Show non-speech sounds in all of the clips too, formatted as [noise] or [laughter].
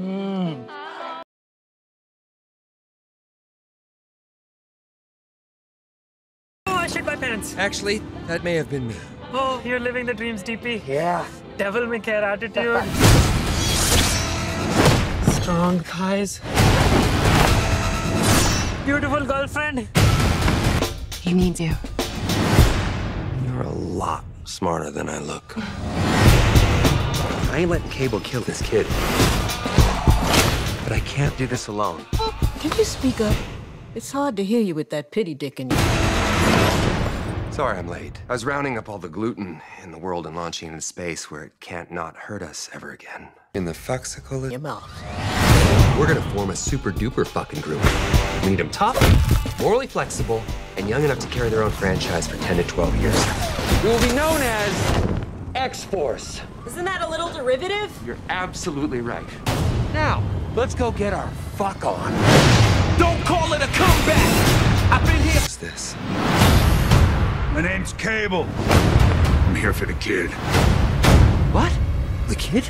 mm. Oh, I shit my pants. Actually, that may have been me. Oh, you're living the dreams, DP. Yeah. Devil may care attitude. Strong thighs. Beautiful girlfriend. He needs you. You're a lot smarter than I look. I ain't letting Cable kill this kid. But I can't do this alone. Can you speak up? It's hard to hear you with that pity dick in you. Sorry I'm late. I was rounding up all the gluten in the world and launching into space where it can't not hurt us ever again. In the foxicle... Your mouth. We're gonna form a super-duper fucking group. We need them tough, morally flexible, and young enough to carry their own franchise for 10 to 12 years. We will be known as X-Force. Isn't that a little derivative? You're absolutely right. Now, let's go get our fuck on. Don't call it a comeback! I've been here- What's this? My name's Cable. I'm here for the kid. What? The kid?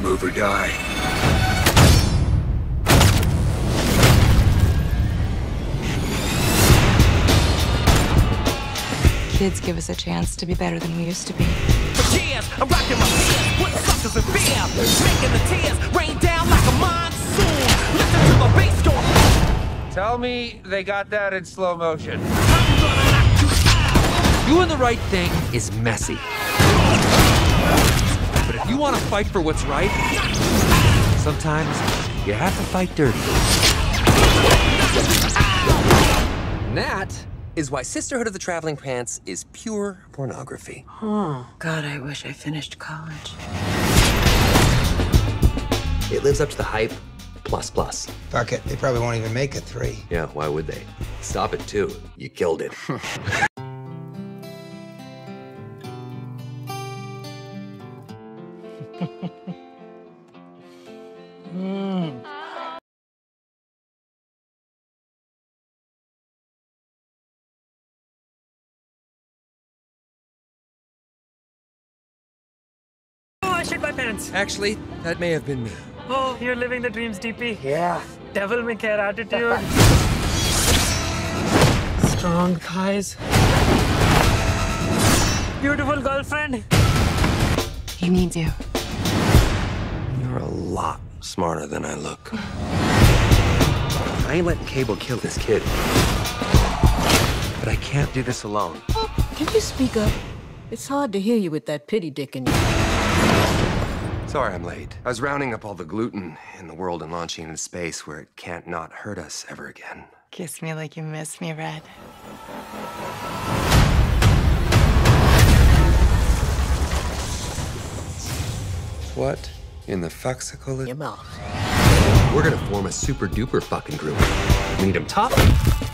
Move or die. kids give us a chance to be better than we used to be. Tell me they got that in slow motion. Doing the right thing is messy. But if you want to fight for what's right, sometimes you have to fight dirty. And that is why Sisterhood of the Traveling Pants is pure pornography. Oh, God, I wish I finished college. It lives up to the hype, plus plus. Fuck it, they probably won't even make a three. Yeah, why would they? Stop it, too. You killed it. [laughs] Actually, that may have been me. Oh, you're living the dreams, DP. Yeah. Devil may care attitude. Strong thighs. Beautiful girlfriend. He needs you. You're a lot smarter than I look. I ain't letting Cable kill this kid. But I can't do this alone. Can you speak up? It's hard to hear you with that pity dick in you. Sorry I'm late. I was rounding up all the gluten in the world and launching into space where it can't not hurt us ever again. Kiss me like you miss me, Red. What in the fucksicle is... Your mouth. We're gonna form a super-duper fucking group. We need them tough,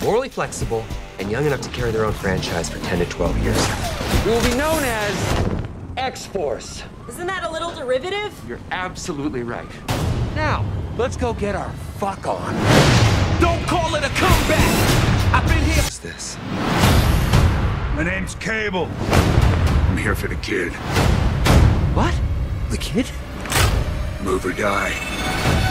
morally flexible, and young enough to carry their own franchise for 10 to 12 years. We will be known as X-Force. Isn't that a little derivative? You're absolutely right. Now, let's go get our fuck on. Don't call it a comeback! I've been here- What's this? My name's Cable. I'm here for the kid. What? The kid? Move or die.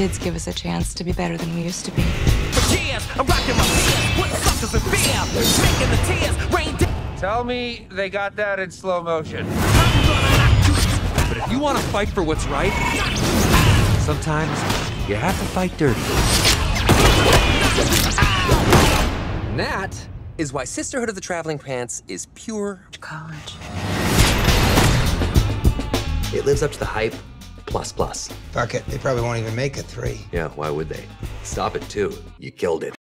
kids give us a chance to be better than we used to be. Tell me they got that in slow motion. But if you want to fight for what's right, sometimes you have to fight dirty. And that is why Sisterhood of the Traveling Pants is pure college. It lives up to the hype plus plus. Fuck it, they probably won't even make it three. Yeah, why would they? Stop it too. You killed it.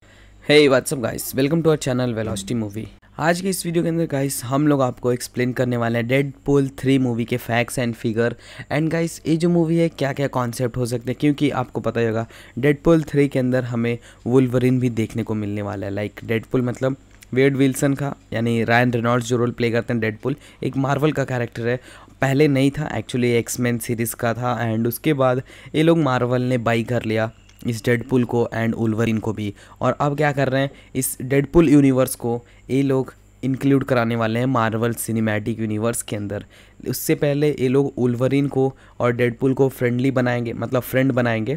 Hey, what's up guys? Welcome to our channel Velocity Movie. आज के इस video के अंदर guys हम लोग आपको explain करने वाले हैं डेड पोल थ्री मूवी के facts and figure and guys ये जो मूवी है क्या क्या कॉन्सेप्ट हो सकते हैं क्योंकि आपको पता ही होगा डेड पोल थ्री के अंदर हमें वुलवरिन भी देखने को मिलने वाला है लाइक डेड पोल मतलब वेड विल्सन का यानी रायन रेनॉल्ड्स जो रोल प्ले करते हैं डेडपुल एक मार्वल का कैरेक्टर है पहले नहीं था एक्चुअली एक्समैन सीरीज़ का था एंड उसके बाद ये लोग मार्वल ने बाई कर लिया इस डेडपुल को एंड उल्वरिन को भी और अब क्या कर रहे हैं इस डेडपुल यूनिवर्स को ये लोग इंक्लूड कराने वाले हैं मार्वल सिनेमैटिक यूनिवर्स के अंदर उससे पहले ये लोग उल्वरिन को और डेडपुल को फ्रेंडली बनाएंगे मतलब फ्रेंड बनाएंगे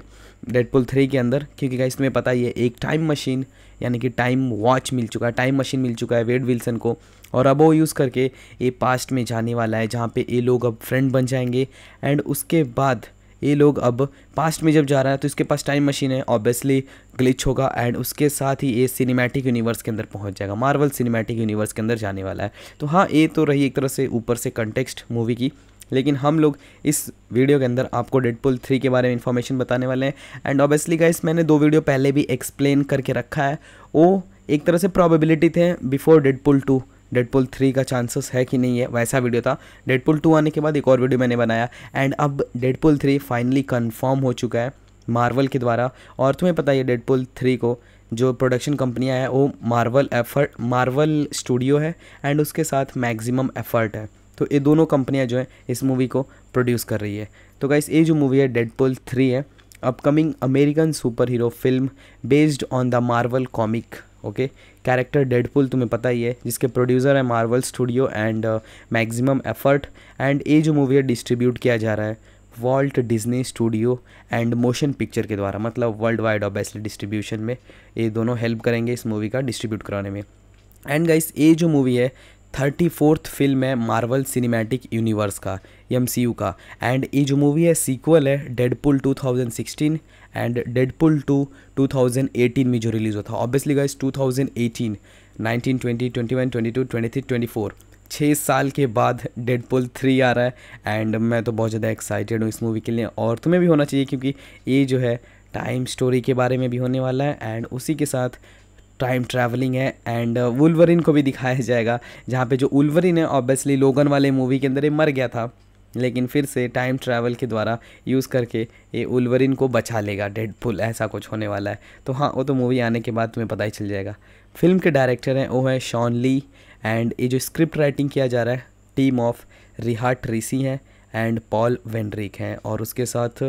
डेडपुल थ्री के अंदर क्योंकि क्या इसमें पता ही है एक टाइम मशीन यानी कि टाइम वॉच मिल चुका है टाइम मशीन मिल चुका है वेड विल्सन को और अब वो यूज़ करके ये पास्ट में जाने वाला है जहाँ पे ये लोग अब फ्रेंड बन जाएंगे एंड उसके बाद ये लोग अब पास्ट में जब जा रहा है तो इसके पास टाइम मशीन है ऑब्वियसली ग्लिच होगा एंड उसके साथ ही ये सिनेमैटिक यूनिवर्स के अंदर पहुंच जाएगा मार्वल सिनेमैटिक यूनिवर्स के अंदर जाने वाला है तो हाँ ये तो रही एक तरह से ऊपर से कंटेक्स्ट मूवी की लेकिन हम लोग इस वीडियो के अंदर आपको डेडपुल थ्री के बारे में इन्फॉर्मेशन बताने वाले हैं एंड ऑब्वियसली गाइस मैंने दो वीडियो पहले भी एक्सप्लेन करके रखा है वो एक तरह से प्रॉबेबिलिटी थे before Deadpool two Deadpool three का चांसेस है कि नहीं है वैसा वीडियो था डेडपुल टू आने के बाद एक और वीडियो मैंने बनाया एंड अब डेडपुल थ्री फाइनली कन्फर्म हो चुका है मार्वल के द्वारा और तुम्हें पता है डेडपुल थ्री को जो प्रोडक्शन कंपनियाँ हैं वो मार्वल एफर्ट मार्वल स्टूडियो है एंड उसके साथ मैक्सिमम एफर्ट है तो ये दोनों कंपनियाँ जो हैं इस मूवी को प्रोड्यूस कर रही है तो गाइस ये जो मूवी है डेडपुल थ्री है upcoming American super hero film based on the Marvel comic okay character Deadpool तुम्हें पता ही है जिसके प्रोड्यूसर है Marvel studio and uh, maximum effort and ये जो मूवी है डिस्ट्रीब्यूट किया जा रहा है Walt Disney studio and motion picture के द्वारा मतलब वर्ल्ड वाइड बेस्ट डिस्ट्रीब्यूशन में ये दोनों हेल्प करेंगे इस मूवी का डिस्ट्रीब्यूट कराने में एंड गाइस ये जो मूवी है थर्टी फोर्थ फिल्म है मार्वल सिनेमैटिक यूनिवर्स का एम का एंड ये जो मूवी है सीक्वल है Deadpool sixteen and Deadpool two eighteen में जो रिलीज़ हुआ था ऑब्वियसली गाइज 2018 19 20 21 22 23 24 छः साल के बाद डेडपुल थ्री आ रहा है एंड मैं तो बहुत ज़्यादा एक्साइटेड हूँ इस मूवी के लिए और तुम्हें भी होना चाहिए क्योंकि ये जो है टाइम स्टोरी के बारे में भी होने वाला है एंड उसी के साथ टाइम ट्रैवलिंग है एंड वुलवरिन को भी दिखाया जाएगा जहाँ पे जो उल्वरिन है ऑब्वियसली लोगन वाले मूवी के अंदर ये मर गया था लेकिन फिर से टाइम ट्रैवल के द्वारा यूज़ करके ये उल्वरिन को बचा लेगा डेड पुल ऐसा कुछ होने वाला है तो हाँ वो तो मूवी आने के बाद तुम्हें पता ही चल जाएगा फिल्म के डायरेक्टर हैं वो है शॉन ली एंड ये जो स्क्रिप्ट राइटिंग किया जा रहा है टीम ऑफ रिहा ट्रीसी हैं एंड पॉल वेंड्रिक हैं और उसके साथ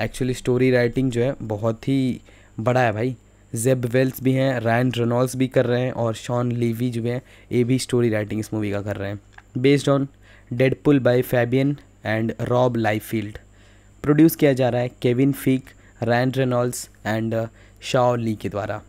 एक्चुअली स्टोरी राइटिंग जो है बहुत ही बड़ा है भाई जेब वेल्स भी हैं रैन रेनॉल्ड्स भी कर रहे हैं और शॉन लीवी जो हैं ये भी स्टोरी राइटिंग इस मूवी का कर रहे हैं based on Deadpool by Fabian and Rob Liefeld produce किया जा रहा है Kevin Feige Ryan Reynolds and Shao ली के द्वारा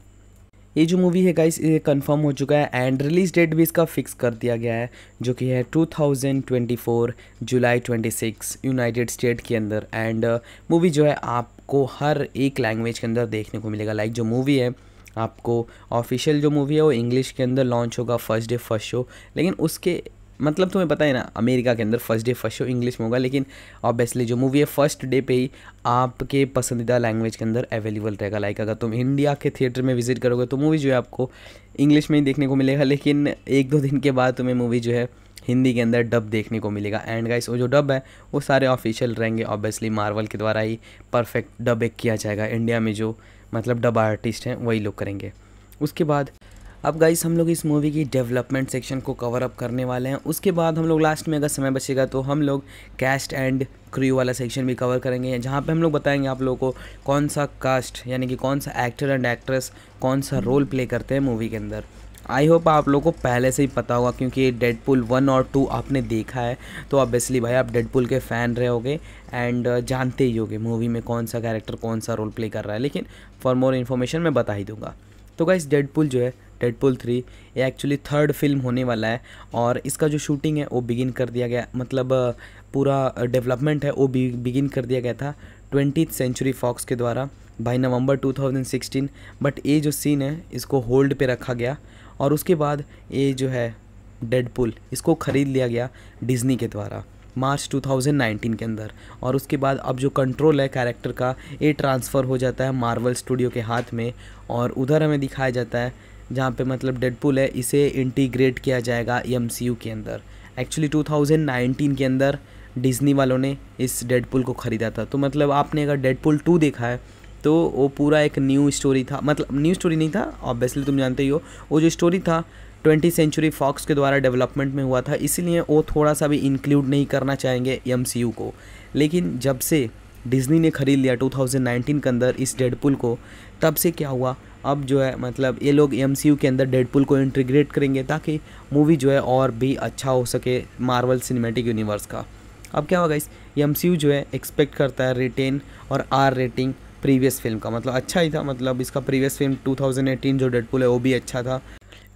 ये जो मूवी है गाइस ये कंफर्म हो चुका है एंड रिलीज डेट भी इसका फिक्स कर दिया गया है जो कि है 2024 जुलाई 26 यूनाइटेड स्टेट के अंदर एंड मूवी uh, जो है आपको हर एक लैंग्वेज के अंदर देखने को मिलेगा लाइक like जो मूवी है आपको ऑफिशियल जो मूवी है वो इंग्लिश के अंदर लॉन्च होगा फर्स्ट डे फर्स्ट शो लेकिन उसके मतलब तुम्हें पता है ना अमेरिका के अंदर first day first show English में होगा लेकिन ऑब्वियसली जो मूवी है फर्स्ट डे पे ही आपके पसंदीदा लैंग्वेज के अंदर अवेलेबल रहेगा लाइक अगर तुम इंडिया के थिएटर में विजिट करोगे तो मूवी जो है आपको इंग्लिश में ही देखने को मिलेगा लेकिन एक दो दिन के बाद तुम्हें मूवी जो है हिंदी के अंदर डब देखने को मिलेगा एंड गाइस वो जो डब है वो सारे ऑफिशियल रहेंगे ऑब्वियसली मार्वल के द्वारा ही परफेक्ट डब एक किया जाएगा इंडिया में जो मतलब डब आर्टिस्ट हैं वही लोग करेंगे उसके बाद अब गाइस हम लोग इस मूवी की डेवलपमेंट सेक्शन को कवर अप करने वाले हैं उसके बाद हम लोग लास्ट में अगर समय बचेगा तो हम लोग कैस्ट एंड क्रू वाला सेक्शन भी कवर करेंगे जहाँ पे हम लोग बताएंगे आप लोगों को कौन सा कास्ट यानी कि कौन सा एक्टर एंड एक्ट्रेस कौन सा रोल प्ले करते हैं मूवी के अंदर आई होप आप लोगों को पहले से ही पता होगा क्योंकि डेडपुल वन और टू आपने देखा है तो ऑब्वियसली भाई आप डेडपुल के फ़ैन रहे होगे एंड uh, जानते ही होगे मूवी में कौन सा कैरेक्टर कौन सा रोल प्ले कर रहा है लेकिन फॉर मोर इन्फॉर्मेशन मैं बता ही दूंगा तो गाइस डेडपुल जो है डेडपुल थ्री ये एक्चुअली थर्ड फिल्म होने वाला है और इसका जो शूटिंग है वो बिगिन कर दिया गया मतलब पूरा डेवलपमेंट है वो बिगिन कर दिया गया था ट्वेंटी सेंचुरी फॉक्स के द्वारा बाई नवंबर 2016 बट ये जो सीन है इसको होल्ड पे रखा गया और उसके बाद ये जो है डेडपुल इसको ख़रीद लिया गया डिज्नी के द्वारा मार्च 2019 के अंदर और उसके बाद अब जो कंट्रोल है कैरेक्टर का ये ट्रांसफ़र हो जाता है मार्वल स्टूडियो के हाथ में और उधर हमें दिखाया जाता है जहाँ पे मतलब डेडपुल है इसे इंटीग्रेट किया जाएगा एम के अंदर एक्चुअली 2019 के अंदर डिज्नी वालों ने इस डेडपुल को ख़रीदा था तो मतलब आपने अगर डेडपुल टू देखा है तो वो पूरा एक न्यू स्टोरी था मतलब न्यू स्टोरी नहीं था ऑब्वियसली तुम जानते ही हो वो जो स्टोरी था ट्वेंटी सेंचुरी फॉक्स के द्वारा डेवलपमेंट में हुआ था इसीलिए वो थोड़ा सा भी इंक्लूड नहीं करना चाहेंगे एम को लेकिन जब से डिज्नी ने खरीद लिया 2019 के अंदर इस डेडपुल को तब से क्या हुआ अब जो है मतलब ये लोग एम के अंदर डेडपुल को इंटीग्रेट करेंगे ताकि मूवी जो है और भी अच्छा हो सके मार्वल सिनेमेटिक यूनिवर्स का अब क्या होगा इस एम जो है एक्सपेक्ट करता है रिटेन और आर रेटिंग प्रीवियस फिल्म का मतलब अच्छा ही था मतलब इसका प्रीवियस फिल्म 2018 जो डेडपुल है वो भी अच्छा था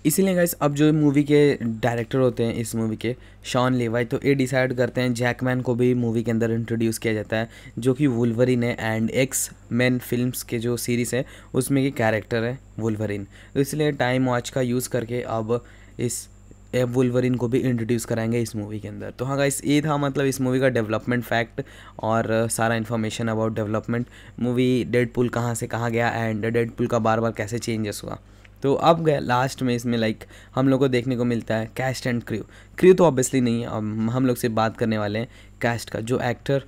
इसीलिए गाइस अब जो मूवी के डायरेक्टर होते हैं इस मूवी के शॉन लेवाई तो ये डिसाइड करते हैं जैकमैन को भी मूवी के अंदर इंट्रोड्यूस किया जाता है जो कि वुलवरिन है एंड एक्स मैन फिल्म्स के जो सीरीज़ है उसमें की कैरेक्टर है वुलवरिन तो इसलिए टाइम वॉच का यूज़ करके अब इस एब वुलवरिन को भी इंट्रोड्यूस कराएंगे इस मूवी के अंदर तो हाँ गाइस ये था मतलब इस मूवी का डेवलपमेंट फैक्ट और सारा information about development movie Deadpool कहाँ से कहाँ गया एंड डेडपुल का बार बार कैसे चेंजेस हुआ तो अब गए लास्ट में इसमें लाइक हम लोग को देखने को मिलता है कैस्ट एंड क्रू क्रू तो ऑब्वियसली नहीं है हम लोग से बात करने वाले हैं कैस्ट का जो एक्टर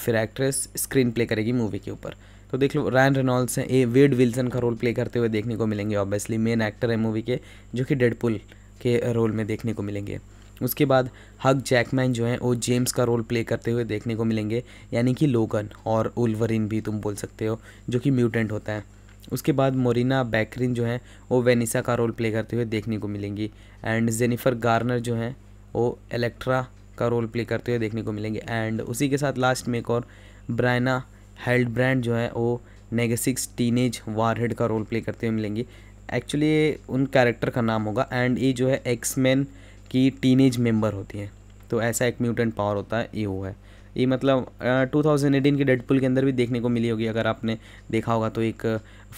फिर एक्ट्रेस स्क्रीन प्ले करेगी मूवी के ऊपर तो देख लो रैन रेनॉल्ड्स हैं ए वेड विल्सन का रोल प्ले करते हुए देखने को मिलेंगे ऑब्वियसली मेन एक्टर है मूवी के जो कि डेडपुल के रोल में देखने को मिलेंगे उसके बाद हक जैकमैन जो हैं वो जेम्स का रोल प्ले करते हुए देखने को मिलेंगे यानी कि लोगन और उल्वरिन भी तुम बोल सकते हो जो कि म्यूटेंट होता है उसके बाद मोरिना बैकरिन जो हैं वो वेनिसा का रोल प्ले करते हुए देखने को मिलेंगी एंड जेनिफर गार्नर जो हैं वो एलेक्ट्रा का रोल प्ले करते हुए देखने को मिलेंगे एंड उसी के साथ लास्ट में एक और ब्रायना हेल्ड ब्रांड जो है वो नेगेसिक्स टीनेज वारहेड का रोल प्ले करते हुए मिलेंगी एक्चुअली उन कैरेक्टर का नाम होगा एंड ये जो है एक्समैन की टीनेज मेंबर होती है तो ऐसा एक म्यूटेंट पावर होता है ये वो है ये मतलब टू थाउजेंड एटीन के डेडपुल के अंदर भी देखने को मिली होगी अगर आपने देखा होगा तो एक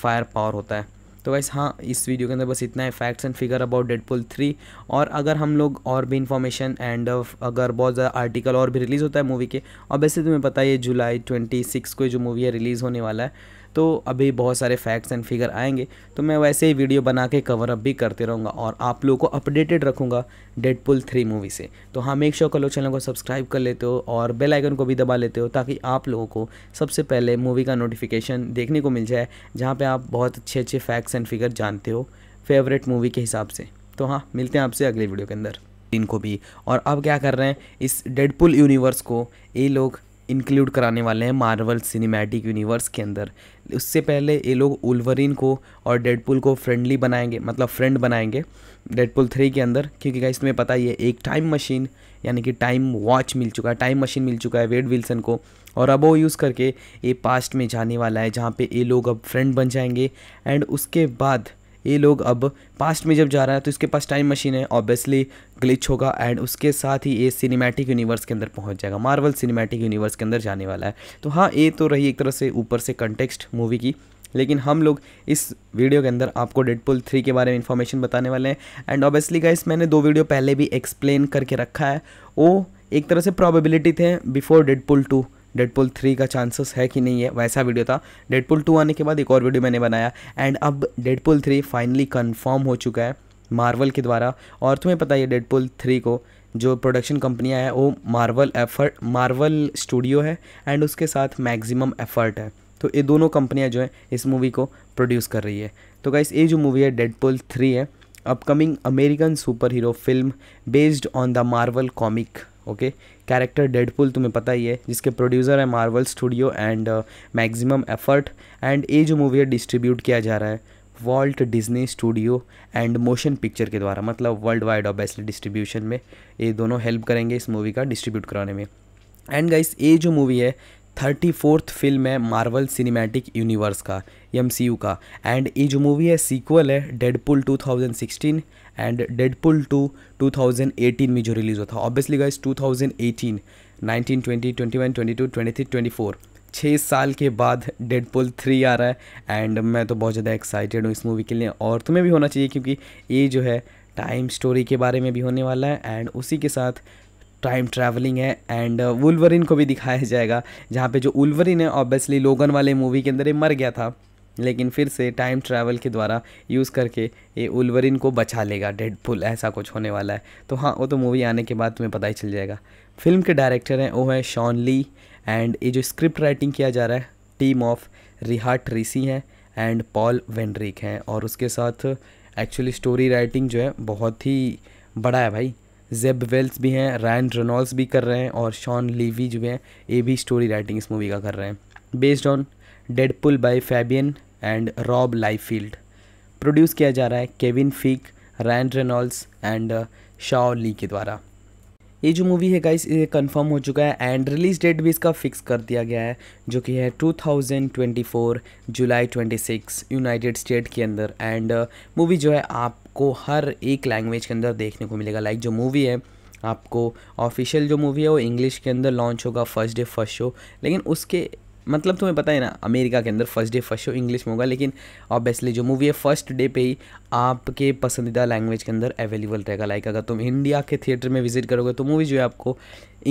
फायर पावर होता है तो वैसे हाँ इस वीडियो के अंदर बस इतना है facts and figure about Deadpool three और अगर हम लोग और भी इन्फॉर्मेशन एंड अगर बहुत ज़्यादा आर्टिकल और भी रिलीज़ होता है मूवी के और वैसे तुम्हें पता है ये जुलाई ट्वेंटी सिक्स को जो मूवी है रिलीज़ होने वाला है तो अभी बहुत सारे फैक्ट्स एंड फिगर आएंगे तो मैं वैसे ही वीडियो बना के कवर अप भी करते रहूँगा और आप लोगों को अपडेटेड रखूँगा डेडपुल थ्री मूवी से तो हाँ मेक श्योर कर लो चैनल को सब्सक्राइब कर लेते हो और बेल आइकन को भी दबा लेते हो ताकि आप लोगों को सबसे पहले मूवी का नोटिफिकेशन देखने को मिल जाए जहाँ पर आप बहुत अच्छे अच्छे फैक्ट्स एंड फिगर जानते हो फेवरेट मूवी के हिसाब से तो हाँ मिलते हैं आपसे अगले वीडियो के अंदर इनको भी और अब क्या कर रहे हैं इस डेडपुल यूनिवर्स को ये लोग इंक्लूड कराने वाले हैं मार्वल सिनेमैटिक यूनिवर्स के अंदर उससे पहले ये लोग उल्वरिन को और डेडपुल को फ्रेंडली बनाएंगे मतलब फ्रेंड बनाएंगे डेडपुल थ्री के अंदर क्योंकि इसमें पता ही है एक टाइम मशीन यानी कि टाइम वॉच मिल चुका है टाइम मशीन मिल चुका है वेड विल्सन को और अब वो यूज़ करके ये पास्ट में जाने वाला है जहाँ पे ये लोग अब फ्रेंड बन जाएंगे एंड उसके बाद ये लोग अब पास्ट में जब जा रहा है तो इसके पास टाइम मशीन है ऑब्वियसली ग्लिच होगा एंड उसके साथ ही ये सिनेमैटिक यूनिवर्स के अंदर पहुंच जाएगा मार्वल सिनेमैटिक यूनिवर्स के अंदर जाने वाला है तो हाँ ये तो रही एक तरह से ऊपर से कंटेक्स्ट मूवी की लेकिन हम लोग इस वीडियो के अंदर आपको डेडपुल थ्री के बारे में इन्फॉर्मेशन बताने वाले हैं एंड ऑब्वियसली गाइस मैंने दो वीडियो पहले भी एक्सप्लेन करके रखा है वो एक तरह से प्रॉबिलिटी थे before Deadpool two Deadpool three का चांसेस है कि नहीं है वैसा वीडियो था डेडपुल टू आने के बाद एक और वीडियो मैंने बनाया एंड अब डेडपुल थ्री फाइनली कन्फर्म हो चुका है मार्वल के द्वारा और तुम्हें पता है डेडपुल थ्री को जो प्रोडक्शन कंपनियाँ हैं वो मार्वल एफर्ट मार्वल स्टूडियो है एंड उसके साथ मैक्सिमम एफर्ट है तो ये दोनों कंपनियाँ जो हैं इस मूवी को प्रोड्यूस कर रही है तो गाइस ये जो मूवी है डेडपुल थ्री है upcoming American super hero film based on the Marvel comic okay character Deadpool तुम्हें पता ही है जिसके प्रोड्यूसर है Marvel studio and maximum effort and ये जो मूवी है डिस्ट्रीब्यूट किया जा रहा है Walt Disney studio and motion picture के द्वारा मतलब वर्ल्ड वाइड ऑब्वियसली डिस्ट्रीब्यूशन में ये दोनों हेल्प करेंगे इस मूवी का डिस्ट्रीब्यूट कराने में एंड गाइस ये जो मूवी है थर्टी फोर्थ फिल्म है मार्वल सिनेमैटिक यूनिवर्स का एम का एंड ये जो मूवी है सीक्वल है Deadpool sixteen and Deadpool two 2018 में जो रिलीज़ हुआ था ऑब्वियसली गाइस 2018 19 20 21 22 23 24 छः साल के बाद डेडपुल थ्री आ रहा है एंड मैं तो बहुत ज़्यादा एक्साइटेड हूँ इस मूवी के लिए और तुम्हें भी होना चाहिए क्योंकि ये जो है टाइम स्टोरी के बारे में भी होने वाला है एंड उसी के साथ टाइम ट्रैवलिंग है एंड वुलवरिन को भी दिखाया जाएगा जहाँ पे जो उल्वरिन है ऑब्वियसली लोगन वाले मूवी के अंदर ये मर गया था लेकिन फिर से टाइम ट्रैवल के द्वारा यूज़ करके ये उल्वरिन को बचा लेगा डेड पुल ऐसा कुछ होने वाला है तो हाँ वो तो मूवी आने के बाद तुम्हें पता ही चल जाएगा फिल्म के डायरेक्टर हैं वो हैं शॉन ली एंड ये जो स्क्रिप्ट राइटिंग किया जा रहा है टीम ऑफ रिहा ट्रीसी हैं एंड पॉल वेंड्रिक हैं और उसके साथ एक्चुअली स्टोरी राइटिंग जो है बहुत ही बड़ा है भाई जेब वेल्स भी हैं रैन रेनॉल्ड्स भी कर रहे हैं और शॉन लीवी जो हैं ये भी स्टोरी राइटिंग इस मूवी का कर रहे हैं based on Deadpool by Fabian and Rob Liefeld produce किया जा रहा है Kevin Feige Ryan Reynolds and Shao ली के द्वारा ये जो मूवी है गाइस ये कंफर्म हो चुका है एंड रिलीज डेट भी इसका फिक्स कर दिया गया है जो कि है 2024 जुलाई 26 यूनाइटेड स्टेट के अंदर एंड मूवी uh, जो है आपको हर एक लैंग्वेज के अंदर देखने को मिलेगा लाइक like जो मूवी है आपको ऑफिशियल जो मूवी है वो इंग्लिश के अंदर लॉन्च होगा फर्स्ट डे फर्स्ट शो लेकिन उसके मतलब तुम्हें पता है ना अमेरिका के अंदर first day first show English में होगा लेकिन ऑब्वियसली जो मूवी है फर्स्ट डे पे ही आपके पसंदीदा लैंग्वेज के अंदर अवेलेबल रहेगा लाइक अगर तुम इंडिया के थिएटर में विजिट करोगे तो मूवी जो है आपको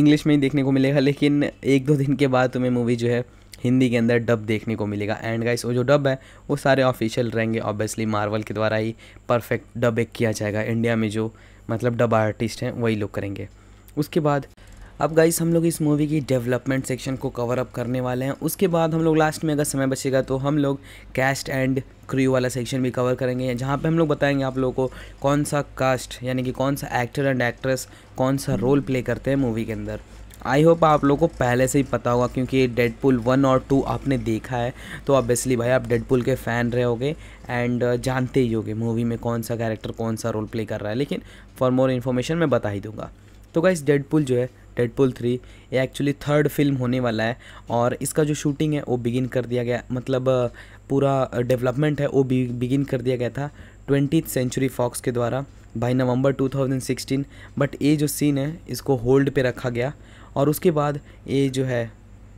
इंग्लिश में ही देखने को मिलेगा लेकिन एक दो दिन के बाद तुम्हें मूवी जो है हिंदी के अंदर डब देखने को मिलेगा एंड गाइस वो जो डब है वो सारे ऑफिशियल रहेंगे ऑब्वियसली मार्वल के द्वारा ही परफेक्ट डब एक किया जाएगा इंडिया में जो मतलब डब आर्टिस्ट हैं वही लोग करेंगे उसके बाद अब गाइस हम लोग इस मूवी की डेवलपमेंट सेक्शन को कवर अप करने वाले हैं उसके बाद हम लोग लास्ट में अगर समय बचेगा तो हम लोग कैस्ट एंड क्रू वाला सेक्शन भी कवर करेंगे जहाँ पे हम लोग बताएंगे आप लोगों को कौन सा कास्ट यानी कि कौन सा एक्टर एंड एक्ट्रेस कौन सा रोल प्ले करते हैं मूवी के अंदर आई होप आप लोगों को पहले से ही पता होगा क्योंकि डेडपुल वन और टू आपने देखा है तो ऑब्वियसली भाई आप डेडपुल के फ़ैन रहे एंड uh, जानते ही होगे मूवी में कौन सा कैरेक्टर कौन सा रोल प्ले कर रहा है लेकिन फॉर मोर इन्फॉर्मेशन मैं बता ही दूंगा तो गाइस डेडपुल जो है डेडपुल थ्री ये एक्चुअली थर्ड फिल्म होने वाला है और इसका जो शूटिंग है वो बिगिन कर दिया गया मतलब पूरा डेवलपमेंट है वो बिगिन कर दिया गया था ट्वेंटी सेंचुरी फॉक्स के द्वारा बाई नवंबर 2016 बट ये जो सीन है इसको होल्ड पे रखा गया और उसके बाद ये जो है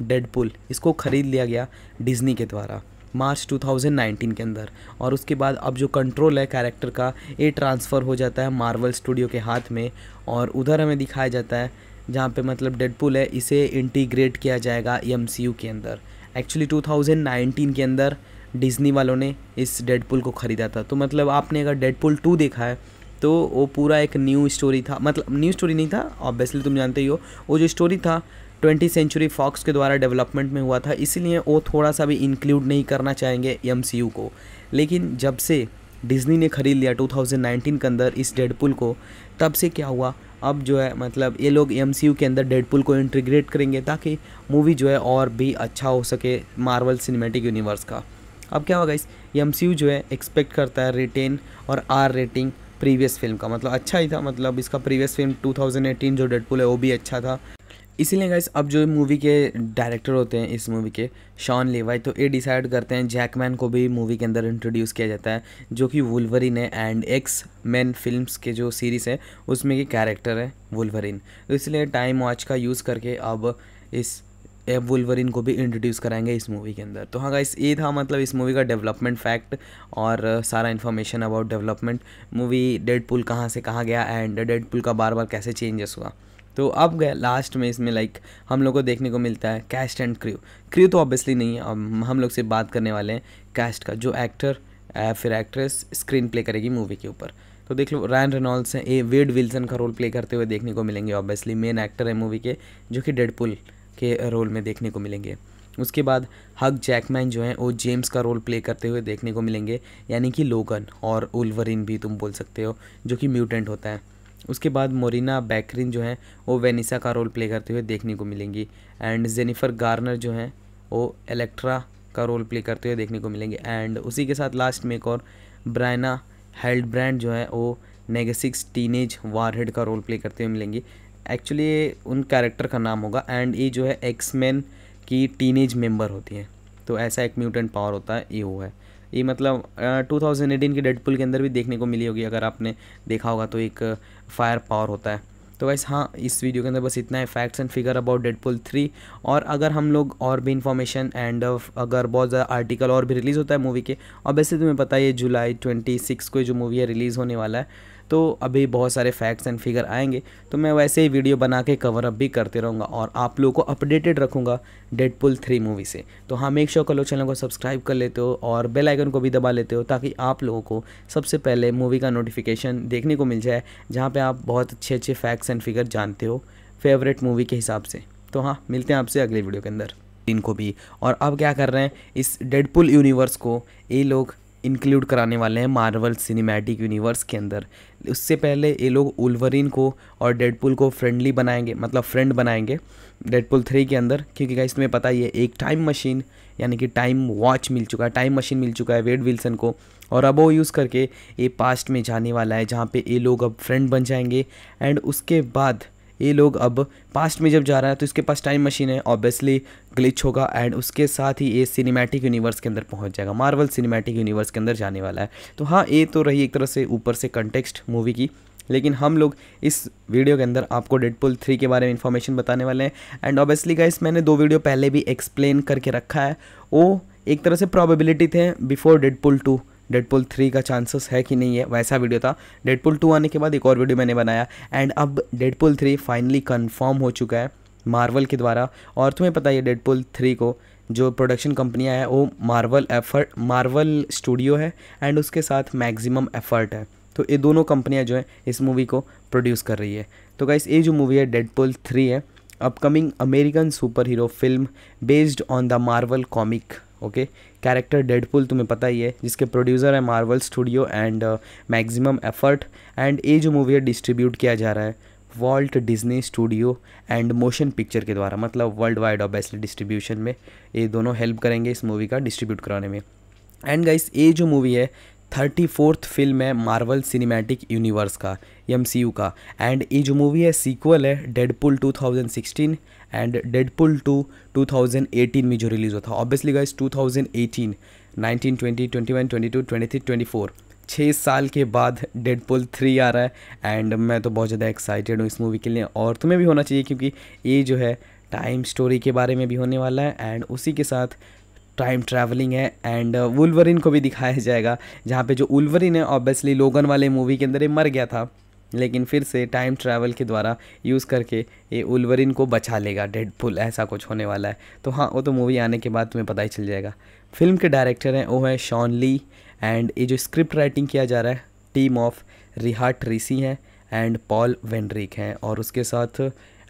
डेडपुल इसको ख़रीद लिया गया डिज्नी के द्वारा मार्च 2019 के अंदर और उसके बाद अब जो कंट्रोल है कैरेक्टर का ये ट्रांसफ़र हो जाता है मार्वल स्टूडियो के हाथ में और उधर हमें दिखाया जाता है जहाँ पे मतलब डेडपुल है इसे इंटीग्रेट किया जाएगा एम के अंदर एक्चुअली 2019 के अंदर डिज्नी वालों ने इस डेडपुल को ख़रीदा था तो मतलब आपने अगर डेडपुल टू देखा है तो वो पूरा एक न्यू स्टोरी था मतलब न्यू स्टोरी नहीं था ऑब्वियसली तुम जानते ही हो वो जो स्टोरी था ट्वेंटी सेंचुरी फॉक्स के द्वारा डेवलपमेंट में हुआ था इसीलिए वो थोड़ा सा भी इंक्लूड नहीं करना चाहेंगे एम को लेकिन जब से डिज्नी ने खरीद लिया 2019 के अंदर इस डेडपुल को तब से क्या हुआ अब जो है मतलब ये लोग एम के अंदर डेडपुल को इंटीग्रेट करेंगे ताकि मूवी जो है और भी अच्छा हो सके मार्वल सिनेमेटिक यूनिवर्स का अब क्या होगा इस एम जो है एक्सपेक्ट करता है रिटेन और आर रेटिंग प्रीवियस फिल्म का मतलब अच्छा ही था मतलब इसका प्रीवियस फिल्म 2018 जो डेडपुल है वो भी अच्छा था इसीलिए गाइस अब जो मूवी के डायरेक्टर होते हैं इस मूवी के शॉन लेवाई तो ये डिसाइड करते हैं जैकमैन को भी मूवी के अंदर इंट्रोड्यूस किया जाता है जो कि वुलवरिन है एंड एक्स मैन फिल्म्स के जो सीरीज़ है उसमें के कैरेक्टर है वुलवरिन तो इसलिए टाइम वॉच का यूज़ करके अब इस एब वुलवरिन को भी इंट्रोड्यूस कराएंगे इस मूवी के अंदर तो हाँ गाइस ये था मतलब इस मूवी का डेवलपमेंट फैक्ट और सारा information about development movie Deadpool कहाँ से कहाँ गया एंड डेडपुल का बार बार कैसे चेंजेस हुआ तो अब गए लास्ट में इसमें लाइक हम लोग को देखने को मिलता है कैस्ट एंड क्र्यू क्र्यू तो ऑब्वियसली नहीं है हम, हम लोग से बात करने वाले हैं कैस्ट का जो एक्टर फिर एक्ट्रेस स्क्रीन प्ले करेगी मूवी के ऊपर तो देख लो रैन रेनॉल्ड्स हैं ए वेड विल्सन का रोल प्ले करते हुए देखने को मिलेंगे ऑब्वियसली मेन एक्टर है मूवी के जो कि डेडपुल के रोल में देखने को मिलेंगे उसके बाद हक जैकमैन जो हैं वो जेम्स का रोल प्ले करते हुए देखने को मिलेंगे यानी कि लोगन और उल्वरिन भी तुम बोल सकते हो जो कि म्यूटेंट होता है उसके बाद मोरिना बैकरिन जो हैं वो वेनिसा का रोल प्ले करते हुए देखने को मिलेंगी एंड जेनिफर गार्नर जो हैं वो एलेक्ट्रा का रोल प्ले करते हुए देखने को मिलेंगे एंड उसी के साथ लास्ट में एक और ब्रायना हेल्ड ब्रांड जो है वो नेगेसिक्स टीनेज वारहेड का रोल प्ले करते हुए मिलेंगी एक्चुअली ये उन कैरेक्टर का नाम होगा एंड ये जो है एक्समैन की टीनेज मेंबर होती है तो ऐसा एक म्यूटेंट पावर होता है ये वो है ये मतलब थाउजेंड एटीन के डेडपुल के अंदर भी देखने को मिली होगी अगर आपने देखा होगा तो एक फायर पावर होता है तो वैसे हाँ इस वीडियो के अंदर बस इतना है facts and figure about Deadpool three और अगर हम लोग और भी इन्फॉर्मेशन एंड अगर बहुत ज़्यादा आर्टिकल और भी रिलीज़ होता है मूवी के और वैसे तुम्हें पता है ये जुलाई ट्वेंटी सिक्स को जो मूवी है रिलीज़ होने वाला है तो अभी बहुत सारे फैक्ट्स एंड फिगर आएंगे तो मैं वैसे ही वीडियो बना के कवर अप भी करते रहूँगा और आप लोगों को अपडेटेड रखूँगा डेडपुल थ्री मूवी से तो हाँ मेक श्योर कर लो चैनल को सब्सक्राइब कर लेते हो और बेल आइकन को भी दबा लेते हो ताकि आप लोगों को सबसे पहले मूवी का नोटिफिकेशन देखने को मिल जाए जहाँ पर आप बहुत अच्छे अच्छे फैक्ट्स एंड फिगर जानते हो फेवरेट मूवी के हिसाब से तो हाँ मिलते हैं आपसे अगले वीडियो के अंदर इनको भी और अब क्या कर रहे हैं इस डेडपुल यूनिवर्स को ये लोग इंक्लूड कराने वाले हैं मार्वल सिनेमैटिक यूनिवर्स के अंदर उससे पहले ये लोग उल्वरिन को और डेडपुल को फ्रेंडली बनाएंगे मतलब फ्रेंड बनाएंगे डेडपुल थ्री के अंदर क्योंकि गाइस तुम्हें पता ही है एक टाइम मशीन यानी कि टाइम वॉच मिल चुका है टाइम मशीन मिल चुका है वेड विल्सन को और अब वो यूज़ करके ये पास्ट में जाने वाला है जहाँ पे ये लोग अब फ्रेंड बन जाएंगे एंड उसके बाद ये लोग अब पास्ट में जब जा रहा है तो इसके पास टाइम मशीन है ऑब्वियसली ग्लिच होगा एंड उसके साथ ही ये सिनेमैटिक यूनिवर्स के अंदर पहुंच जाएगा मार्वल सिनेमैटिक यूनिवर्स के अंदर जाने वाला है तो हाँ ये तो रही एक तरह से ऊपर से कंटेक्स्ट मूवी की लेकिन हम लोग इस वीडियो के अंदर आपको डेडपुल थ्री के बारे में इन्फॉर्मेशन बताने वाले हैं एंड ऑब्वियसली गाइस मैंने दो वीडियो पहले भी एक्सप्लेन करके रखा है वो एक तरह से प्रॉबिलिटी थे before Deadpool two Deadpool three का चांसेस है कि नहीं है वैसा वीडियो था डेडपुल टू आने के बाद एक और वीडियो मैंने बनाया एंड अब डेडपुल थ्री फाइनली कन्फर्म हो चुका है मार्वल के द्वारा और तुम्हें पता है डेडपुल थ्री को जो प्रोडक्शन कंपनियाँ हैं वो मार्वल एफर्ट मार्वल स्टूडियो है एंड उसके साथ मैक्सिमम एफर्ट है तो ये दोनों कंपनियाँ जो हैं इस मूवी को प्रोड्यूस कर रही है तो गाइस ये जो मूवी है डेडपुल थ्री है upcoming American super hero film based on the Marvel comic okay character Deadpool तुम्हें पता ही है जिसके प्रोड्यूसर है Marvel studio and uh, maximum effort and ये जो मूवी है डिस्ट्रीब्यूट किया जा रहा है Walt Disney studio and motion picture के द्वारा मतलब वर्ल्ड वाइड बेस्ट डिस्ट्रीब्यूशन में ये दोनों हेल्प करेंगे इस मूवी का डिस्ट्रीब्यूट कराने में एंड गाइस ये जो मूवी है थर्टी फोर्थ फिल्म है मार्वल सिनेमैटिक यूनिवर्स का एम का एंड ये जो मूवी है सीक्वल है डेडपुल 2016 एंड डेडपुल 2 2018 में जो रिलीज़ हुआ था ऑब्वियसली गाइज 2018 19 20 21 22 23 24 छः साल के बाद डेडपुल थ्री आ रहा है एंड मैं तो बहुत ज़्यादा एक्साइटेड हूँ इस मूवी के लिए और तुम्हें भी होना चाहिए क्योंकि ये जो है टाइम स्टोरी के बारे में भी होने वाला है एंड उसी के साथ टाइम ट्रैवलिंग है एंड वुलवरिन uh, को भी दिखाया जाएगा जहाँ पे जो उल्वरिन है ऑब्वियसली लोगन वाले मूवी के अंदर ये मर गया था लेकिन फिर से टाइम ट्रैवल के द्वारा यूज़ करके ये उल्वरिन को बचा लेगा डेड पुल ऐसा कुछ होने वाला है तो हाँ वो तो मूवी आने के बाद तुम्हें पता ही चल जाएगा फिल्म के डायरेक्टर हैं वो है शॉन ली एंड ये जो स्क्रिप्ट राइटिंग किया जा रहा है टीम ऑफ रिहा ट्रीसी हैं एंड पॉल वेंड्रिक हैं और उसके साथ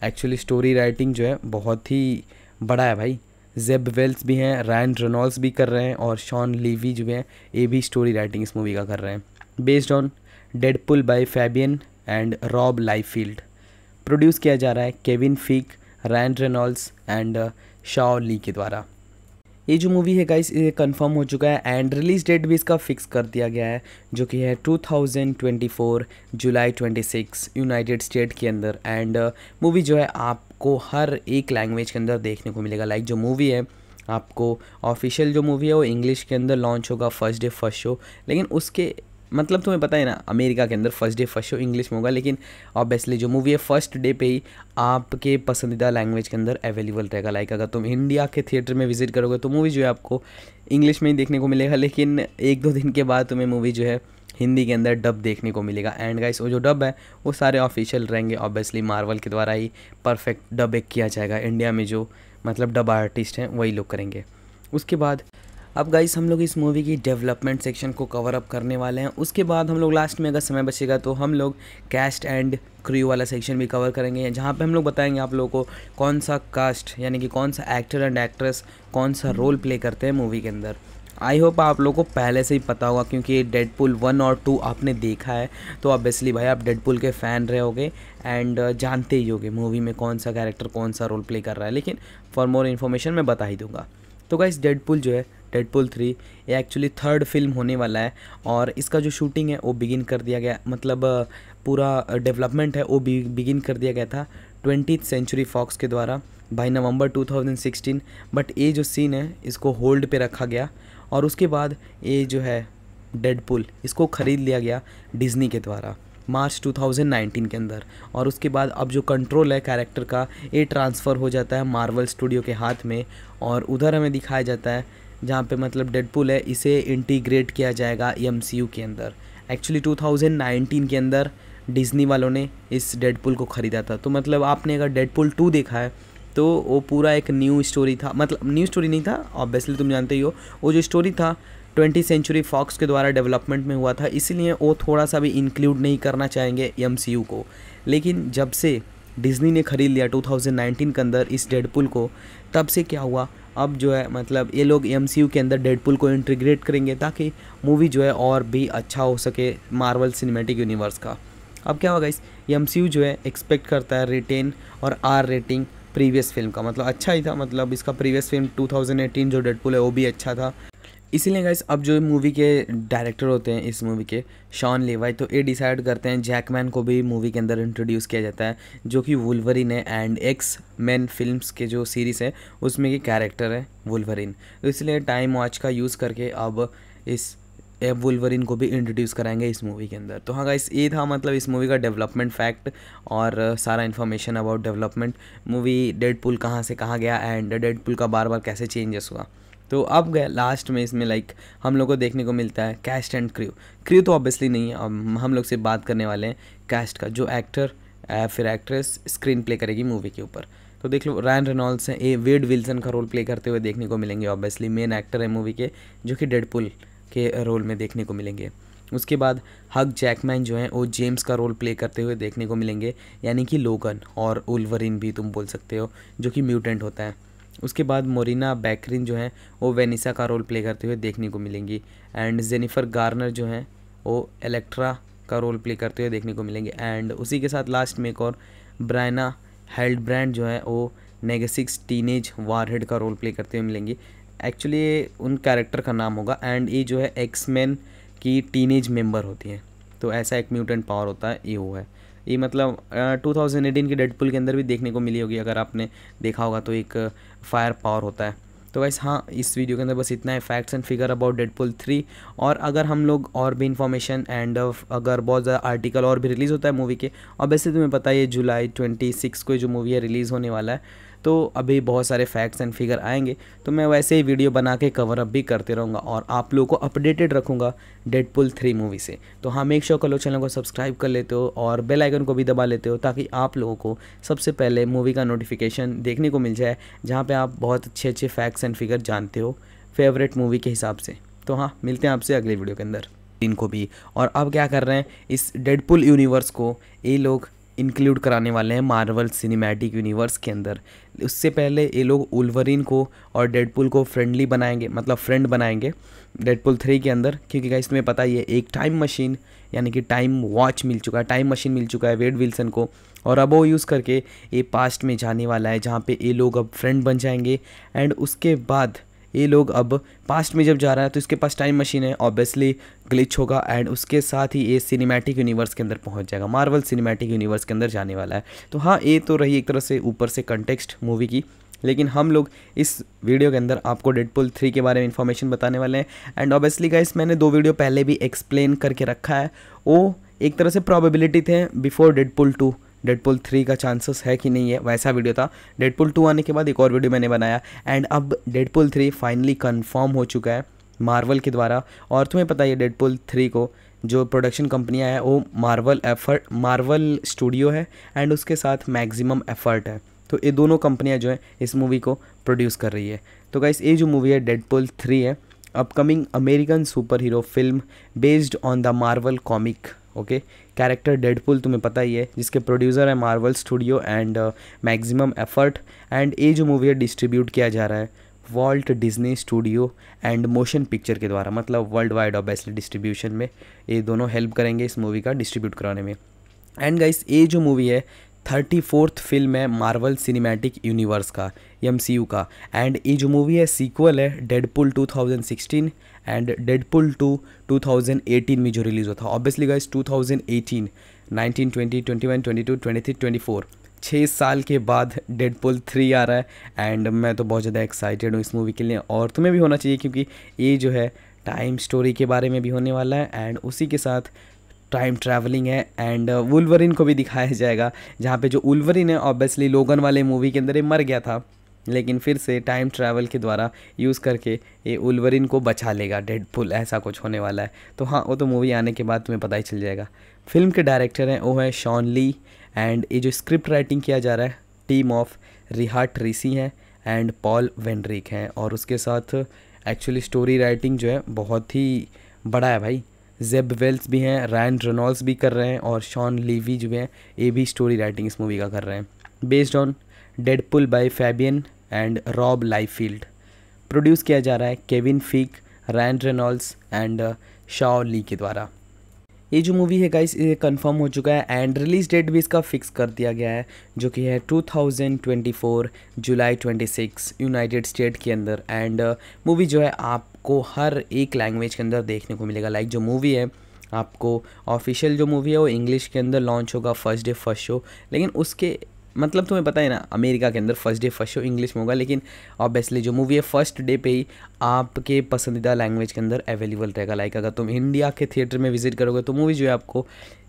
एक्चुअली स्टोरी राइटिंग जो है बहुत ही बड़ा है भाई जेब वेल्स भी हैं रैन रेनॉल्ड्स भी कर रहे हैं और शॉन लीवी जो हैं ये भी स्टोरी राइटिंग इस मूवी का कर रहे हैं based on Deadpool by Fabian and Rob Liefeld produce किया जा रहा है Kevin Feige Ryan Reynolds and Shao ली के द्वारा ये जो मूवी है गाइस ये कंफर्म हो चुका है एंड रिलीज डेट भी इसका फिक्स कर दिया गया है जो कि है 2024 जुलाई 26 यूनाइटेड स्टेट के अंदर एंड मूवी uh, जो है आप आपको हर एक लैंग्वेज के अंदर देखने को मिलेगा लाइक जो मूवी है आपको ऑफिशियल जो मूवी है वो इंग्लिश के अंदर लॉन्च होगा फर्स्ट डे फर्स्ट शो लेकिन उसके मतलब तुम्हें पता है ना अमेरिका के अंदर first day first show English में होगा लेकिन ऑब्वियसली जो मूवी है फर्स्ट डे पे ही आपके पसंदीदा लैंग्वेज के अंदर अवेलेबल रहेगा लाइक अगर तुम इंडिया के थिएटर में विजिट करोगे तो मूवी जो है आपको इंग्लिश में ही देखने को मिलेगा लेकिन एक दो दिन के बाद तुम्हें मूवी जो है हिंदी के अंदर डब देखने को मिलेगा एंड गाइस वो जो डब है वो सारे ऑफिशियल रहेंगे ऑब्वियसली मार्वल के द्वारा ही परफेक्ट डब एक किया जाएगा इंडिया में जो मतलब डब आर्टिस्ट हैं वही लोग करेंगे उसके बाद अब गाइस हम लोग इस मूवी की डेवलपमेंट सेक्शन को कवर अप करने वाले हैं उसके बाद हम लोग लास्ट में अगर समय बचेगा तो हम लोग कैस्ट एंड क्रू वाला सेक्शन भी कवर करेंगे जहाँ पे हम लोग बताएंगे आप लोगों को कौन सा कास्ट यानी कि कौन सा एक्टर एंड एक्ट्रेस कौन सा रोल प्ले करते हैं मूवी के अंदर आई होप आप लोगों को पहले से ही पता होगा क्योंकि डेडपुल वन और टू आपने देखा है तो ऑब्वियसली भाई आप डेडपुल के फ़ैन रहे एंड uh, जानते ही होगे मूवी में कौन सा कैरेक्टर कौन सा रोल प्ले कर रहा है लेकिन फॉर मोर इन्फॉर्मेशन मैं बता ही दूंगा तो गाइस डेडपुल जो है डेडपुल थ्री ये एक्चुअली थर्ड फिल्म होने वाला है और इसका जो शूटिंग है वो बिगिन कर दिया गया मतलब uh, पूरा डेवलपमेंट uh, है वो बिगिन कर दिया गया था ट्वेंटी सेंचुरी फॉक्स के द्वारा बाई नवंबर 2016 बट ये जो सीन है इसको होल्ड पे रखा गया और उसके बाद ये जो है डेडपुल इसको ख़रीद लिया गया डिज्नी के द्वारा मार्च 2019 के अंदर और उसके बाद अब जो कंट्रोल है कैरेक्टर का ये ट्रांसफ़र हो जाता है मार्वल स्टूडियो के हाथ में और उधर हमें दिखाया जाता है जहाँ पे मतलब डेडपुल है इसे इंटीग्रेट किया जाएगा एम के अंदर एक्चुअली 2019 के अंदर डिज्नी वालों ने इस डेडपुल को ख़रीदा था तो मतलब आपने अगर डेडपुल टू देखा है तो वो पूरा एक न्यू स्टोरी था मतलब न्यू स्टोरी नहीं था ऑब्वियसली तुम जानते ही हो वो जो स्टोरी था ट्वेंटी सेंचुरी फॉक्स के द्वारा डेवलपमेंट में हुआ था इसीलिए वो थोड़ा सा भी इंक्लूड नहीं करना चाहेंगे एम को लेकिन जब से डिज्नी ने ख़रीद लिया 2019 के अंदर इस डेडपुल को तब से क्या हुआ अब जो है मतलब ये लोग एम के अंदर डेडपुल को इंटीग्रेट करेंगे ताकि मूवी जो है और भी अच्छा हो सके मार्वल सिनेमेटिक यूनिवर्स का अब क्या होगा इस एम जो है एक्सपेक्ट करता है रिटेन और आर रेटिंग प्रीवियस फिल्म का मतलब अच्छा ही था मतलब इसका प्रीवियस फिल्म 2018 जो डेडपुल है वो भी अच्छा था इसीलिए गाइस अब जो मूवी के डायरेक्टर होते हैं इस मूवी के शॉन लेवाई तो ये डिसाइड करते हैं जैकमैन को भी मूवी के अंदर इंट्रोड्यूस किया जाता है जो कि वुलवरिन है एंड एक्स मैन फिल्म्स के जो सीरीज़ है उसमें के कैरेक्टर है वुलवरिन तो इसलिए टाइम वॉच का यूज़ करके अब इस एब वुलवरिन को भी इंट्रोड्यूस कराएंगे इस मूवी के अंदर तो हाँ गाइस ये था मतलब इस मूवी का डेवलपमेंट फैक्ट और सारा information about development movie Deadpool कहाँ से कहाँ गया एंड डेड पुल का बार बार कैसे चेंजेस हुआ तो अब गए लास्ट में इसमें लाइक हम लोग को देखने को मिलता है कैस्ट एंड क्र्यू क्रू तो ऑब्वियसली नहीं है हम लोग से बात करने वाले हैं कैस्ट का जो एक्टर फिर एक्ट्रेस स्क्रीन प्ले करेगी मूवी के ऊपर तो देख लो रैन रेनॉल्ड्स हैं ए वेड विल्सन का रोल प्ले करते हुए देखने को मिलेंगे ऑब्वियसली मेन एक्टर है मूवी के जो कि डेडपुल के रोल में देखने को मिलेंगे उसके बाद हग जैकमैन जो हैं वो जेम्स का रोल प्ले करते हुए देखने को मिलेंगे यानी कि लोगन और उल्वरिन भी तुम बोल सकते हो जो कि म्यूटेंट होता है उसके बाद मोरिना बैकरिन जो हैं वो वेनिसा का रोल प्ले करते हुए देखने को मिलेंगी एंड जेनिफर गार्नर जो हैं वो एलेक्ट्रा का रोल प्ले करते हुए देखने को मिलेंगे एंड उसी के साथ लास्ट में एक और ब्रायना हेल्ड ब्रांड जो है वो नेगेसिक्स टीनेज वारहेड का रोल प्ले करते हुए मिलेंगी एक्चुअली उन कैरेक्टर का नाम होगा एंड ये जो है एक्समैन की टीनेज मेंबर होती है तो ऐसा एक म्यूटेंट पावर होता है ये वो है ये मतलब टू थाउजेंड एटीन के डेडपुल के अंदर भी देखने को मिली होगी अगर आपने देखा होगा तो एक फायर पावर होता है तो वैसे हाँ इस वीडियो के अंदर बस इतना है facts and figure about Deadpool three और अगर हम लोग और भी इन्फॉर्मेशन एंड अगर बहुत ज़्यादा आर्टिकल और भी रिलीज़ होता है मूवी के और वैसे तुम्हें पता है ये जुलाई ट्वेंटी सिक्स को जो मूवी है रिलीज़ होने वाला है तो अभी बहुत सारे फैक्ट्स एंड फिगर आएंगे तो मैं वैसे ही वीडियो बना के कवर अप भी करते रहूँगा और आप लोगों को अपडेटेड रखूँगा डेडपुल थ्री मूवी से तो हाँ मेक श्योर कलो चैनल को सब्सक्राइब कर लेते हो और बेल आइकन को भी दबा लेते हो ताकि आप लोगों को सबसे पहले मूवी का नोटिफिकेशन देखने को मिल जाए जहाँ पर आप बहुत अच्छे अच्छे फैक्ट्स एंड फिगर जानते हो फेवरेट मूवी के हिसाब से तो हाँ मिलते हैं आपसे अगले वीडियो के अंदर इनको भी और अब क्या कर रहे हैं इस डेडपुल यूनिवर्स को ये लोग इंक्लूड कराने वाले हैं मार्वल सिनेमैटिक यूनिवर्स के अंदर उससे पहले ये लोग उल्वरिन को और डेडपुल को फ्रेंडली बनाएंगे मतलब फ्रेंड बनाएंगे डेडपुल थ्री के अंदर क्योंकि गाइस तुम्हें पता ही है एक टाइम मशीन यानी कि टाइम वॉच मिल चुका है टाइम मशीन मिल चुका है वेड विल्सन को और अब वो यूज़ करके ये पास्ट में जाने वाला है जहाँ पे ये लोग अब फ्रेंड बन जाएंगे एंड उसके बाद ये लोग अब पास्ट में जब जा रहा है तो इसके पास टाइम मशीन है ऑब्वियसली ग्लिच होगा एंड उसके साथ ही ये सिनेमैटिक यूनिवर्स के अंदर पहुंच जाएगा मार्वल सिनेमैटिक यूनिवर्स के अंदर जाने वाला है तो हाँ ये तो रही एक तरह से ऊपर से कंटेक्स्ट मूवी की लेकिन हम लोग इस वीडियो के अंदर आपको डेडपुल थ्री के बारे में इन्फॉर्मेशन बताने वाले हैं एंड ऑब्वियसली गाइस मैंने दो वीडियो पहले भी एक्सप्लेन करके रखा है वो एक तरह से प्रॉबेबिलिटी थे before Deadpool two Deadpool three का चांसेस है कि नहीं है वैसा वीडियो था डेडपुल टू आने के बाद एक और वीडियो मैंने बनाया एंड अब डेडपुल थ्री फाइनली कन्फर्म हो चुका है मार्वल के द्वारा और तुम्हें पता है डेडपुल थ्री को जो प्रोडक्शन कंपनियाँ हैं वो मार्वल एफर्ट मार्वल स्टूडियो है एंड उसके साथ मैक्सिमम एफर्ट है तो ये दोनों कंपनियाँ जो हैं इस मूवी को प्रोड्यूस कर रही है तो गाइस ये जो मूवी है डेडपुल थ्री है upcoming American super hero film based on the Marvel comic okay character Deadpool तुम्हें पता ही है जिसके प्रोड्यूसर है Marvel studio and maximum effort and ये जो मूवी है डिस्ट्रीब्यूट किया जा रहा है Walt Disney studio and motion picture के द्वारा मतलब वर्ल्ड वाइड बेस्ट डिस्ट्रीब्यूशन में ये दोनों हेल्प करेंगे इस मूवी का डिस्ट्रीब्यूट कराने में एंड गाइस ये जो मूवी है थर्टी फोर्थ फिल्म है मार्वल सिनेमैटिक यूनिवर्स का एम का एंड ये जो मूवी है सीक्वल है Deadpool sixteen and Deadpool two eighteen में जो रिलीज़ हुआ था ऑब्वियसली गाइज 2018 19 20 21 22 23 24 छः साल के बाद डेडपुल थ्री आ रहा है एंड मैं तो बहुत ज़्यादा एक्साइटेड हूँ इस मूवी के लिए और तुम्हें भी होना चाहिए क्योंकि ये जो है टाइम स्टोरी के बारे में भी होने वाला है एंड उसी के साथ टाइम ट्रैवलिंग है एंड वुलवरिन को भी दिखाया जाएगा जहाँ पे जो उल्वरिन है ऑब्वियसली लोगन वाले मूवी के अंदर ये मर गया था लेकिन फिर से टाइम ट्रैवल के द्वारा यूज़ करके ये उल्वरिन को बचा लेगा डेड पुल ऐसा कुछ होने वाला है तो हाँ वो तो मूवी आने के बाद तुम्हें पता ही चल जाएगा फिल्म के डायरेक्टर हैं वो हैं शॉन ली एंड ये जो स्क्रिप्ट राइटिंग किया जा रहा है टीम ऑफ रिहा ट्रीसी हैं एंड पॉल वेंड्रिक हैं और उसके साथ एक्चुअली स्टोरी राइटिंग जो है बहुत ही बड़ा है भाई जेब वेल्स भी हैं रैन रेनॉल्ड्स भी कर रहे हैं और शॉन लीवी जो हैं ये भी स्टोरी राइटिंग इस मूवी का कर रहे हैं based on Deadpool by Fabian and Rob Liefeld produce किया जा रहा है Kevin Feige Ryan Reynolds and Shao ली के द्वारा ये जो मूवी है गाइस ये कंफर्म हो चुका है एंड रिलीज डेट भी इसका फिक्स कर दिया गया है जो कि है 2024 जुलाई 26 यूनाइटेड स्टेट के अंदर एंड मूवी uh, जो है आपको हर एक लैंग्वेज के अंदर देखने को मिलेगा लाइक like जो मूवी है आपको ऑफिशियल जो मूवी है वो इंग्लिश के अंदर लॉन्च होगा फर्स्ट डे फर्स्ट शो लेकिन उसके मतलब तुम्हें पता है ना अमेरिका के अंदर first day first show English में होगा लेकिन ऑब्वियसली जो मूवी है फर्स्ट डे पे ही आपके पसंदीदा लैंग्वेज के अंदर अवेलेबल रहेगा लाइक अगर तुम इंडिया के थिएटर में विजिट करोगे तो मूवी जो है आपको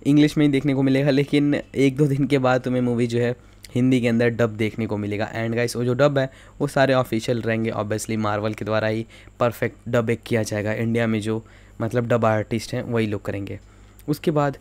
इंग्लिश में ही देखने को मिलेगा लेकिन एक दो दिन के बाद तुम्हें मूवी जो है हिंदी के अंदर डब देखने को मिलेगा एंड गाइस वो जो डब है वो सारे ऑफिशियल रहेंगे ऑब्वियसली मार्वल के द्वारा ही परफेक्ट डब एक किया जाएगा इंडिया में जो मतलब डब आर्टिस्ट हैं वही लोग करेंगे उसके बाद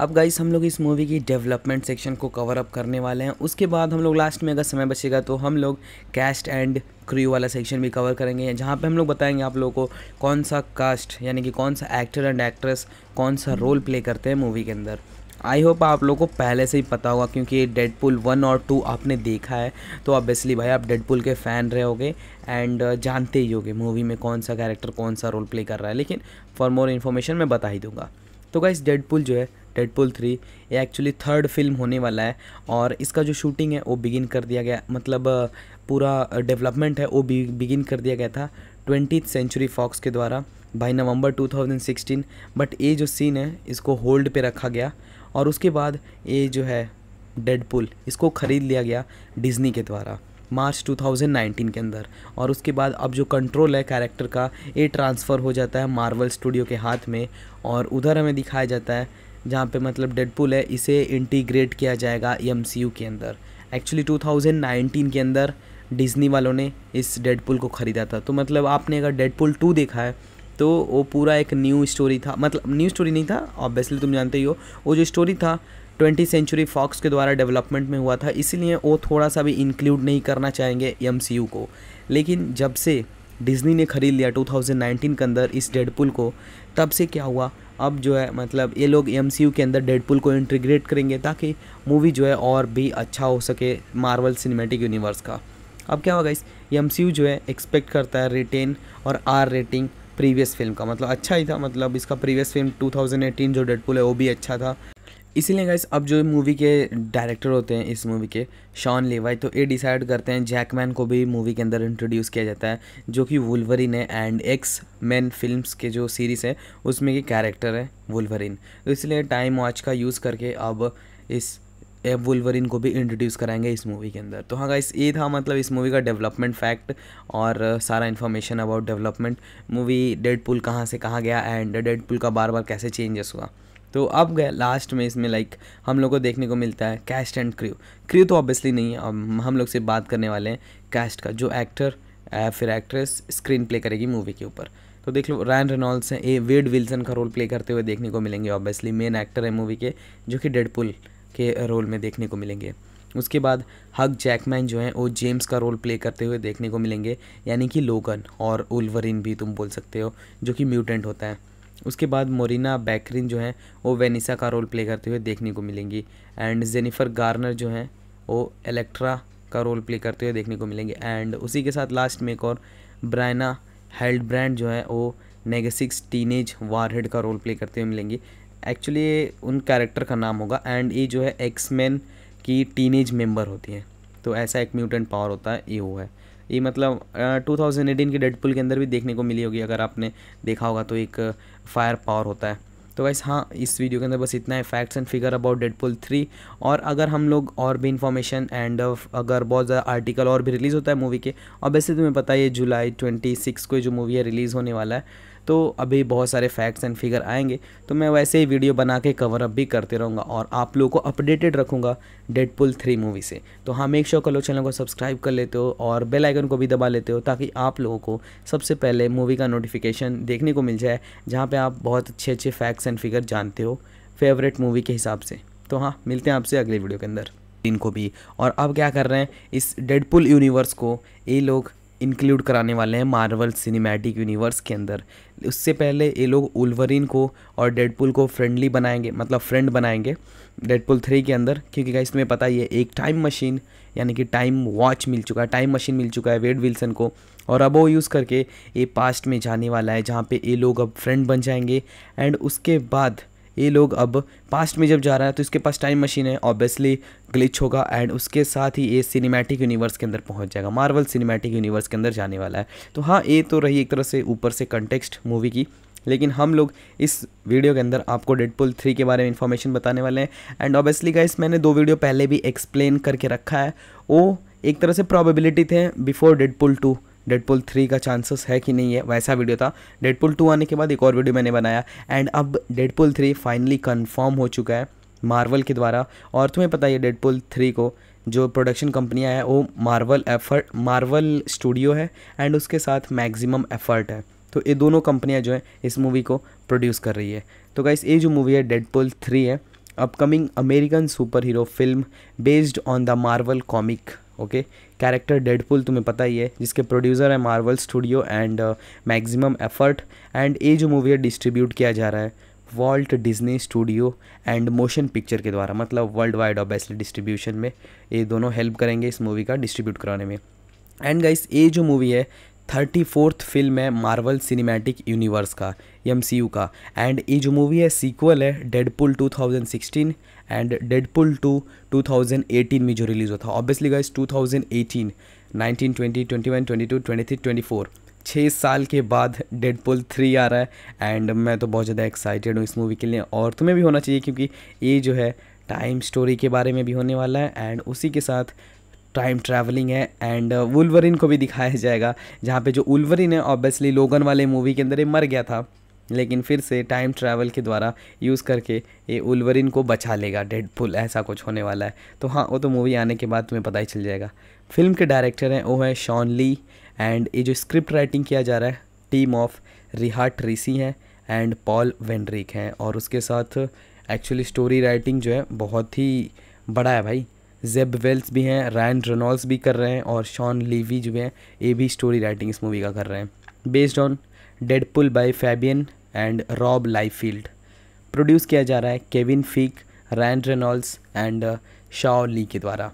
अब गाइस हम लोग इस मूवी की डेवलपमेंट सेक्शन को कवर अप करने वाले हैं उसके बाद हम लोग लास्ट में अगर समय बचेगा तो हम लोग कैस्ट एंड क्रू वाला सेक्शन भी कवर करेंगे जहाँ पे हम लोग बताएंगे आप लोगों को कौन सा कास्ट यानी कि कौन सा एक्टर एंड एक्ट्रेस कौन सा रोल प्ले करते हैं मूवी के अंदर आई होप आप लोगों को पहले से ही पता होगा क्योंकि डेडपुल वन और टू आपने देखा है तो ऑब्वियसली भाई आप डेडपुल के फ़ैन रहे एंड uh, जानते ही होगे मूवी में कौन सा कैरेक्टर कौन सा रोल प्ले कर रहा है लेकिन फॉर मोर इन्फॉर्मेशन मैं बता ही दूंगा तो गाइस डेडपुल जो है डेडपुल थ्री ये एक्चुअली थर्ड फिल्म होने वाला है और इसका जो शूटिंग है वो बिगिन कर दिया गया मतलब पूरा डेवलपमेंट है वो बिगिन कर दिया गया था ट्वेंटी सेंचुरी फॉक्स के द्वारा बाई नवंबर 2016 बट ये जो सीन है इसको होल्ड पे रखा गया और उसके बाद ये जो है डेडपुल इसको ख़रीद लिया गया डिज्नी के द्वारा मार्च 2019 के अंदर और उसके बाद अब जो कंट्रोल है कैरेक्टर का ये ट्रांसफ़र हो जाता है मार्वल स्टूडियो के हाथ में और उधर हमें दिखाया जाता है जहाँ पे मतलब डेडपुल है इसे इंटीग्रेट किया जाएगा एम के अंदर एक्चुअली 2019 के अंदर डिज्नी वालों ने इस डेडपुल को ख़रीदा था तो मतलब आपने अगर डेडपुल टू देखा है तो वो पूरा एक न्यू स्टोरी था मतलब न्यू स्टोरी नहीं था ऑब्वियसली तुम जानते ही हो वो जो स्टोरी था ट्वेंटी सेंचुरी फॉक्स के द्वारा डेवलपमेंट में हुआ था इसीलिए वो थोड़ा सा भी इंक्लूड नहीं करना चाहेंगे एम को लेकिन जब से डिज्नी ने ख़रीद लिया 2019 के अंदर इस डेडपुल को तब से क्या हुआ अब जो है मतलब ये लोग एम के अंदर डेडपुल को इंटीग्रेट करेंगे ताकि मूवी जो है और भी अच्छा हो सके मार्वल सिनेमेटिक यूनिवर्स का अब क्या होगा इस एम जो है एक्सपेक्ट करता है रिटेन और आर रेटिंग प्रीवियस फिल्म का मतलब अच्छा ही था मतलब इसका प्रीवियस फिल्म 2018 जो डेडपुल है वो भी अच्छा था इसीलिए गाइस अब जो मूवी के डायरेक्टर होते हैं इस मूवी के शॉन लेवाई तो ये डिसाइड करते हैं जैकमैन को भी मूवी के अंदर इंट्रोड्यूस किया जाता है जो कि वुलवरिन है एंड एक्स मैन फिल्म्स के जो सीरीज़ है उसमें के कैरेक्टर है वुलवरिन तो इसलिए टाइम वॉच का यूज़ करके अब इस एब वुलवरिन को भी इंट्रोड्यूस कराएंगे इस मूवी के अंदर तो हाँ गाइस ये था मतलब इस मूवी का डेवलपमेंट फैक्ट और सारा information about development movie Deadpool कहाँ से कहाँ गया एंड डेडपुल का बार बार कैसे चेंजेस हुआ तो अब गए लास्ट में इसमें लाइक हम लोग को देखने को मिलता है कैस्ट एंड क्रू क्रू तो ऑब्वियसली नहीं है हम लोग से बात करने वाले हैं कैस्ट का जो एक्टर फिर एक्ट्रेस स्क्रीन प्ले करेगी मूवी के ऊपर तो देख लो रैन रेनॉल्ड्स हैं ए वेड विल्सन का रोल प्ले करते हुए देखने को मिलेंगे ऑब्वियसली मेन एक्टर है मूवी के जो कि डेडपुल के रोल में देखने को मिलेंगे उसके बाद हग जैकमैन जो हैं वो जेम्स का रोल प्ले करते हुए देखने को मिलेंगे यानी कि लोगन और उल्वरिन भी तुम बोल सकते हो जो कि म्यूटेंट होता है उसके बाद मोरिना बैकरिन जो हैं वो वेनिसा का रोल प्ले करते हुए देखने को मिलेंगी एंड जेनिफर गार्नर जो हैं वो एलेक्ट्रा का रोल प्ले करते हुए देखने को मिलेंगे एंड उसी के साथ लास्ट में एक और ब्रायना हेल्ड ब्रांड जो है वो नेगेसिक्स टीनेज वारहेड का रोल प्ले करते हुए मिलेंगी एक्चुअली ये उन कैरेक्टर का नाम होगा एंड ये जो है एक्समैन की टीनेज मेंबर होती है तो ऐसा एक म्यूटेंट पावर होता है ये वो है ये मतलब टू थाउजेंड एटीन के डेडपुल के अंदर भी देखने को मिली होगी अगर आपने देखा होगा तो एक फायर पावर होता है तो वैसे हाँ इस वीडियो के अंदर बस इतना है facts and figure about Deadpool three और अगर हम लोग और भी इन्फॉर्मेशन एंड अगर बहुत ज़्यादा आर्टिकल और भी रिलीज़ होता है मूवी के और वैसे तुम्हें पता है ये जुलाई ट्वेंटी सिक्स को जो मूवी है रिलीज़ होने वाला है तो अभी बहुत सारे फैक्ट्स एंड फिगर आएंगे तो मैं वैसे ही वीडियो बना के कवर अप भी करते रहूँगा और आप लोगों को अपडेटेड रखूँगा डेडपुल थ्री मूवी से तो हाँ मेक श्योर कर लो चैनल को सब्सक्राइब कर लेते हो और बेल आइकन को भी दबा लेते हो ताकि आप लोगों को सबसे पहले मूवी का नोटिफिकेशन देखने को मिल जाए जहाँ पर आप बहुत अच्छे अच्छे फैक्ट्स एंड फिगर जानते हो फेवरेट मूवी के हिसाब से तो हाँ मिलते हैं आपसे अगले वीडियो के अंदर इनको भी और अब क्या कर रहे हैं इस डेडपुल यूनिवर्स को ये लोग इंक्लूड कराने वाले हैं मार्वल सिनेमैटिक यूनिवर्स के अंदर उससे पहले ये लोग उल्वरिन को और डेडपुल को फ्रेंडली बनाएंगे मतलब फ्रेंड बनाएंगे डेडपुल थ्री के अंदर क्योंकि गाइस तुम्हें पता ही है एक टाइम मशीन यानी कि टाइम वॉच मिल चुका है टाइम मशीन मिल चुका है वेड विल्सन को और अब वो यूज़ करके ये पास्ट में जाने वाला है जहाँ पे ये लोग अब फ्रेंड बन जाएंगे एंड उसके बाद ये लोग अब पास्ट में जब जा रहा है तो इसके पास टाइम मशीन है ऑब्वियसली ग्लिच होगा एंड उसके साथ ही ये सिनेमैटिक यूनिवर्स के अंदर पहुंच जाएगा मार्वल सिनेमैटिक यूनिवर्स के अंदर जाने वाला है तो हाँ ये तो रही एक तरह से ऊपर से कंटेक्स्ट मूवी की लेकिन हम लोग इस वीडियो के अंदर आपको डेडपुल थ्री के बारे में इन्फॉर्मेशन बताने वाले हैं एंड ऑब्वियसली गाइस मैंने दो वीडियो पहले भी एक्सप्लेन करके रखा है वो एक तरह से प्रॉबेबिलिटी थे before Deadpool two Deadpool three का चांसेस है कि नहीं है वैसा वीडियो था डेडपुल टू आने के बाद एक और वीडियो मैंने बनाया एंड अब डेडपुल थ्री फाइनली कन्फर्म हो चुका है मार्वल के द्वारा और तुम्हें पता है डेडपुल थ्री को जो प्रोडक्शन कंपनियाँ हैं वो मार्वल एफर्ट मार्वल स्टूडियो है एंड उसके साथ मैक्सिमम एफर्ट है तो ये दोनों कंपनियाँ जो हैं इस मूवी को प्रोड्यूस कर रही है तो गाइस ये जो मूवी है डेडपुल थ्री है upcoming American super hero film based on the Marvel comic okay character Deadpool तुम्हें पता ही है जिसके प्रोड्यूसर है Marvel studio and maximum effort and ये जो मूवी है डिस्ट्रीब्यूट किया जा रहा है Walt Disney studio and motion picture के द्वारा मतलब वर्ल्ड वाइड ऑब्वियसली डिस्ट्रीब्यूशन में ये दोनों हेल्प करेंगे इस मूवी का डिस्ट्रीब्यूट कराने में एंड गाइस ये जो मूवी है थर्टी फोर्थ फिल्म है मार्वल सिनेमैटिक यूनिवर्स का एम का एंड ये जो मूवी है सीक्वल है Deadpool two and Deadpool two 2018 में जो रिलीज़ हुआ था ऑब्वियसली गाइज 2018 19 20 21 22 23 24 छः साल के बाद डेडपुल थ्री आ रहा है एंड मैं तो बहुत ज़्यादा एक्साइटेड हूँ इस मूवी के लिए और तुम्हें भी होना चाहिए क्योंकि ये जो है टाइम स्टोरी के बारे में भी होने वाला है एंड उसी के साथ टाइम ट्रैवलिंग है एंड वुलवरिन को भी दिखाया जाएगा जहाँ पे जो उल्वरिन है ऑब्वियसली लोगन वाले मूवी के अंदर ये मर गया था लेकिन फिर से टाइम ट्रैवल के द्वारा यूज़ करके ये उल्वरिन को बचा लेगा डेड पुल ऐसा कुछ होने वाला है तो हाँ वो तो मूवी आने के बाद तुम्हें पता ही चल जाएगा फिल्म के डायरेक्टर हैं वो है शॉन ली एंड ये जो स्क्रिप्ट राइटिंग किया जा रहा है टीम ऑफ रिहा ट्रेसी हैं एंड पॉल वेनरिक हैं और उसके साथ एक्चुअली स्टोरी राइटिंग जो है बहुत ही बड़ा है भाई जेब वेल्स भी हैं रैन रेनॉल्ड्स भी कर रहे हैं और शॉन लीवी जो हैं ये भी स्टोरी राइटिंग इस मूवी का कर रहे हैं based on Deadpool by Fabian and Rob Liefeld produce किया जा रहा है Kevin Feige Ryan Reynolds and uh, Shao ली के द्वारा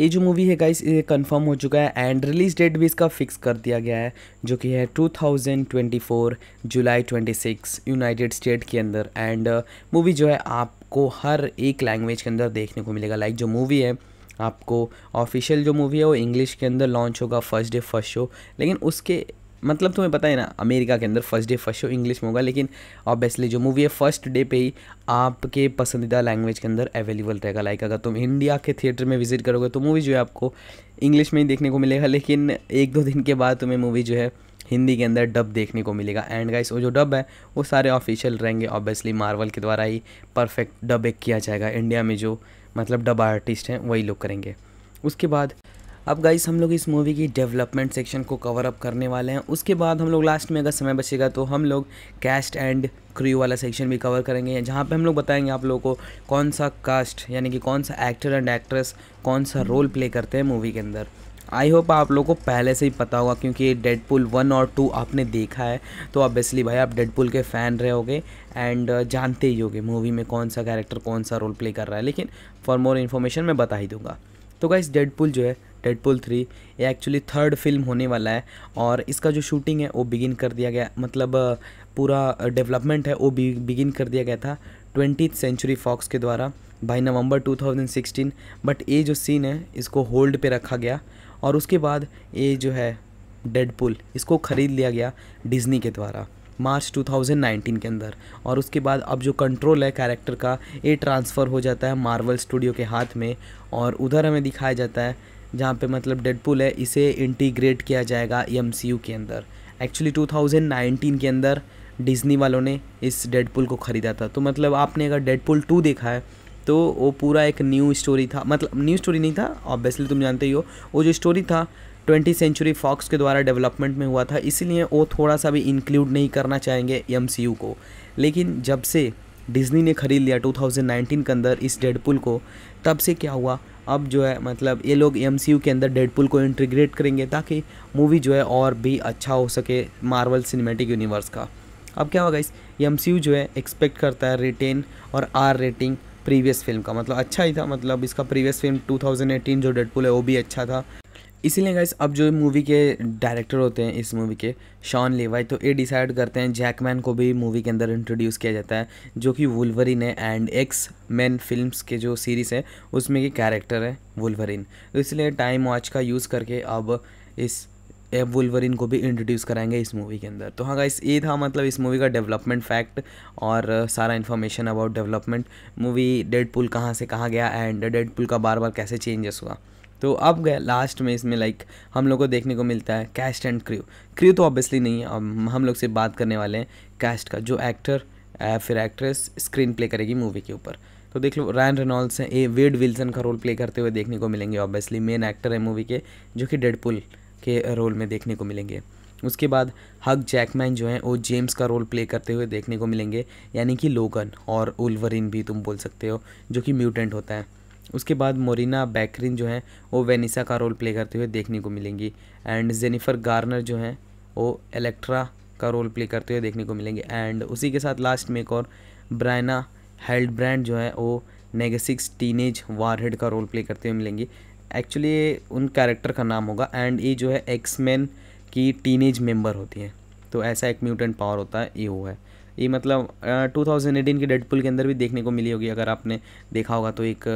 ये जो मूवी है गाइस ये कंफर्म हो चुका है एंड रिलीज डेट भी इसका फिक्स कर दिया गया है जो कि है 2024 जुलाई 26 यूनाइटेड स्टेट के अंदर एंड uh, मूवी जो है आपको हर एक लैंग्वेज के अंदर देखने को मिलेगा लाइक like जो मूवी है आपको ऑफिशियल जो मूवी है वो इंग्लिश के अंदर लॉन्च होगा फर्स्ट डे फर्स्ट शो लेकिन उसके मतलब तुम्हें पता है ना अमेरिका के अंदर first day first show English में होगा लेकिन ऑब्वियसली जो मूवी है फर्स्ट डे पे ही आपके पसंदीदा लैंग्वेज के अंदर अवेलेबल रहेगा लाइक अगर तुम इंडिया के थिएटर में विजिट करोगे तो मूवी जो है आपको इंग्लिश में ही देखने को मिलेगा लेकिन एक दो दिन के बाद तुम्हें मूवी जो है हिंदी के अंदर डब देखने को मिलेगा एंड गाइस वो जो डब है वो सारे ऑफिशियल रहेंगे ऑब्वियसली मार्वल के द्वारा ही परफेक्ट डब एक किया जाएगा इंडिया में जो मतलब डब आर्टिस्ट हैं वही लोग करेंगे उसके बाद अब गाइस हम लोग इस मूवी की डेवलपमेंट सेक्शन को कवर अप करने वाले हैं उसके बाद हम लोग लास्ट में अगर समय बचेगा तो हम लोग कैस्ट एंड क्रू वाला सेक्शन भी कवर करेंगे जहाँ पे हम लोग बताएंगे आप लोगों को कौन सा कास्ट यानी कि कौन सा एक्टर एंड एक्ट्रेस कौन सा रोल प्ले करते हैं मूवी के अंदर आई होप आप लोगों को पहले से ही पता होगा क्योंकि डेडपुल वन और टू आपने देखा है तो ऑब्वियसली भाई आप डेडपुल के फ़ैन रहे एंड uh, जानते ही होगे मूवी में कौन सा कैरेक्टर कौन सा रोल प्ले कर रहा है लेकिन फॉर मोर इन्फॉर्मेशन मैं बता ही दूंगा तो गाइस डेडपुल जो है डेडपुल थ्री ये एक्चुअली थर्ड फिल्म होने वाला है और इसका जो शूटिंग है वो बिगिन कर दिया गया मतलब पूरा डेवलपमेंट है वो बिगिन कर दिया गया था ट्वेंटी सेंचुरी फॉक्स के द्वारा बाई नवंबर 2016 बट ये जो सीन है इसको होल्ड पे रखा गया और उसके बाद ये जो है डेडपुल इसको ख़रीद लिया गया डिज्नी के द्वारा मार्च 2019 के अंदर और उसके बाद अब जो कंट्रोल है कैरेक्टर का ये ट्रांसफ़र हो जाता है मार्वल स्टूडियो के हाथ में और उधर हमें दिखाया जाता है जहाँ पे मतलब डेडपुल है इसे इंटीग्रेट किया जाएगा एम के अंदर एक्चुअली 2019 के अंदर डिज्नी वालों ने इस डेडपुल को ख़रीदा था तो मतलब आपने अगर डेडपुल टू देखा है तो वो पूरा एक न्यू स्टोरी था मतलब न्यू स्टोरी नहीं था ऑब्वियसली तुम जानते ही हो वो जो स्टोरी था ट्वेंटी सेंचुरी फॉक्स के द्वारा डेवलपमेंट में हुआ था इसीलिए वो थोड़ा सा भी इंक्लूड नहीं करना चाहेंगे एम को लेकिन जब से डिज्नी ने ख़रीद लिया 2019 के अंदर इस डेडपुल को तब से क्या हुआ अब जो है मतलब ये लोग एम के अंदर डेडपुल को इंटीग्रेट करेंगे ताकि मूवी जो है और भी अच्छा हो सके मार्वल सिनेमेटिक यूनिवर्स का अब क्या होगा इस एम जो है एक्सपेक्ट करता है रिटेन और आर रेटिंग प्रीवियस फिल्म का मतलब अच्छा ही था मतलब इसका प्रीवियस फिल्म 2018 जो डेडपुल है वो भी अच्छा था इसीलिए गाइस अब जो मूवी के डायरेक्टर होते हैं इस मूवी के शॉन लेवाई तो ये डिसाइड करते हैं जैकमैन को भी मूवी के अंदर इंट्रोड्यूस किया जाता है जो कि वुलवरिन है एंड एक्स मैन फिल्म्स के जो सीरीज़ है उसमें की कैरेक्टर है वुलवरिन तो इसलिए टाइम वॉच का यूज़ करके अब इस एब वुलवरिन को भी इंट्रोड्यूस कराएंगे इस मूवी के अंदर तो हाँ गाइस ये था मतलब इस मूवी का डेवलपमेंट फैक्ट और सारा information about development movie Deadpool कहाँ से कहाँ गया एंड डेडपुल का बार बार कैसे चेंजेस हुआ तो अब गए लास्ट में इसमें लाइक हम लोग को देखने को मिलता है कैस्ट एंड क्रू क्रू तो ऑब्वियसली नहीं है अब हम लोग से बात करने वाले हैं कैस्ट का जो एक्टर फिर एक्ट्रेस स्क्रीन प्ले करेगी मूवी के ऊपर तो देख लो रैन रेनॉल्ड्स हैं ए वेड विल्सन का रोल प्ले करते हुए देखने को मिलेंगे ऑब्वियसली मेन एक्टर है मूवी के जो कि डेडपुल के रोल में देखने को मिलेंगे उसके बाद हक जैकमैन जो हैं वो जेम्स का रोल प्ले करते हुए देखने को मिलेंगे यानी कि लोगन और उल्वरिन भी तुम बोल सकते हो जो कि म्यूटेंट होता है उसके बाद मोरिना बैकरिन जो हैं वो वेनिसा का रोल प्ले करते हुए देखने को मिलेंगी एंड जेनिफर गार्नर जो हैं वो एलेक्ट्रा का रोल प्ले करते हुए देखने को मिलेंगे एंड उसी के साथ लास्ट में एक और ब्रायना हेल्ड ब्रांड जो है वो नेगेसिक्स टीनेज वारहेड का रोल प्ले करते हुए मिलेंगी एक्चुअली ये उन कैरेक्टर का नाम होगा एंड ये जो है एक्समैन की टीनेज मेंबर होती है तो ऐसा एक म्यूटेंट पावर होता है ये वो है ये मतलब थाउजेंड एटीन के डेडपुल के अंदर भी देखने को मिली होगी अगर आपने देखा होगा तो एक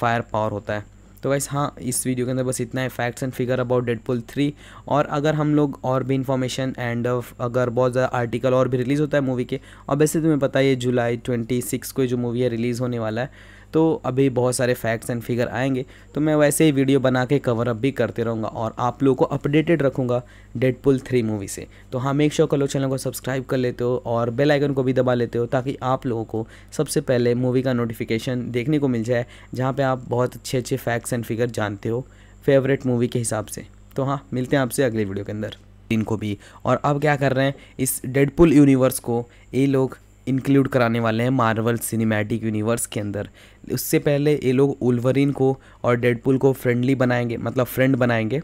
फायर पावर होता है तो वैसे हाँ इस वीडियो के अंदर बस इतना है facts and figure about Deadpool three और अगर हम लोग और भी इन्फॉर्मेशन एंड अगर बहुत ज़्यादा आर्टिकल और भी रिलीज़ होता है मूवी के और वैसे तुम्हें पता है ये जुलाई ट्वेंटी सिक्स को जो मूवी है रिलीज़ होने वाला है तो अभी बहुत सारे फैक्ट्स एंड फिगर आएंगे तो मैं वैसे ही वीडियो बना के कवर अप भी करते रहूँगा और आप लोगों को अपडेटेड रखूँगा डेड पुल थ्री मूवी से तो हाँ मेक श्योर कलो चैनल को सब्सक्राइब कर लेते हो और बेल आइकन को भी दबा लेते हो ताकि आप लोगों को सबसे पहले मूवी का नोटिफिकेशन देखने को मिल जाए जहाँ पर आप बहुत अच्छे अच्छे फैक्ट्स एंड फिगर जानते हो फेवरेट मूवी के हिसाब से तो हाँ मिलते हैं आपसे अगले वीडियो के अंदर इनको भी और अब क्या कर रहे हैं इस डेडपुल यूनिवर्स को ये लोग इंक्लूड कराने वाले हैं मार्वल सिनेमैटिक यूनिवर्स के अंदर उससे पहले ये लोग उल्वरिन को और डेडपुल को फ्रेंडली बनाएंगे मतलब फ्रेंड बनाएंगे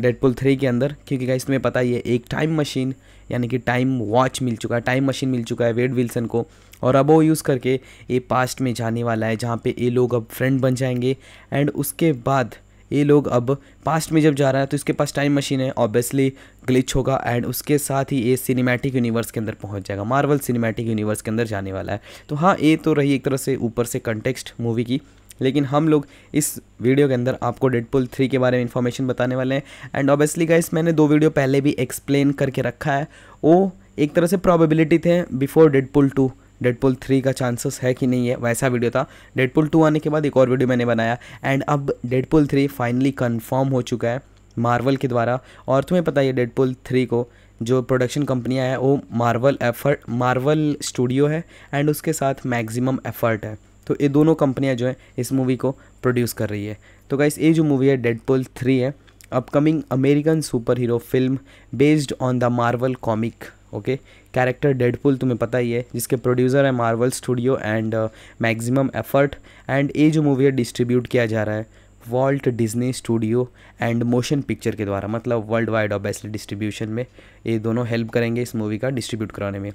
डेडपुल थ्री के अंदर क्योंकि गाइस तुम्हें पता ही है एक टाइम मशीन यानी कि टाइम वॉच मिल चुका है टाइम मशीन मिल चुका है वेड विल्सन को और अब वो यूज़ करके ये पास्ट में जाने वाला है जहाँ पे ये लोग अब फ्रेंड बन जाएंगे एंड उसके बाद ये लोग अब पास्ट में जब जा रहा है तो इसके पास टाइम मशीन है ऑब्वियसली ग्लिच होगा एंड उसके साथ ही ये सिनेमैटिक यूनिवर्स के अंदर पहुंच जाएगा मार्वल सिनेमैटिक यूनिवर्स के अंदर जाने वाला है तो हाँ ये तो रही एक तरह से ऊपर से कंटेक्स्ट मूवी की लेकिन हम लोग इस वीडियो के अंदर आपको डेडपुल थ्री के बारे में इन्फॉर्मेशन बताने वाले हैं एंड ऑब्वियसली गाइस मैंने दो वीडियो पहले भी एक्सप्लेन करके रखा है वो एक तरह से प्रॉबेबिलिटी थे before Deadpool two Deadpool three का चांसेस है कि नहीं है वैसा वीडियो था डेडपुल टू आने के बाद एक और वीडियो मैंने बनाया एंड अब डेडपुल थ्री फाइनली कन्फर्म हो चुका है मार्वल के द्वारा और तुम्हें पता है डेडपुल थ्री को जो प्रोडक्शन कंपनियाँ हैं वो मार्वल एफर्ट मार्वल स्टूडियो है एंड उसके साथ मैक्सिमम एफर्ट है तो ये दोनों कंपनियाँ जो हैं इस मूवी को प्रोड्यूस कर रही है तो गाइस ये जो मूवी है डेडपुल थ्री है upcoming American super hero film based on the Marvel comic okay character Deadpool तुम्हें पता ही है जिसके प्रोड्यूसर है Marvel studio and uh, maximum effort and ये जो मूवी है डिस्ट्रीब्यूट किया जा रहा है Walt Disney studio and motion picture के द्वारा मतलब वर्ल्ड वाइड बेस्ट डिस्ट्रीब्यूशन में ये दोनों हेल्प करेंगे इस मूवी का डिस्ट्रीब्यूट कराने में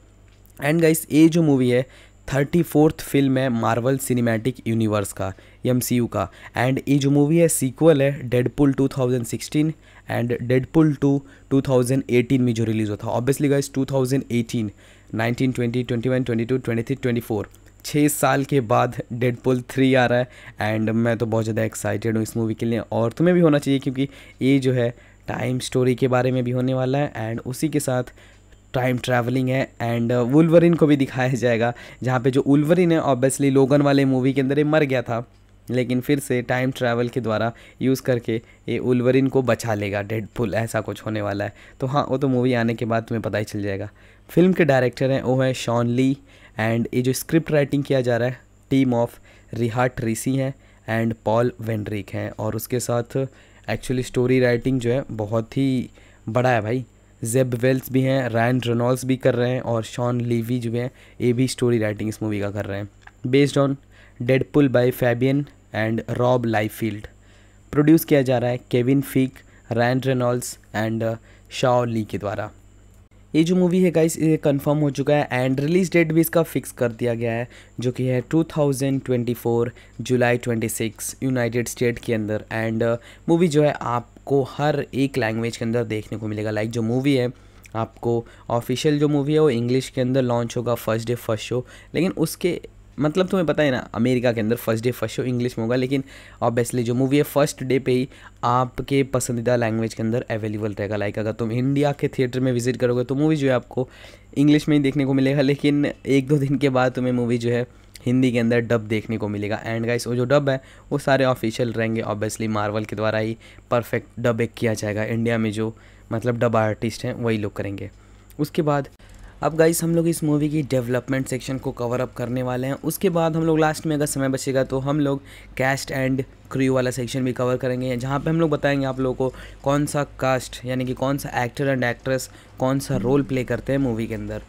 एंड गाइस ये जो मूवी है थर्टी फोर्थ फिल्म है मार्वल सिनेमैटिक यूनिवर्स का एम का एंड ये जो मूवी है सीक्वल है Deadpool sixteen and Deadpool two eighteen में जो रिलीज़ हुआ था ऑब्वियसली गाइज 2018 19 20 21 22 23 24 छः साल के बाद डेडपुल थ्री आ रहा है एंड मैं तो बहुत ज़्यादा एक्साइटेड हूँ इस मूवी के लिए और तुम्हें भी होना चाहिए क्योंकि ये जो है टाइम स्टोरी के बारे में भी होने वाला है एंड उसी के साथ टाइम ट्रैवलिंग है एंड वुलवरिन को भी दिखाया जाएगा जहाँ पे जो उल्वरिन है ऑब्वियसली लोगन वाले मूवी के अंदर ये मर गया था लेकिन फिर से टाइम ट्रैवल के द्वारा यूज़ करके ये उल्वरिन को बचा लेगा डेड पुल ऐसा कुछ होने वाला है तो हाँ वो तो मूवी आने के बाद तुम्हें पता ही चल जाएगा फिल्म के डायरेक्टर हैं वो है शॉन ली एंड ये जो स्क्रिप्ट राइटिंग किया जा रहा है टीम ऑफ रिहा ट्रीसी हैं एंड पॉल वेनरिक हैं और उसके साथ एक्चुअली स्टोरी राइटिंग जो है बहुत ही बड़ा है भाई जेब वेल्स भी हैं रैन रेनॉल्ड्स भी कर रहे हैं और शॉन लीवी जो हैं ये भी स्टोरी राइटिंग इस मूवी का कर रहे हैं based on Deadpool by Fabian and Rob Liefeld produce किया जा रहा है Kevin Feige Ryan Reynolds and Shao ली के द्वारा ये जो मूवी है गाइस ये कंफर्म हो चुका है एंड रिलीज डेट भी इसका फिक्स कर दिया गया है जो कि है 2024 जुलाई 26 यूनाइटेड स्टेट के अंदर एंड मूवी uh, जो है आपको हर एक लैंग्वेज के अंदर देखने को मिलेगा लाइक like जो मूवी है आपको ऑफिशियल जो मूवी है वो इंग्लिश के अंदर लॉन्च होगा फर्स्ट डे फर्स्ट शो लेकिन उसके मतलब तुम्हें पता है ना अमेरिका के अंदर first day first show English में होगा लेकिन ऑब्वियसली जो मूवी है फर्स्ट डे पे ही आपके पसंदीदा लैंग्वेज के अंदर अवेलेबल रहेगा लाइक अगर तुम इंडिया के थिएटर में विजिट करोगे तो मूवी जो है आपको इंग्लिश में ही देखने को मिलेगा लेकिन एक दो दिन के बाद तुम्हें मूवी जो है हिंदी के अंदर डब देखने को मिलेगा एंड गाइस वो जो डब है वो सारे ऑफिशियल रहेंगे ऑब्वियसली मार्वल के द्वारा ही परफेक्ट डब एक किया जाएगा इंडिया में जो मतलब डब आर्टिस्ट हैं वही लोग करेंगे उसके बाद अब गाइस हम लोग इस मूवी की डेवलपमेंट सेक्शन को कवर अप करने वाले हैं उसके बाद हम लोग लास्ट में अगर समय बचेगा तो हम लोग कैस्ट एंड क्रू वाला सेक्शन भी कवर करेंगे जहाँ पे हम लोग बताएंगे आप लोगों को कौन सा कास्ट यानी कि कौन सा एक्टर एंड एक्ट्रेस कौन सा रोल प्ले करते हैं मूवी के अंदर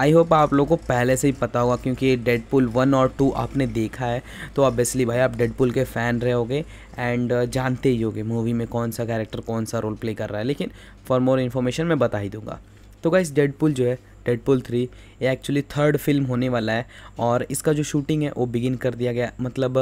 आई होप आप लोगों को पहले से ही पता होगा क्योंकि डेडपुल वन और टू आपने देखा है तो ऑब्वियसली भाई आप डेडपुल के फ़ैन रहे एंड uh, जानते ही होगे मूवी में कौन सा कैरेक्टर कौन सा रोल प्ले कर रहा है लेकिन फॉर मोर इन्फॉर्मेशन मैं बता ही दूंगा तो गाइस डेडपुल जो है डेडपुल थ्री ये एक्चुअली थर्ड फिल्म होने वाला है और इसका जो शूटिंग है वो बिगिन कर दिया गया मतलब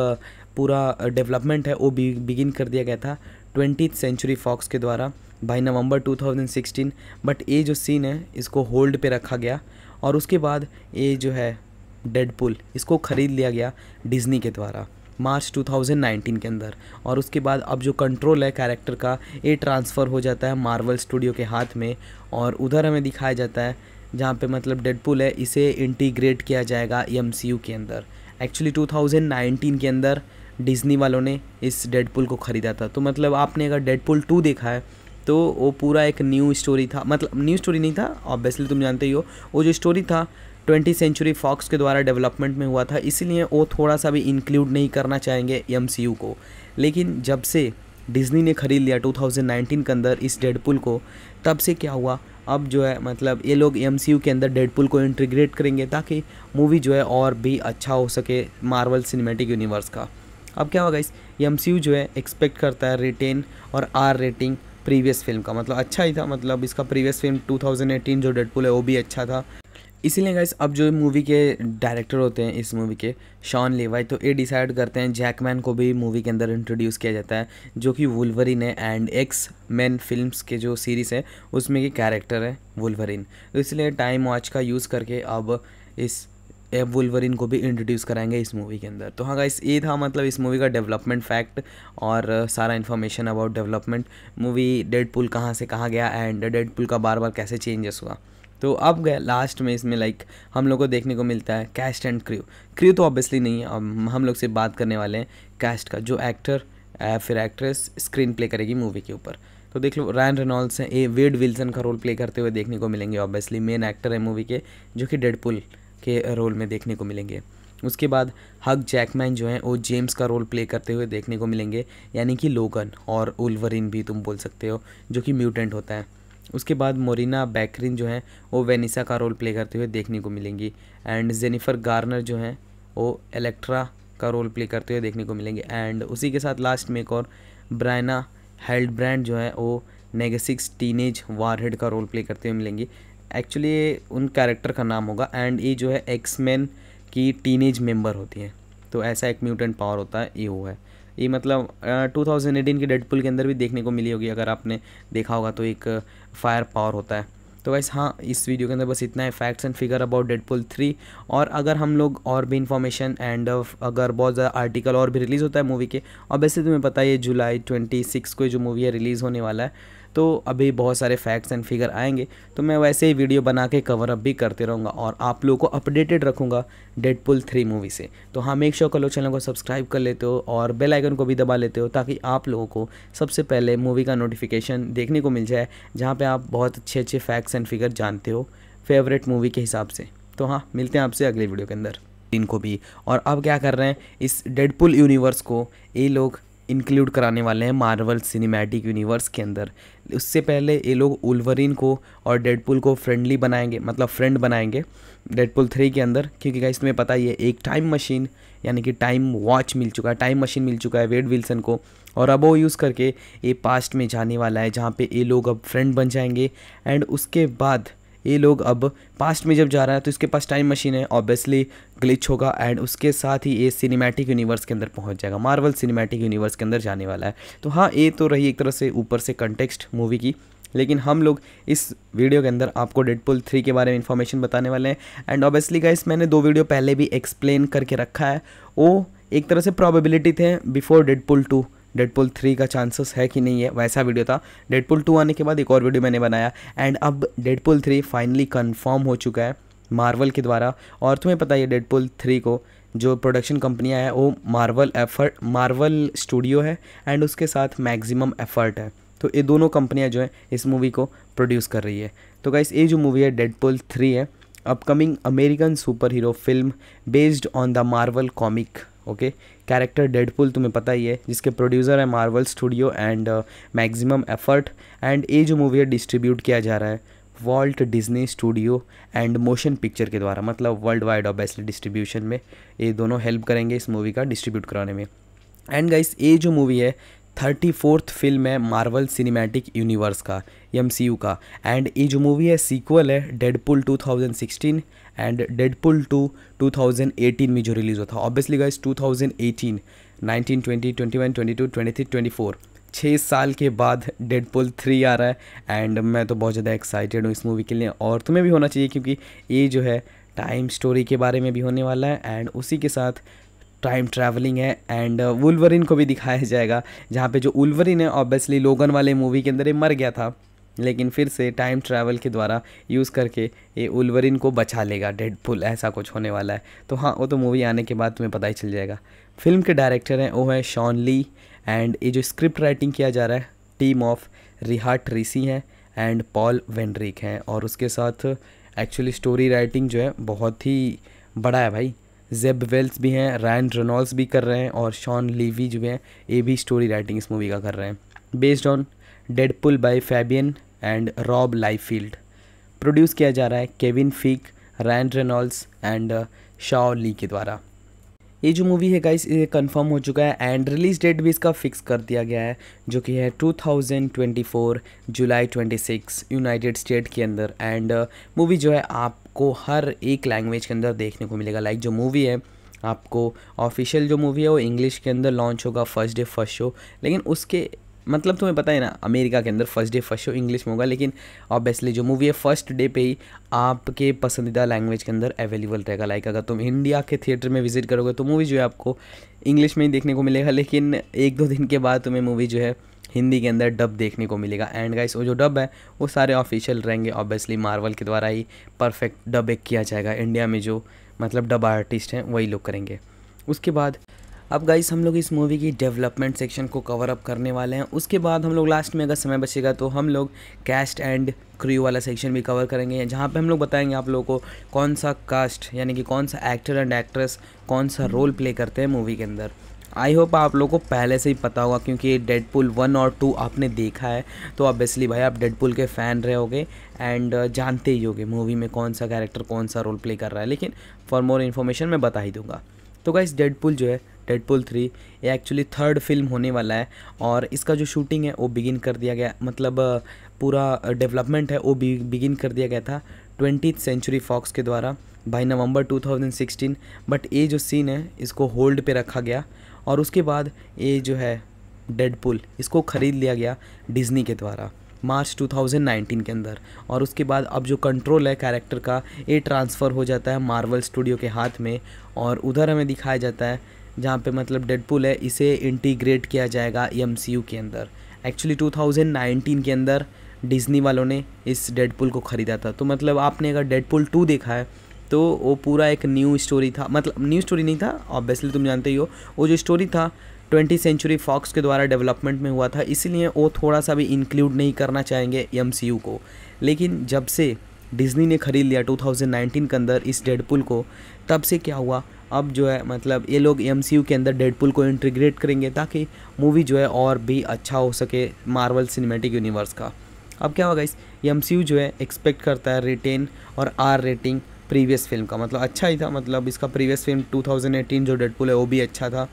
पूरा डेवलपमेंट है वो बिगिन कर दिया गया था ट्वेंटी सेंचुरी फॉक्स के द्वारा बाई नवंबर 2016 बट ये जो सीन है इसको होल्ड पे रखा गया और उसके बाद ये जो है डेडपुल इसको ख़रीद लिया गया डिज्नी के द्वारा मार्च 2019 के अंदर और उसके बाद अब जो कंट्रोल है कैरेक्टर का ये ट्रांसफ़र हो जाता है मार्वल स्टूडियो के हाथ में और उधर हमें दिखाया जाता है जहाँ पे मतलब डेडपुल है इसे इंटीग्रेट किया जाएगा एम के अंदर एक्चुअली 2019 के अंदर डिज्नी वालों ने इस डेडपुल को ख़रीदा था तो मतलब आपने अगर डेडपुल टू देखा है तो वो पूरा एक न्यू स्टोरी था मतलब न्यू स्टोरी नहीं था ऑब्वियसली तुम जानते ही हो वो जो स्टोरी था ट्वेंटी सेंचुरी फॉक्स के द्वारा डेवलपमेंट में हुआ था इसीलिए वो थोड़ा सा भी इंक्लूड नहीं करना चाहेंगे एम को लेकिन जब से डिज्नी ने खरीद लिया 2019 के अंदर इस डेडपुल को तब से क्या हुआ अब जो है मतलब ये लोग एम के अंदर डेडपुल को इंटीग्रेट करेंगे ताकि मूवी जो है और भी अच्छा हो सके मार्वल सिनेमेटिक यूनिवर्स का अब क्या होगा इस एम जो है एक्सपेक्ट करता है रिटेन और आर रेटिंग प्रीवियस फिल्म का मतलब अच्छा ही था मतलब इसका प्रीवियस फिल्म 2018 जो डेडपुल है वो भी अच्छा था इसीलिए गाइस अब जो मूवी के डायरेक्टर होते हैं इस मूवी के शॉन लेवाई तो ये डिसाइड करते हैं जैकमैन को भी मूवी के अंदर इंट्रोड्यूस किया जाता है जो कि वुलवरिन है एंड एक्स मैन फिल्म्स के जो सीरीज़ है उसमें की कैरेक्टर है वुलवरिन तो इसलिए टाइम वॉच का यूज़ करके अब इस एब वुलवरिन को भी इंट्रोड्यूस कराएंगे इस मूवी के अंदर तो हाँ गाइस ये था मतलब इस मूवी का डेवलपमेंट फैक्ट और सारा information about development movie Deadpool कहाँ से कहाँ गया एंड डेडपुल का बार बार कैसे चेंजेस हुआ तो अब गए लास्ट में इसमें लाइक हम लोग को देखने को मिलता है कैस्ट एंड क्रू क्रू तो ऑब्वियसली नहीं है हम लोग से बात करने वाले हैं कैस्ट का जो एक्टर फिर एक्ट्रेस स्क्रीन प्ले करेगी मूवी के ऊपर तो देख लो रैन रेनॉल्ड्स हैं ए वेड विल्सन का रोल प्ले करते हुए देखने को मिलेंगे ऑब्वियसली मेन एक्टर है मूवी के जो कि डेडपुल के रोल में देखने को मिलेंगे उसके बाद हक जैकमैन जो हैं वो जेम्स का रोल प्ले करते हुए देखने को मिलेंगे यानी कि लोगन और उल्वरिन भी तुम बोल सकते हो जो कि म्यूटेंट होता है उसके बाद मोरिना बैकरिन जो हैं वो वेनिसा का रोल प्ले करते हुए देखने को मिलेंगी एंड जेनिफर गार्नर जो हैं वो एलेक्ट्रा का रोल प्ले करते हुए देखने को मिलेंगे एंड उसी के साथ लास्ट में एक और ब्रायना हेल्ड ब्रांड जो है वो नेगेसिक्स टीनेज वारहेड का रोल प्ले करते हुए मिलेंगी एक्चुअली उन कैरेक्टर का नाम होगा एंड ये जो है एक्समैन की टीनेज मेंबर होती है तो ऐसा एक म्यूटेंट पावर होता है ये वो है ये मतलब टू थाउजेंड एटीन के डेडपुल के अंदर भी देखने को मिली होगी अगर आपने देखा होगा तो एक फायर पावर होता है तो वैसे हाँ इस वीडियो के अंदर बस इतना है facts and figure about Deadpool three और अगर हम लोग और भी इन्फॉर्मेशन एंड अगर बहुत ज़्यादा आर्टिकल और भी रिलीज़ होता है मूवी के और वैसे तुम्हें पता है ये जुलाई ट्वेंटी सिक्स को जो मूवी है रिलीज़ होने वाला है तो अभी बहुत सारे फैक्ट्स एंड फिगर आएंगे तो मैं वैसे ही वीडियो बना के कवर अप भी करते रहूँगा और आप लोगों को अपडेटेड रखूँगा डेडपुल थ्री मूवी से तो हाँ मेक श्योर कर लो चैनल को सब्सक्राइब कर लेते हो और बेल आइकन को भी दबा लेते हो ताकि आप लोगों को सबसे पहले मूवी का नोटिफिकेशन देखने को मिल जाए जहाँ पर आप बहुत अच्छे अच्छे फैक्ट्स एंड फिगर जानते हो फेवरेट मूवी के हिसाब से तो हाँ मिलते हैं आपसे अगले वीडियो के अंदर इनको भी और अब क्या कर रहे हैं इस डेडपुल यूनिवर्स को ये लोग इंक्लूड कराने वाले हैं मार्वल सिनेमैटिक यूनिवर्स के अंदर उससे पहले ये लोग उल्वरिन को और डेडपुल को फ्रेंडली बनाएंगे मतलब फ्रेंड बनाएंगे डेडपुल थ्री के अंदर क्योंकि इसमें पता ही है एक टाइम मशीन यानी कि टाइम वॉच मिल चुका है टाइम मशीन मिल चुका है वेड विल्सन को और अब वो यूज़ करके ये पास्ट में जाने वाला है जहाँ पे ये लोग अब फ्रेंड बन जाएंगे एंड उसके बाद ये लोग अब पास्ट में जब जा रहा है तो इसके पास टाइम मशीन है ऑब्वियसली ग्लिच होगा एंड उसके साथ ही ये सिनेमैटिक यूनिवर्स के अंदर पहुंच जाएगा मार्वल सिनेमैटिक यूनिवर्स के अंदर जाने वाला है तो हाँ ये तो रही एक तरह से ऊपर से कंटेक्स्ट मूवी की लेकिन हम लोग इस वीडियो के अंदर आपको डेडपुल थ्री के बारे में इन्फॉर्मेशन बताने वाले हैं एंड ऑब्वियसली गाइस मैंने दो वीडियो पहले भी एक्सप्लेन करके रखा है वो एक तरह से प्रॉबिलिटी थे before Deadpool two Deadpool three का चांसेस है कि नहीं है वैसा वीडियो था डेडपुल टू आने के बाद एक और वीडियो मैंने बनाया एंड अब डेडपुल थ्री फाइनली कन्फर्म हो चुका है मार्वल के द्वारा और तुम्हें पता है डेडपुल थ्री को जो प्रोडक्शन कंपनियाँ हैं वो मार्वल एफर्ट मार्वल स्टूडियो है एंड उसके साथ मैक्सिमम एफर्ट है तो ये दोनों कंपनियाँ जो हैं इस मूवी को प्रोड्यूस कर रही है तो गाइस ये जो मूवी है डेडपुल थ्री है upcoming American super hero film based on the Marvel comic okay character Deadpool तुम्हें पता ही है जिसके प्रोड्यूसर है Marvel studio and maximum effort and ये जो मूवी है डिस्ट्रीब्यूट किया जा रहा है Walt Disney studio and motion picture के द्वारा मतलब वर्ल्ड वाइड ऑब्वियसली डिस्ट्रीब्यूशन में ये दोनों हेल्प करेंगे इस मूवी का डिस्ट्रीब्यूट कराने में एंड गाइस ये जो मूवी है थर्टी फोर्थ फिल्म है मार्वल सिनेमैटिक यूनिवर्स का एम का एंड ये जो मूवी है सीक्वल है Deadpool sixteen and Deadpool two 2018 में जो रिलीज़ हुआ था ऑब्वियसली गाइस 2018 19 20 21 22 23 24 छः साल के बाद डेडपुल थ्री आ रहा है एंड मैं तो बहुत ज़्यादा एक्साइटेड हूँ इस मूवी के लिए और तुम्हें भी होना चाहिए क्योंकि ये जो है टाइम स्टोरी के बारे में भी होने वाला है एंड उसी के साथ टाइम ट्रैवलिंग है एंड वुलवरिन को भी दिखाया जाएगा जहाँ पे जो उल्वरिन है ऑब्वियसली लोगन वाले मूवी के अंदर ये मर गया था लेकिन फिर से टाइम ट्रैवल के द्वारा यूज़ करके ये उल्वरिन को बचा लेगा डेड पुल ऐसा कुछ होने वाला है तो हाँ वो तो मूवी आने के बाद तुम्हें पता ही चल जाएगा फिल्म के डायरेक्टर हैं वो हैं शॉन ली एंड ये जो स्क्रिप्ट राइटिंग किया जा रहा है टीम ऑफ रिहा ट्रीसी हैं एंड पॉल वेंड्रिक हैं और उसके साथ एक्चुअली स्टोरी राइटिंग जो है बहुत ही बड़ा है भाई जेब वेल्स भी हैं रैन रेनॉल्ड्स भी कर रहे हैं और शॉन लीवी जो हैं ये भी स्टोरी राइटिंग इस मूवी का कर रहे हैं based on Deadpool by Fabian and Rob Liefeld produce किया जा रहा है Kevin Feige Ryan Reynolds and Shao ली के द्वारा ये जो मूवी है गाइस ये कंफर्म हो चुका है एंड रिलीज डेट भी इसका फिक्स कर दिया गया है जो कि है 2024 जुलाई 26 यूनाइटेड स्टेट के अंदर एंड मूवी uh, जो है आपको हर एक लैंग्वेज के अंदर देखने को मिलेगा लाइक like जो मूवी है आपको ऑफिशियल जो मूवी है वो इंग्लिश के अंदर लॉन्च होगा फर्स्ट डे फर्स्ट शो लेकिन उसके मतलब तुम्हें पता है ना अमेरिका के अंदर first day first show English में होगा लेकिन ऑब्वियसली जो मूवी है फर्स्ट डे पे ही आपके पसंदीदा लैंग्वेज के अंदर अवेलेबल रहेगा लाइक अगर तुम इंडिया के थिएटर में विजिट करोगे तो मूवी जो है आपको इंग्लिश में ही देखने को मिलेगा लेकिन एक दो दिन के बाद तुम्हें मूवी जो है हिंदी के अंदर डब देखने को मिलेगा एंड गाइस वो जो डब है वो सारे ऑफिशियल रहेंगे ऑब्वियसली मार्वल के द्वारा ही परफेक्ट डब एक किया जाएगा इंडिया में जो मतलब डब आर्टिस्ट हैं वही लोग करेंगे उसके बाद अब गाइस हम लोग इस मूवी की डेवलपमेंट सेक्शन को कवर अप करने वाले हैं उसके बाद हम लोग लास्ट में अगर समय बचेगा तो हम लोग कैस्ट एंड क्रू वाला सेक्शन भी कवर करेंगे जहाँ पे हम लोग बताएंगे आप लोगों को कौन सा कास्ट यानी कि कौन सा एक्टर एंड एक्ट्रेस कौन सा रोल प्ले करते हैं मूवी के अंदर आई होप आप लोगों को पहले से ही पता होगा क्योंकि डेडपुल वन और टू आपने देखा है तो ऑब्वियसली भाई आप डेडपुल के फ़ैन रहे एंड uh, जानते ही होगे मूवी में कौन सा कैरेक्टर कौन सा रोल प्ले कर रहा है लेकिन फॉर मोर इन्फॉर्मेशन मैं बता ही दूंगा तो गाइस डेडपुल जो है डेडपुल थ्री ये एक्चुअली थर्ड फिल्म होने वाला है और इसका जो शूटिंग है वो बिगिन कर दिया गया मतलब पूरा डेवलपमेंट है वो बिगिन कर दिया गया था ट्वेंटी सेंचुरी फॉक्स के द्वारा बाई नवंबर 2016 बट ये जो सीन है इसको होल्ड पे रखा गया और उसके बाद ये जो है डेडपुल इसको ख़रीद लिया गया डिज्नी के द्वारा मार्च 2019 के अंदर और उसके बाद अब जो कंट्रोल है कैरेक्टर का ये ट्रांसफ़र हो जाता है मार्वल स्टूडियो के हाथ में और उधर हमें दिखाया जाता है जहाँ पे मतलब डेडपुल है इसे इंटीग्रेट किया जाएगा एम के अंदर एक्चुअली 2019 के अंदर डिज्नी वालों ने इस डेडपुल को ख़रीदा था तो मतलब आपने अगर डेडपुल टू देखा है तो वो पूरा एक न्यू स्टोरी था मतलब न्यू स्टोरी नहीं था ऑब्वियसली तुम जानते ही हो वो जो स्टोरी था ट्वेंटी सेंचुरी फॉक्स के द्वारा डेवलपमेंट में हुआ था इसीलिए वो थोड़ा सा भी इंक्लूड नहीं करना चाहेंगे एम को लेकिन जब से डिज्नी ने खरीद लिया 2019 के अंदर इस डेडपुल को तब से क्या हुआ अब जो है मतलब ये लोग एम के अंदर डेडपुल को इंटीग्रेट करेंगे ताकि मूवी जो है और भी अच्छा हो सके मार्वल सिनेमेटिक यूनिवर्स का अब क्या होगा इस एम जो है एक्सपेक्ट करता है रिटेन और आर रेटिंग प्रीवियस फिल्म का मतलब अच्छा ही था मतलब इसका प्रीवियस फिल्म 2018 जो डेडपुल है वो भी अच्छा था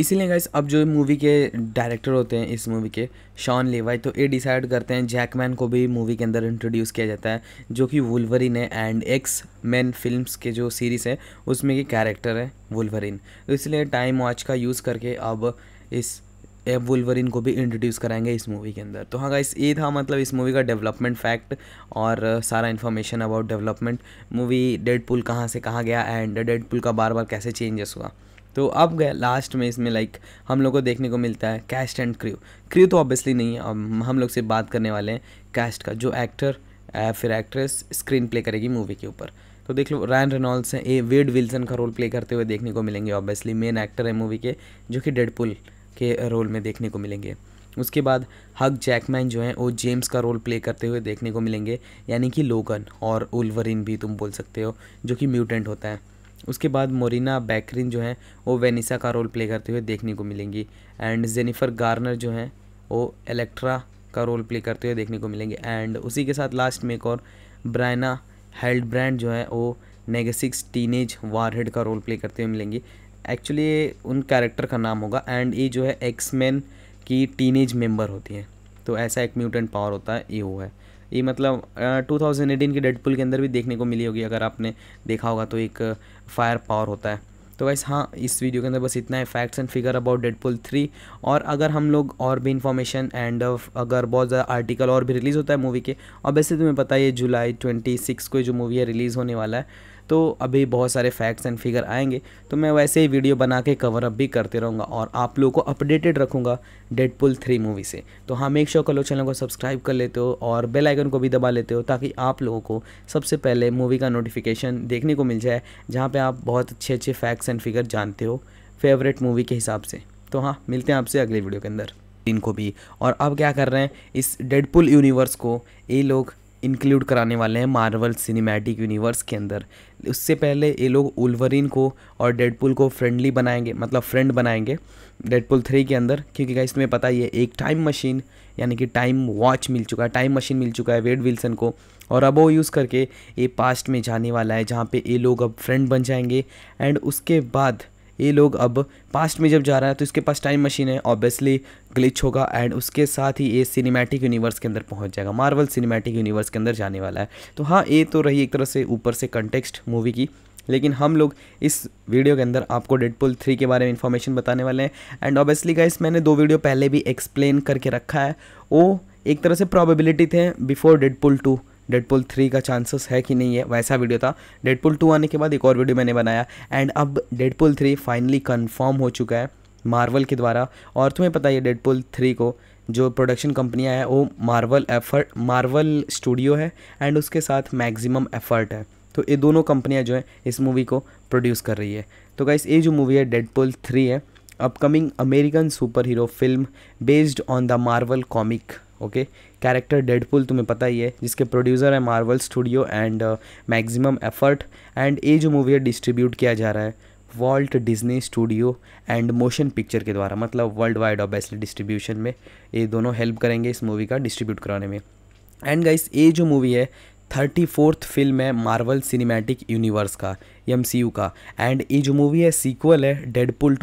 इसीलिए गाइस अब जो मूवी के डायरेक्टर होते हैं इस मूवी के शॉन लेवाई तो ये डिसाइड करते हैं जैकमैन को भी मूवी के अंदर इंट्रोड्यूस किया जाता है जो कि वुलवरिन है एंड एक्स मैन फिल्म्स के जो सीरीज़ है उसमें के कैरेक्टर है वुलवरिन तो इसलिए टाइम वॉच का यूज़ करके अब इस एब वुलवरिन को भी इंट्रोड्यूस कराएंगे इस मूवी के अंदर तो हाँ गाइस ये था मतलब इस मूवी का डेवलपमेंट फैक्ट और सारा information about development movie Deadpool कहाँ से कहाँ गया एंड डेडपुल का बार बार कैसे चेंजेस हुआ तो अब गए लास्ट में इसमें लाइक हम लोग को देखने को मिलता है कैस्ट एंड क्र्यू क्र्यू तो ऑब्वियसली नहीं है हम, हम लोग से बात करने वाले हैं कैस्ट का जो एक्टर फिर एक्ट्रेस स्क्रीन प्ले करेगी मूवी के ऊपर तो देख लो रैन रेनॉल्ड्स हैं ए वेड विल्सन का रोल प्ले करते हुए देखने को मिलेंगे ऑब्वियसली मेन एक्टर है मूवी के जो कि डेडपुल के रोल में देखने को मिलेंगे उसके बाद हक जैकमैन जो हैं वो जेम्स का रोल प्ले करते हुए देखने को मिलेंगे यानी कि लोगन और उल्वरिन भी तुम बोल सकते हो जो कि म्यूटेंट होता है उसके बाद मोरिना बैकरिन जो हैं वो वेनिसा का रोल प्ले करते हुए देखने को मिलेंगी एंड जेनिफर गार्नर जो हैं वो एलेक्ट्रा का रोल प्ले करते हुए देखने को मिलेंगे एंड उसी के साथ लास्ट में एक और ब्रायना हेल्ड ब्रांड जो है वो नेगेसिक्स टीनेज वारहेड का रोल प्ले करते हुए मिलेंगी एक्चुअली ये उन कैरेक्टर का नाम होगा एंड ये जो है एक्समैन की टीनेज मेंबर होती है तो ऐसा एक म्यूटेंट पावर होता है ये वो है ये मतलब 2018 के डेडपुल के अंदर भी देखने को मिली होगी अगर आपने देखा होगा तो एक फायर पावर होता है तो वैसे हाँ इस वीडियो के अंदर बस इतना है facts and figure about Deadpool three और अगर हम लोग और भी इन्फॉर्मेशन एंड अगर बहुत ज़्यादा आर्टिकल और भी रिलीज़ होता है मूवी के और वैसे तुम्हें पता है ये जुलाई ट्वेंटी सिक्स को जो मूवी है रिलीज़ होने वाला है तो अभी बहुत सारे फैक्ट्स एंड फिगर आएंगे तो मैं वैसे ही वीडियो बना के कवर अप भी करते रहूँगा और आप लोगों को अपडेटेड रखूँगा डेडपुल थ्री मूवी से तो हाँ मेक श्योर कर लो चैनल को सब्सक्राइब कर लेते हो और बेल आइकन को भी दबा लेते हो ताकि आप लोगों को सबसे पहले मूवी का नोटिफिकेशन देखने को मिल जाए जहाँ पर आप बहुत अच्छे अच्छे फैक्ट्स एंड फिगर जानते हो फेवरेट मूवी के हिसाब से तो हाँ मिलते हैं आपसे अगले वीडियो के अंदर इनको भी और अब क्या कर रहे हैं इस डेडपुल यूनिवर्स को ये लोग इंक्लूड कराने वाले हैं मार्वल सिनेमैटिक यूनिवर्स के अंदर उससे पहले ये लोग उल्वरिन को और डेडपुल को फ्रेंडली बनाएंगे मतलब फ्रेंड बनाएंगे डेडपुल थ्री के अंदर क्योंकि क्या इसमें पता ही है एक टाइम मशीन यानी कि टाइम वॉच मिल चुका है टाइम मशीन मिल चुका है वेड विल्सन को और अब वो यूज़ करके ये पास्ट में जाने वाला है जहाँ पे ये लोग अब फ्रेंड बन जाएंगे एंड उसके बाद ये लोग अब पास्ट में जब जा रहा है तो इसके पास टाइम मशीन है ऑब्वियसली ग्लिच होगा एंड उसके साथ ही ये सिनेमैटिक यूनिवर्स के अंदर पहुंच जाएगा मार्वल सिनेमैटिक यूनिवर्स के अंदर जाने वाला है तो हाँ ये तो रही एक तरह से ऊपर से कंटेक्स्ट मूवी की लेकिन हम लोग इस वीडियो के अंदर आपको डेडपुल थ्री के बारे में इन्फॉर्मेशन बताने वाले हैं एंड ऑब्वियसली गाइस मैंने दो वीडियो पहले भी एक्सप्लेन करके रखा है वो एक तरह से प्रॉबिलिटी थे before Deadpool two Deadpool three का चांसेस है कि नहीं है वैसा वीडियो था डेडपुल टू आने के बाद एक और वीडियो मैंने बनाया एंड अब डेडपुल थ्री फाइनली कन्फर्म हो चुका है मार्वल के द्वारा और तुम्हें पता है डेडपुल थ्री को जो प्रोडक्शन कंपनियाँ हैं वो मार्वल एफर्ट मार्वल स्टूडियो है एंड उसके साथ मैक्सिमम एफर्ट है तो ये दोनों कंपनियाँ जो हैं इस मूवी को प्रोड्यूस कर रही है तो गाइस ये जो मूवी है डेडपुल थ्री है upcoming American super hero film based on the Marvel comic okay character Deadpool तुम्हें पता ही है जिसके प्रोड्यूसर है Marvel studio and uh, maximum effort and ये जो मूवी है डिस्ट्रीब्यूट किया जा रहा है Walt Disney studio and motion picture के द्वारा मतलब वर्ल्ड वाइड बेस्ट डिस्ट्रीब्यूशन में ये दोनों हेल्प करेंगे इस मूवी का डिस्ट्रीब्यूट कराने में एंड गाइस ये जो मूवी है थर्टी फोर्थ फिल्म है मार्वल सिनेमैटिक यूनिवर्स का एम का एंड ये जो मूवी है सीक्वल है Deadpool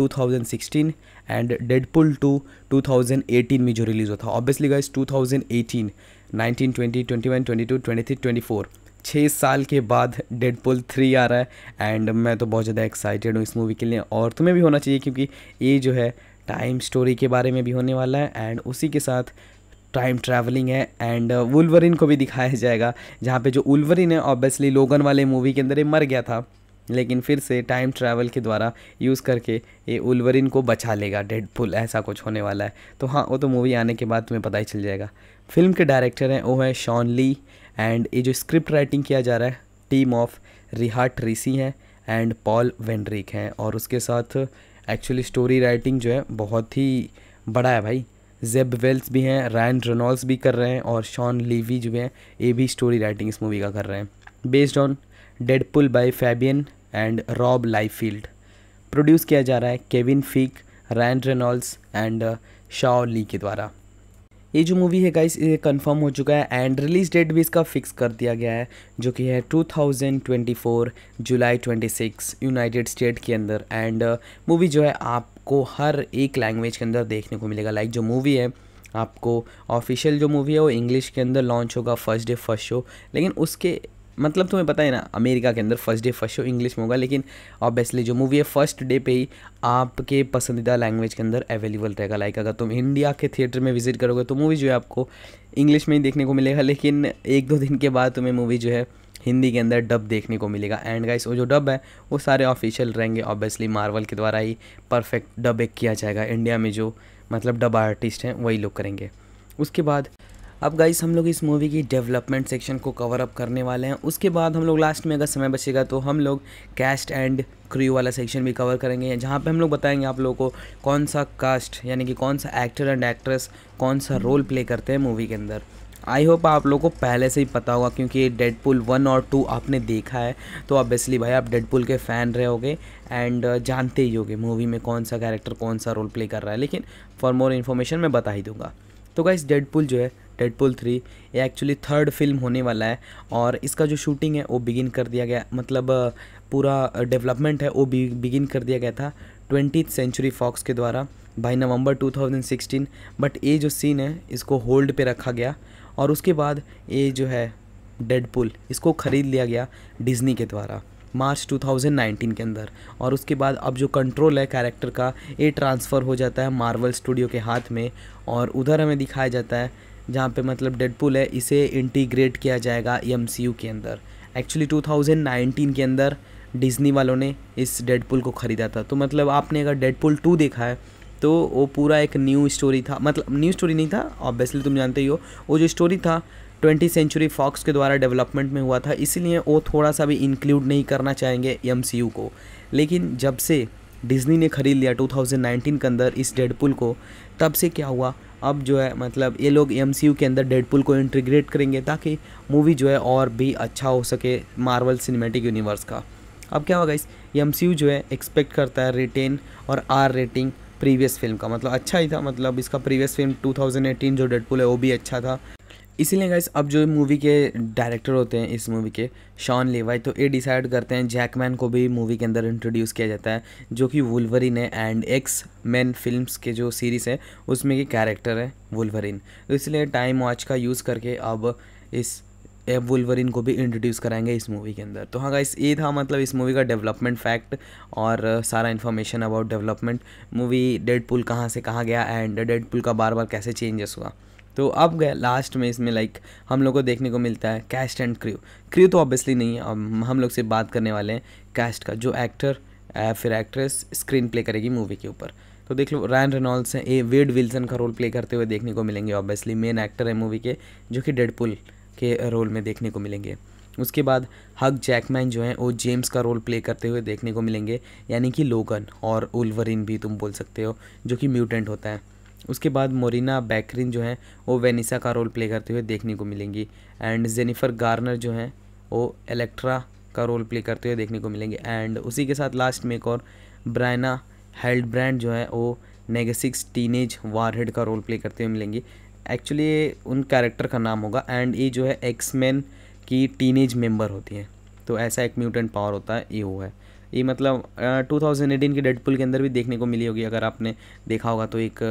sixteen and Deadpool two 2018 में जो रिलीज़ हुआ था ऑब्वियसली गाइज 2018 19 20 21 22 23 24 छः साल के बाद डेडपुल थ्री आ रहा है एंड मैं तो बहुत ज़्यादा एक्साइटेड हूँ इस मूवी के लिए और तुम्हें भी होना चाहिए क्योंकि ये जो है टाइम स्टोरी के बारे में भी होने वाला है एंड उसी के साथ टाइम ट्रैवलिंग है एंड वुलवरिन को भी दिखाया जाएगा जहाँ पे जो उल्वरिन है ऑब्वियसली लोगन वाले मूवी के अंदर ये मर गया था लेकिन फिर से टाइम ट्रैवल के द्वारा यूज़ करके ये उल्वरिन को बचा लेगा डेड पुल ऐसा कुछ होने वाला है तो हाँ वो तो मूवी आने के बाद तुम्हें पता ही चल जाएगा फिल्म के डायरेक्टर हैं वो है शॉन ली एंड ये जो स्क्रिप्ट राइटिंग किया जा रहा है टीम ऑफ रिहा ट्रीसी हैं एंड पॉल वेंड्रिक हैं और उसके साथ एक्चुअली स्टोरी राइटिंग जो है बहुत ही बड़ा है भाई जेब वेल्स भी हैं रैन रेनॉल्ड्स भी कर रहे हैं और शॉन लीवी जो हैं ये भी स्टोरी राइटिंग इस मूवी का कर रहे हैं based on Deadpool by Fabian and Rob Liefeld produce किया जा रहा है Kevin Feige Ryan Reynolds and Shao ली के द्वारा ये जो मूवी है गाइस ये कंफर्म हो चुका है एंड रिलीज डेट भी इसका फिक्स कर दिया गया है जो कि है 2024 जुलाई 26 यूनाइटेड स्टेट के अंदर एंड मूवी uh, जो है आपको हर एक लैंग्वेज के अंदर देखने को मिलेगा लाइक like जो मूवी है आपको ऑफिशियल जो मूवी है वो इंग्लिश के अंदर लॉन्च होगा फर्स्ट डे फर्स्ट शो लेकिन उसके मतलब तुम्हें पता है ना अमेरिका के अंदर first day first show English में होगा लेकिन ऑब्वियसली जो मूवी है फर्स्ट डे पे ही आपके पसंदीदा लैंग्वेज के अंदर अवेलेबल रहेगा लाइक अगर तुम इंडिया के थिएटर में विजिट करोगे तो मूवी जो है आपको इंग्लिश में ही देखने को मिलेगा लेकिन एक दो दिन के बाद तुम्हें मूवी जो है हिंदी के अंदर डब देखने को मिलेगा एंड गाइस वो जो डब है वो सारे ऑफिशियल रहेंगे ऑब्वियसली मार्वल के द्वारा ही परफेक्ट डब एक किया जाएगा इंडिया में जो मतलब डब आर्टिस्ट हैं वही लोग करेंगे उसके बाद अब गाइस हम लोग इस मूवी की डेवलपमेंट सेक्शन को कवर अप करने वाले हैं उसके बाद हम लोग लास्ट में अगर समय बचेगा तो हम लोग कैस्ट एंड क्रू वाला सेक्शन भी कवर करेंगे जहाँ पे हम लोग बताएंगे आप लोगों को कौन सा कास्ट यानी कि कौन सा एक्टर एंड एक्ट्रेस कौन सा रोल प्ले करते हैं मूवी के अंदर आई होप आप लोगों को पहले से ही पता होगा क्योंकि डेडपुल वन और टू आपने देखा है तो ऑब्वियसली भाई आप डेडपुल के फ़ैन रहे एंड जानते ही होगे मूवी में कौन सा कैरेक्टर कौन सा रोल प्ले कर रहा है लेकिन फॉर मोर इन्फॉर्मेशन मैं बता ही दूंगा तो गाइस डेडपुल जो है डेडपुल थ्री ये एक्चुअली थर्ड फिल्म होने वाला है और इसका जो शूटिंग है वो बिगिन कर दिया गया मतलब पूरा डेवलपमेंट है वो बिगिन कर दिया गया था ट्वेंटी सेंचुरी फॉक्स के द्वारा बाई नवंबर 2016 बट ये जो सीन है इसको होल्ड पे रखा गया और उसके बाद ये जो है डेडपुल इसको ख़रीद लिया गया डिज्नी के द्वारा मार्च 2019 के अंदर और उसके बाद अब जो कंट्रोल है कैरेक्टर का ये ट्रांसफ़र हो जाता है मार्वल स्टूडियो के हाथ में और उधर हमें दिखाया जाता है जहाँ पे मतलब डेडपुल है इसे इंटीग्रेट किया जाएगा एम के अंदर एक्चुअली 2019 के अंदर डिज्नी वालों ने इस डेडपुल को ख़रीदा था तो मतलब आपने अगर डेडपुल टू देखा है तो वो पूरा एक न्यू स्टोरी था मतलब न्यू स्टोरी नहीं था ऑब्वियसली तुम जानते ही हो वो जो स्टोरी था ट्वेंटी सेंचुरी फॉक्स के द्वारा डेवलपमेंट में हुआ था इसीलिए वो थोड़ा सा भी इंक्लूड नहीं करना चाहेंगे एम को लेकिन जब से डिज्नी ने ख़रीद लिया 2019 के अंदर इस डेडपुल को तब से क्या हुआ अब जो है मतलब ये लोग एम के अंदर डेडपुल को इंटीग्रेट करेंगे ताकि मूवी जो है और भी अच्छा हो सके मार्वल सिनेमेटिक यूनिवर्स का अब क्या होगा इस एम जो है एक्सपेक्ट करता है रिटेन और आर रेटिंग प्रीवियस फिल्म का मतलब अच्छा ही था मतलब इसका प्रीवियस फिल्म 2018 जो डेडपुल है वो भी अच्छा था इसीलिए गाइस अब जो मूवी के डायरेक्टर होते हैं इस मूवी के शॉन लेवाई तो ये डिसाइड करते हैं जैकमैन को भी मूवी के अंदर इंट्रोड्यूस किया जाता है जो कि वुलवरिन है एंड एक्स मैन फिल्म्स के जो सीरीज़ है उसमें की कैरेक्टर है वुलवरिन तो इसलिए टाइम वॉच का यूज़ करके अब इस एब वुलवरिन को भी इंट्रोड्यूस कराएंगे इस मूवी के अंदर तो हाँ गाइस ये था मतलब इस मूवी का डेवलपमेंट फैक्ट और सारा information about development movie Deadpool कहाँ से कहाँ गया एंड डेडपुल का बार बार कैसे चेंजेस हुआ तो अब गए लास्ट में इसमें लाइक हम लोग को देखने को मिलता है कैस्ट एंड क्रू क्रू तो ऑब्वियसली नहीं है हम लोग से बात करने वाले हैं कैस्ट का जो एक्टर फिर एक्ट्रेस स्क्रीन प्ले करेगी मूवी के ऊपर तो देख लो रैन रेनॉल्ड्स हैं ए वेड विल्सन का रोल प्ले करते हुए देखने को मिलेंगे ऑब्वियसली मेन एक्टर है मूवी के जो कि डेडपुल के रोल में देखने को मिलेंगे उसके बाद हक जैकमैन जो हैं वो जेम्स का रोल प्ले करते हुए देखने को मिलेंगे यानी कि लोगन और उल्वरिन भी तुम बोल सकते हो जो कि म्यूटेंट होता है उसके बाद मोरिना बैकरिन जो हैं वो वेनिसा का रोल प्ले करते हुए देखने को मिलेंगी एंड जेनिफर गार्नर जो हैं वो एलेक्ट्रा का रोल प्ले करते हुए देखने को मिलेंगे एंड उसी के साथ लास्ट में एक और ब्रायना हेल्ड ब्रांड जो है वो नेगेसिक्स टीनेज वारहेड का रोल प्ले करते हुए मिलेंगी एक्चुअली ये उन कैरेक्टर का नाम होगा एंड ये जो है एक्समैन की टीनेज मेंबर होती है तो ऐसा एक म्यूटेंट पावर होता है ये वो है ये मतलब टू थाउजेंड एटीन के डेडपुल के अंदर भी देखने को मिली होगी अगर आपने देखा होगा तो एक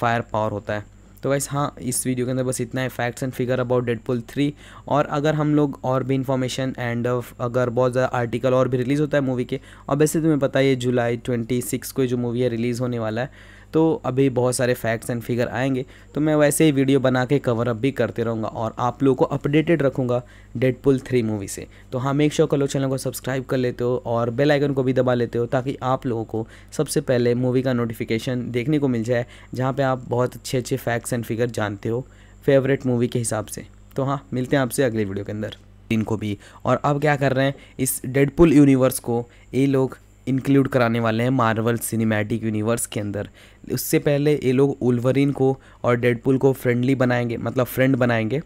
फायर पावर होता है तो वैसे हाँ इस वीडियो के अंदर बस इतना है facts and figure about Deadpool three और अगर हम लोग और भी इन्फॉर्मेशन एंड अगर बहुत ज़्यादा आर्टिकल और भी रिलीज़ होता है मूवी के और वैसे तुम्हें पता है ये जुलाई ट्वेंटी सिक्स को जो मूवी है रिलीज़ होने वाला है तो अभी बहुत सारे फैक्ट्स एंड फिगर आएंगे तो मैं वैसे ही वीडियो बना के कवर अप भी करते रहूँगा और आप लोगों को अपडेटेड रखूँगा डेडपुल थ्री मूवी से तो हाँ मेक श्योर कलो चैनल को सब्सक्राइब कर लेते हो और बेल आइकन को भी दबा लेते हो ताकि आप लोगों को सबसे पहले मूवी का नोटिफिकेशन देखने को मिल जाए जहाँ पर आप बहुत अच्छे अच्छे फैक्ट्स एंड फिगर जानते हो फेवरेट मूवी के हिसाब से तो हाँ मिलते हैं आपसे अगले वीडियो के अंदर इनको भी और अब क्या कर रहे हैं इस डेडपुल यूनिवर्स को ये लोग इंक्लूड कराने वाले हैं मार्वल सिनेमैटिक यूनिवर्स के अंदर उससे पहले ये लोग उल्वरिन को और डेडपुल को फ्रेंडली बनाएंगे मतलब फ्रेंड बनाएंगे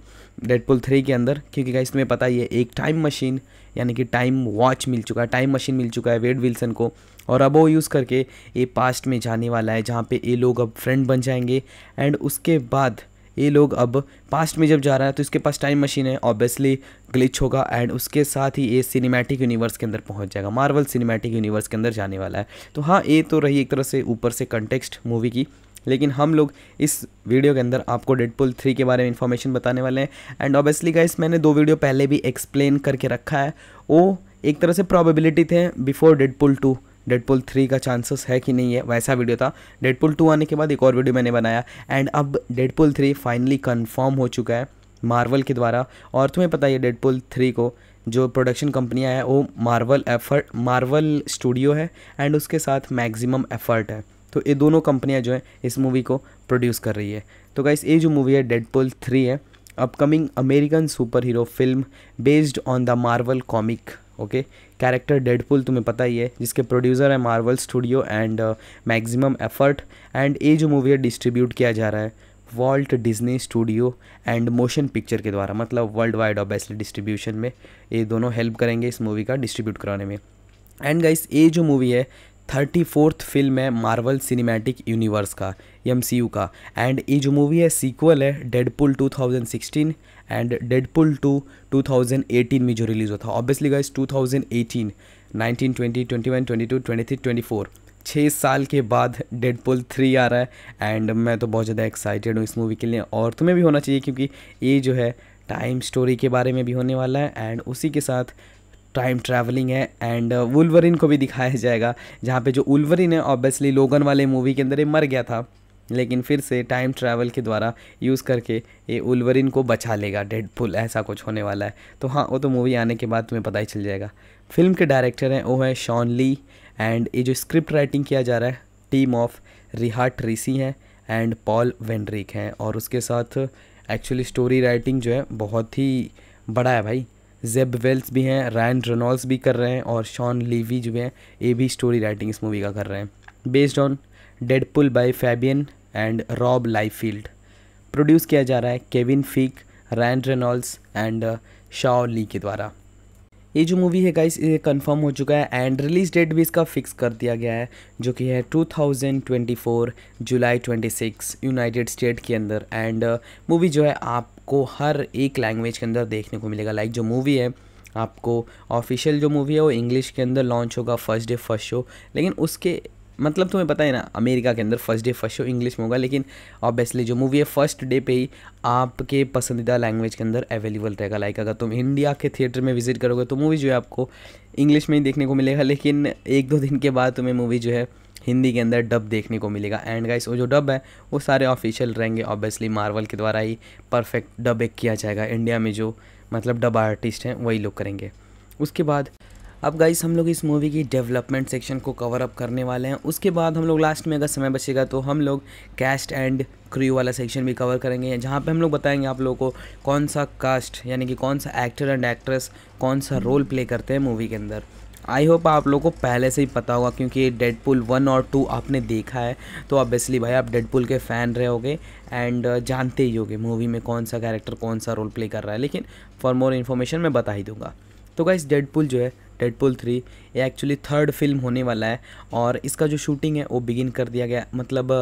डेडपुल थ्री के अंदर क्योंकि गाइस तुम्हें पता ही है एक टाइम मशीन यानी कि टाइम वॉच मिल चुका है टाइम मशीन मिल चुका है वेड विल्सन को और अब वो यूज़ करके ये पास्ट में जाने वाला है जहाँ पे ये लोग अब फ्रेंड बन जाएंगे एंड उसके बाद ये लोग अब पास्ट में जब जा रहा है तो इसके पास टाइम मशीन है ऑब्वियसली ग्लिच होगा एंड उसके साथ ही ये सिनेमैटिक यूनिवर्स के अंदर पहुंच जाएगा मार्वल सिनेमैटिक यूनिवर्स के अंदर जाने वाला है तो हाँ ये तो रही एक तरह से ऊपर से कंटेक्स्ट मूवी की लेकिन हम लोग इस वीडियो के अंदर आपको डेडपुल थ्री के बारे में इन्फॉर्मेशन बताने वाले हैं एंड ऑब्वियसली गाइस मैंने दो वीडियो पहले भी एक्सप्लेन करके रखा है वो एक तरह से प्रॉबेबिलिटी थे before Deadpool two Deadpool three का चांसेस है कि नहीं है वैसा वीडियो था डेडपुल टू आने के बाद एक और वीडियो मैंने बनाया एंड अब डेडपुल थ्री फाइनली कन्फर्म हो चुका है मार्वल के द्वारा और तुम्हें पता है डेडपुल थ्री को जो प्रोडक्शन कंपनियाँ हैं वो मार्वल एफर्ट मार्वल स्टूडियो है एंड उसके साथ मैक्सिमम एफर्ट है तो ये दोनों कंपनियाँ जो हैं इस मूवी को प्रोड्यूस कर रही है तो गाइस ये जो मूवी है डेडपुल थ्री है upcoming American super hero film based on the Marvel comic okay character Deadpool तुम्हें पता ही है जिसके प्रोड्यूसर है Marvel studio and maximum effort and ये जो मूवी है डिस्ट्रीब्यूट किया जा रहा है Walt Disney studio and motion picture के द्वारा मतलब वर्ल्ड वाइड बेस्ट डिस्ट्रीब्यूशन में ये दोनों हेल्प करेंगे इस मूवी का डिस्ट्रीब्यूट कराने में एंड गाइस ये जो मूवी है थर्टी फोर्थ फिल्म है मार्वल सिनेमैटिक यूनिवर्स का एम का एंड ये जो मूवी है सीक्वल है Deadpool sixteen and Deadpool two eighteen में जो रिलीज़ हुआ था ऑब्वियसली गाइज 2018 19 20 21 22 23 24 छः साल के बाद डेडपुल थ्री आ रहा है एंड मैं तो बहुत ज़्यादा एक्साइटेड हूँ इस मूवी के लिए और तुम्हें भी होना चाहिए क्योंकि ये जो है टाइम स्टोरी के बारे में भी होने वाला है एंड उसी के साथ टाइम ट्रैवलिंग है एंड वुलवरिन को भी दिखाया जाएगा जहाँ पे जो उल्वरिन है ऑब्वियसली लोगन वाले मूवी के अंदर ये मर गया था लेकिन फिर से टाइम ट्रैवल के द्वारा यूज़ करके ये उल्वरिन को बचा लेगा डेड पुल ऐसा कुछ होने वाला है तो हाँ वो तो मूवी आने के बाद तुम्हें पता ही चल जाएगा फिल्म के डायरेक्टर हैं वो है शॉन ली एंड ये जो स्क्रिप्ट राइटिंग किया जा रहा है टीम ऑफ रिहा ट्रीसी हैं एंड पॉल वेंड्रिक हैं और उसके साथ एक्चुअली स्टोरी राइटिंग जो है बहुत ही बड़ा है भाई जेब वेल्स भी हैं रैन रेनॉल्ड्स भी कर रहे हैं और शॉन लीवी जो हैं ये भी स्टोरी राइटिंग इस मूवी का कर रहे हैं based on Deadpool by Fabian and Rob Liefeld produce किया जा रहा है Kevin Feige Ryan Reynolds and Shao ली के द्वारा ये जो मूवी है गाइस ये कंफर्म हो चुका है एंड रिलीज डेट भी इसका फिक्स कर दिया गया है जो कि है 2024 जुलाई 26 यूनाइटेड स्टेट के अंदर एंड मूवी uh, जो है आपको हर एक लैंग्वेज के अंदर देखने को मिलेगा लाइक like जो मूवी है आपको ऑफिशियल जो मूवी है वो इंग्लिश के अंदर लॉन्च होगा फर्स्ट डे फर्स्ट शो लेकिन उसके मतलब तुम्हें पता है ना अमेरिका के अंदर first day first show English में होगा लेकिन ऑब्वियसली जो मूवी है फर्स्ट डे पे ही आपके पसंदीदा लैंग्वेज के अंदर अवेलेबल रहेगा लाइक अगर तुम इंडिया के थिएटर में विजिट करोगे तो मूवी जो है आपको इंग्लिश में ही देखने को मिलेगा लेकिन एक दो दिन के बाद तुम्हें मूवी जो है हिंदी के अंदर डब देखने को मिलेगा एंड गाइस वो जो डब है वो सारे ऑफिशियल रहेंगे ऑब्वियसली मार्वल के द्वारा ही परफेक्ट डब एक किया जाएगा इंडिया में जो मतलब डब आर्टिस्ट हैं वही लोग करेंगे उसके बाद अब गाइस हम लोग इस मूवी की डेवलपमेंट सेक्शन को कवर अप करने वाले हैं उसके बाद हम लोग लास्ट में अगर समय बचेगा तो हम लोग कैस्ट एंड क्रू वाला सेक्शन भी कवर करेंगे जहाँ पे हम लोग बताएंगे आप लोगों को कौन सा कास्ट यानी कि कौन सा एक्टर एंड एक्ट्रेस कौन सा रोल प्ले करते हैं मूवी के अंदर आई होप आप लोगों को पहले से ही पता होगा क्योंकि ये डेडपुल वन और टू आपने देखा है तो ऑब्वियसली भाई आप डेडपुल के फ़ैन रहे एंड uh, जानते ही होगे मूवी में कौन सा कैरेक्टर कौन सा रोल प्ले कर रहा है लेकिन फॉर मोर इन्फॉर्मेशन मैं बता ही दूंगा तो गाइस डेडपुल जो है डेडपुल थ्री ये एक्चुअली थर्ड फिल्म होने वाला है और इसका जो शूटिंग है वो बिगिन कर दिया गया मतलब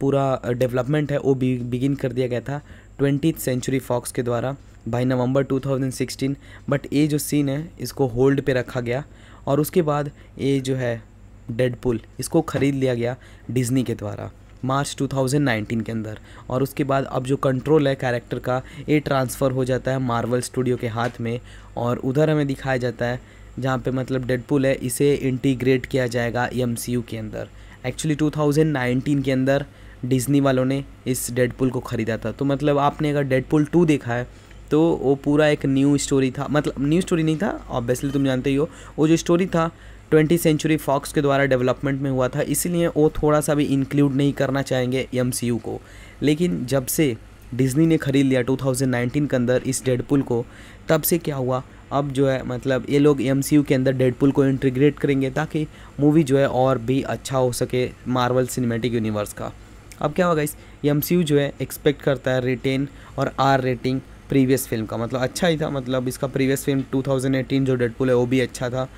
पूरा डेवलपमेंट है वो बिगिन कर दिया गया था ट्वेंटी सेंचुरी फॉक्स के द्वारा बाई नवंबर 2016 बट ये जो सीन है इसको होल्ड पे रखा गया और उसके बाद ये जो है डेडपुल इसको ख़रीद लिया गया डिज्नी के द्वारा मार्च 2019 के अंदर और उसके बाद अब जो कंट्रोल है कैरेक्टर का ये ट्रांसफ़र हो जाता है मार्वल स्टूडियो के हाथ में और उधर हमें दिखाया जाता है जहाँ पे मतलब डेडपुल है इसे इंटीग्रेट किया जाएगा एम के अंदर एक्चुअली 2019 के अंदर डिज्नी वालों ने इस डेडपुल को ख़रीदा था तो मतलब आपने अगर डेडपुल टू देखा है तो वो पूरा एक न्यू स्टोरी था मतलब न्यू स्टोरी नहीं था ऑब्वियसली तुम जानते ही हो वो जो स्टोरी था ट्वेंटी सेंचुरी फॉक्स के द्वारा डेवलपमेंट में हुआ था इसीलिए वो थोड़ा सा भी इंक्लूड नहीं करना चाहेंगे एम को लेकिन जब से डिज्नी ने ख़रीद लिया 2019 के अंदर इस डेडपुल को तब से क्या हुआ अब जो है मतलब ये लोग एम के अंदर डेडपुल को इंटीग्रेट करेंगे ताकि मूवी जो है और भी अच्छा हो सके मार्वल सिनेमेटिक यूनिवर्स का अब क्या होगा इस एम जो है एक्सपेक्ट करता है रिटेन और आर रेटिंग प्रीवियस फिल्म का मतलब अच्छा ही था मतलब इसका प्रीवियस फिल्म 2018 जो डेडपुल है वो भी अच्छा था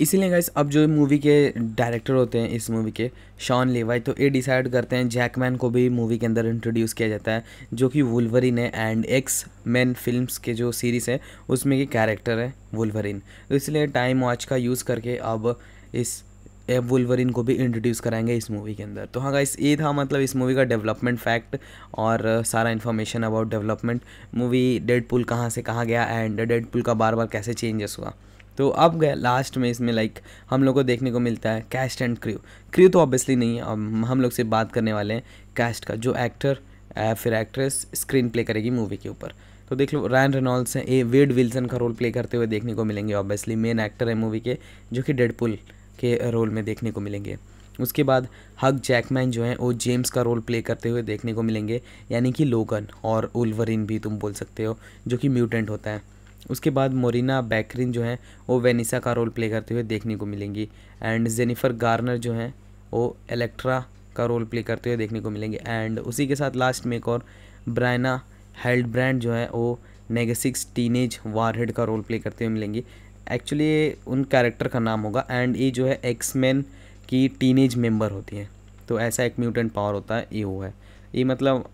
इसीलिए गाइस अब जो मूवी के डायरेक्टर होते हैं इस मूवी के शॉन लेवाई तो ये डिसाइड करते हैं जैकमैन को भी मूवी के अंदर इंट्रोड्यूस किया जाता है जो कि वुलवरिन है एंड एक्स मैन फिल्म्स के जो सीरीज़ है उसमें के कैरेक्टर है वुलवरिन तो इसलिए टाइम वॉच का यूज़ करके अब इस एब वुलवरिन को भी इंट्रोड्यूस कराएंगे इस मूवी के अंदर तो हाँ गाइस ये था मतलब इस मूवी का डेवलपमेंट फैक्ट और सारा information about development movie Deadpool कहाँ से कहाँ गया एंड डेडपुल का बार बार कैसे चेंजेस हुआ तो अब गए लास्ट में इसमें लाइक हम लोग को देखने को मिलता है कैस्ट एंड क्रू क्रू तो ऑब्वियसली नहीं है हम लोग से बात करने वाले हैं कैस्ट का जो एक्टर फिर एक्ट्रेस स्क्रीन प्ले करेगी मूवी के ऊपर तो देख लो रैन रेनॉल्स हैं ए वेड विल्सन का रोल प्ले करते हुए देखने को मिलेंगे ऑब्वियसली मेन एक्टर है मूवी के जो कि डेडपुल के रोल में देखने को मिलेंगे उसके बाद हग जैकमैन जो हैं वो जेम्स का रोल प्ले करते हुए देखने को मिलेंगे यानी कि लोगन और उल्वरिन भी तुम बोल सकते हो जो कि म्यूटेंट होता है उसके बाद मोरिना बैकरिन जो हैं वो वेनिसा का रोल प्ले करते हुए देखने को मिलेंगी एंड जेनिफर गार्नर जो हैं वो एलेक्ट्रा का रोल प्ले करते हुए देखने को मिलेंगे एंड उसी के साथ लास्ट में एक और ब्रायना हेल्ड ब्रांड जो है वो नेगेसिक्स टीनेज वारहेड का रोल प्ले करते हुए मिलेंगी एक्चुअली उन कैरेक्टर का नाम होगा एंड ये जो है एक्समैन की टीनेज मेंबर होती है तो ऐसा एक म्यूटेंट पावर होता है ये वो है ये मतलब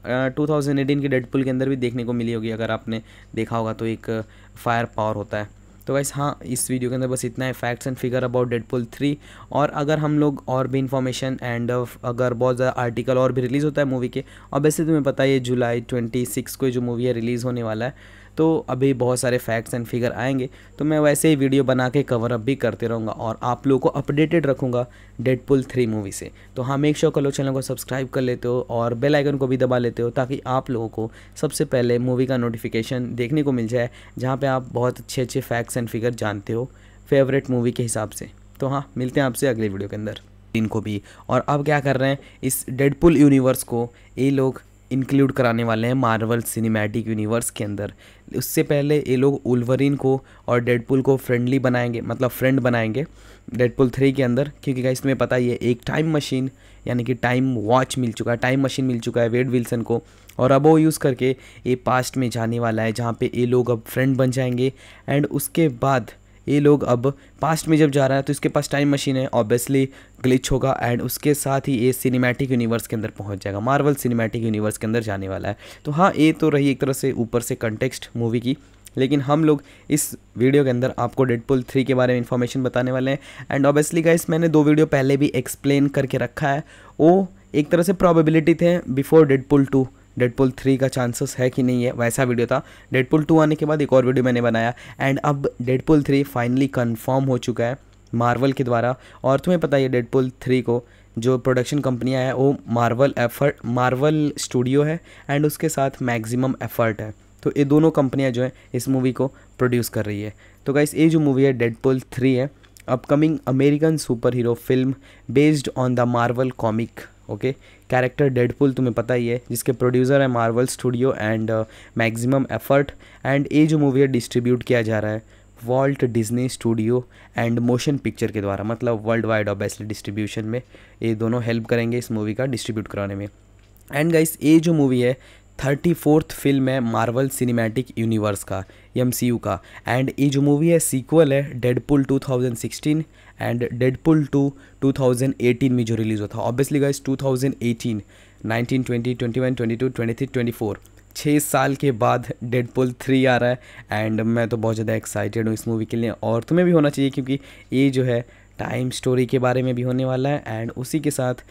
थाउजेंड एटीन के डेडपुल के अंदर भी देखने को मिली होगी अगर आपने देखा होगा तो एक uh, फायर पावर होता है तो वैसे हाँ इस वीडियो के अंदर बस इतना है facts and figure about Deadpool three और अगर हम लोग और भी इन्फॉर्मेशन एंड अगर बहुत ज़्यादा आर्टिकल और भी रिलीज़ होता है मूवी के और वैसे तुम्हें पता है ये जुलाई ट्वेंटी सिक्स को जो मूवी है रिलीज़ होने वाला है तो अभी बहुत सारे फैक्ट्स एंड फिगर आएंगे तो मैं वैसे ही वीडियो बना के कवर अप भी करते रहूँगा और आप लोगों को अपडेटेड रखूँगा डेडपुल थ्री मूवी से तो हाँ मेक श्योर कर लो चैनल को सब्सक्राइब कर लेते हो और बेल आइकन को भी दबा लेते हो ताकि आप लोगों को सबसे पहले मूवी का नोटिफिकेशन देखने को मिल जाए जहाँ पर आप बहुत अच्छे अच्छे फैक्ट्स एंड फिगर जानते हो फेवरेट मूवी के हिसाब से तो हाँ मिलते हैं आपसे अगले वीडियो के अंदर इनको भी और अब क्या कर रहे हैं इस डेडपुल यूनिवर्स को ये लोग इंक्लूड कराने वाले हैं मार्वल सिनेमैटिक यूनिवर्स के अंदर उससे पहले ये लोग उल्वरिन को और डेडपुल को फ्रेंडली बनाएंगे मतलब फ्रेंड बनाएंगे डेडपुल थ्री के अंदर क्योंकि गाइस तुम्हें पता ही है एक टाइम मशीन यानी कि टाइम वॉच मिल चुका है टाइम मशीन मिल चुका है वेड विल्सन को और अब वो यूज़ करके ये पास्ट में जाने वाला है जहाँ पे ये लोग अब फ्रेंड बन जाएंगे एंड उसके बाद ये लोग अब पास्ट में जब जा रहा है तो इसके पास टाइम मशीन है ऑब्वियसली ग्लिच होगा एंड उसके साथ ही ये सिनेमैटिक यूनिवर्स के अंदर पहुंच जाएगा मार्वल सिनेमैटिक यूनिवर्स के अंदर जाने वाला है तो हाँ ये तो रही एक तरह से ऊपर से कंटेक्स्ट मूवी की लेकिन हम लोग इस वीडियो के अंदर आपको डेडपुल थ्री के बारे में इन्फॉर्मेशन बताने वाले हैं एंड ऑब्वियसली गाइस मैंने दो वीडियो पहले भी एक्सप्लेन करके रखा है वो एक तरह से प्रॉबेबिलिटी थे before Deadpool two Deadpool three का चांसेस है कि नहीं है वैसा वीडियो था डेडपुल टू आने के बाद एक और वीडियो मैंने बनाया एंड अब डेडपुल थ्री फाइनली कन्फर्म हो चुका है मार्वल के द्वारा और तुम्हें पता है डेडपुल थ्री को जो प्रोडक्शन कंपनियाँ हैं वो मार्वल एफर्ट मार्वल स्टूडियो है एंड उसके साथ मैक्सिमम एफर्ट है तो ये दोनों कंपनियाँ जो हैं इस मूवी को प्रोड्यूस कर रही है तो गाइस ये जो मूवी है डेडपुल थ्री है upcoming American super hero film based on the Marvel comic okay character Deadpool तुम्हें पता ही है जिसके प्रोड्यूसर है Marvel studio and maximum effort and ये जो मूवी है डिस्ट्रीब्यूट किया जा रहा है Walt Disney studio and motion picture के द्वारा मतलब वर्ल्ड वाइड बेस्ट डिस्ट्रीब्यूशन में ये दोनों हेल्प करेंगे इस मूवी का डिस्ट्रीब्यूट कराने में एंड गाइस ये जो मूवी है थर्टी फोर्थ फिल्म है मार्वल सिनेमैटिक यूनिवर्स का एम का एंड ये जो मूवी है सीक्वल है Deadpool two and Deadpool two 2018 में जो रिलीज़ हुआ था ऑब्वियसली गाइज 2018 19 20 21 22 23 24 छः साल के बाद डेडपुल थ्री आ रहा है एंड मैं तो बहुत ज़्यादा एक्साइटेड हूँ इस मूवी के लिए और तुम्हें भी होना चाहिए क्योंकि ये जो है टाइम स्टोरी के बारे में भी होने वाला है एंड उसी के साथ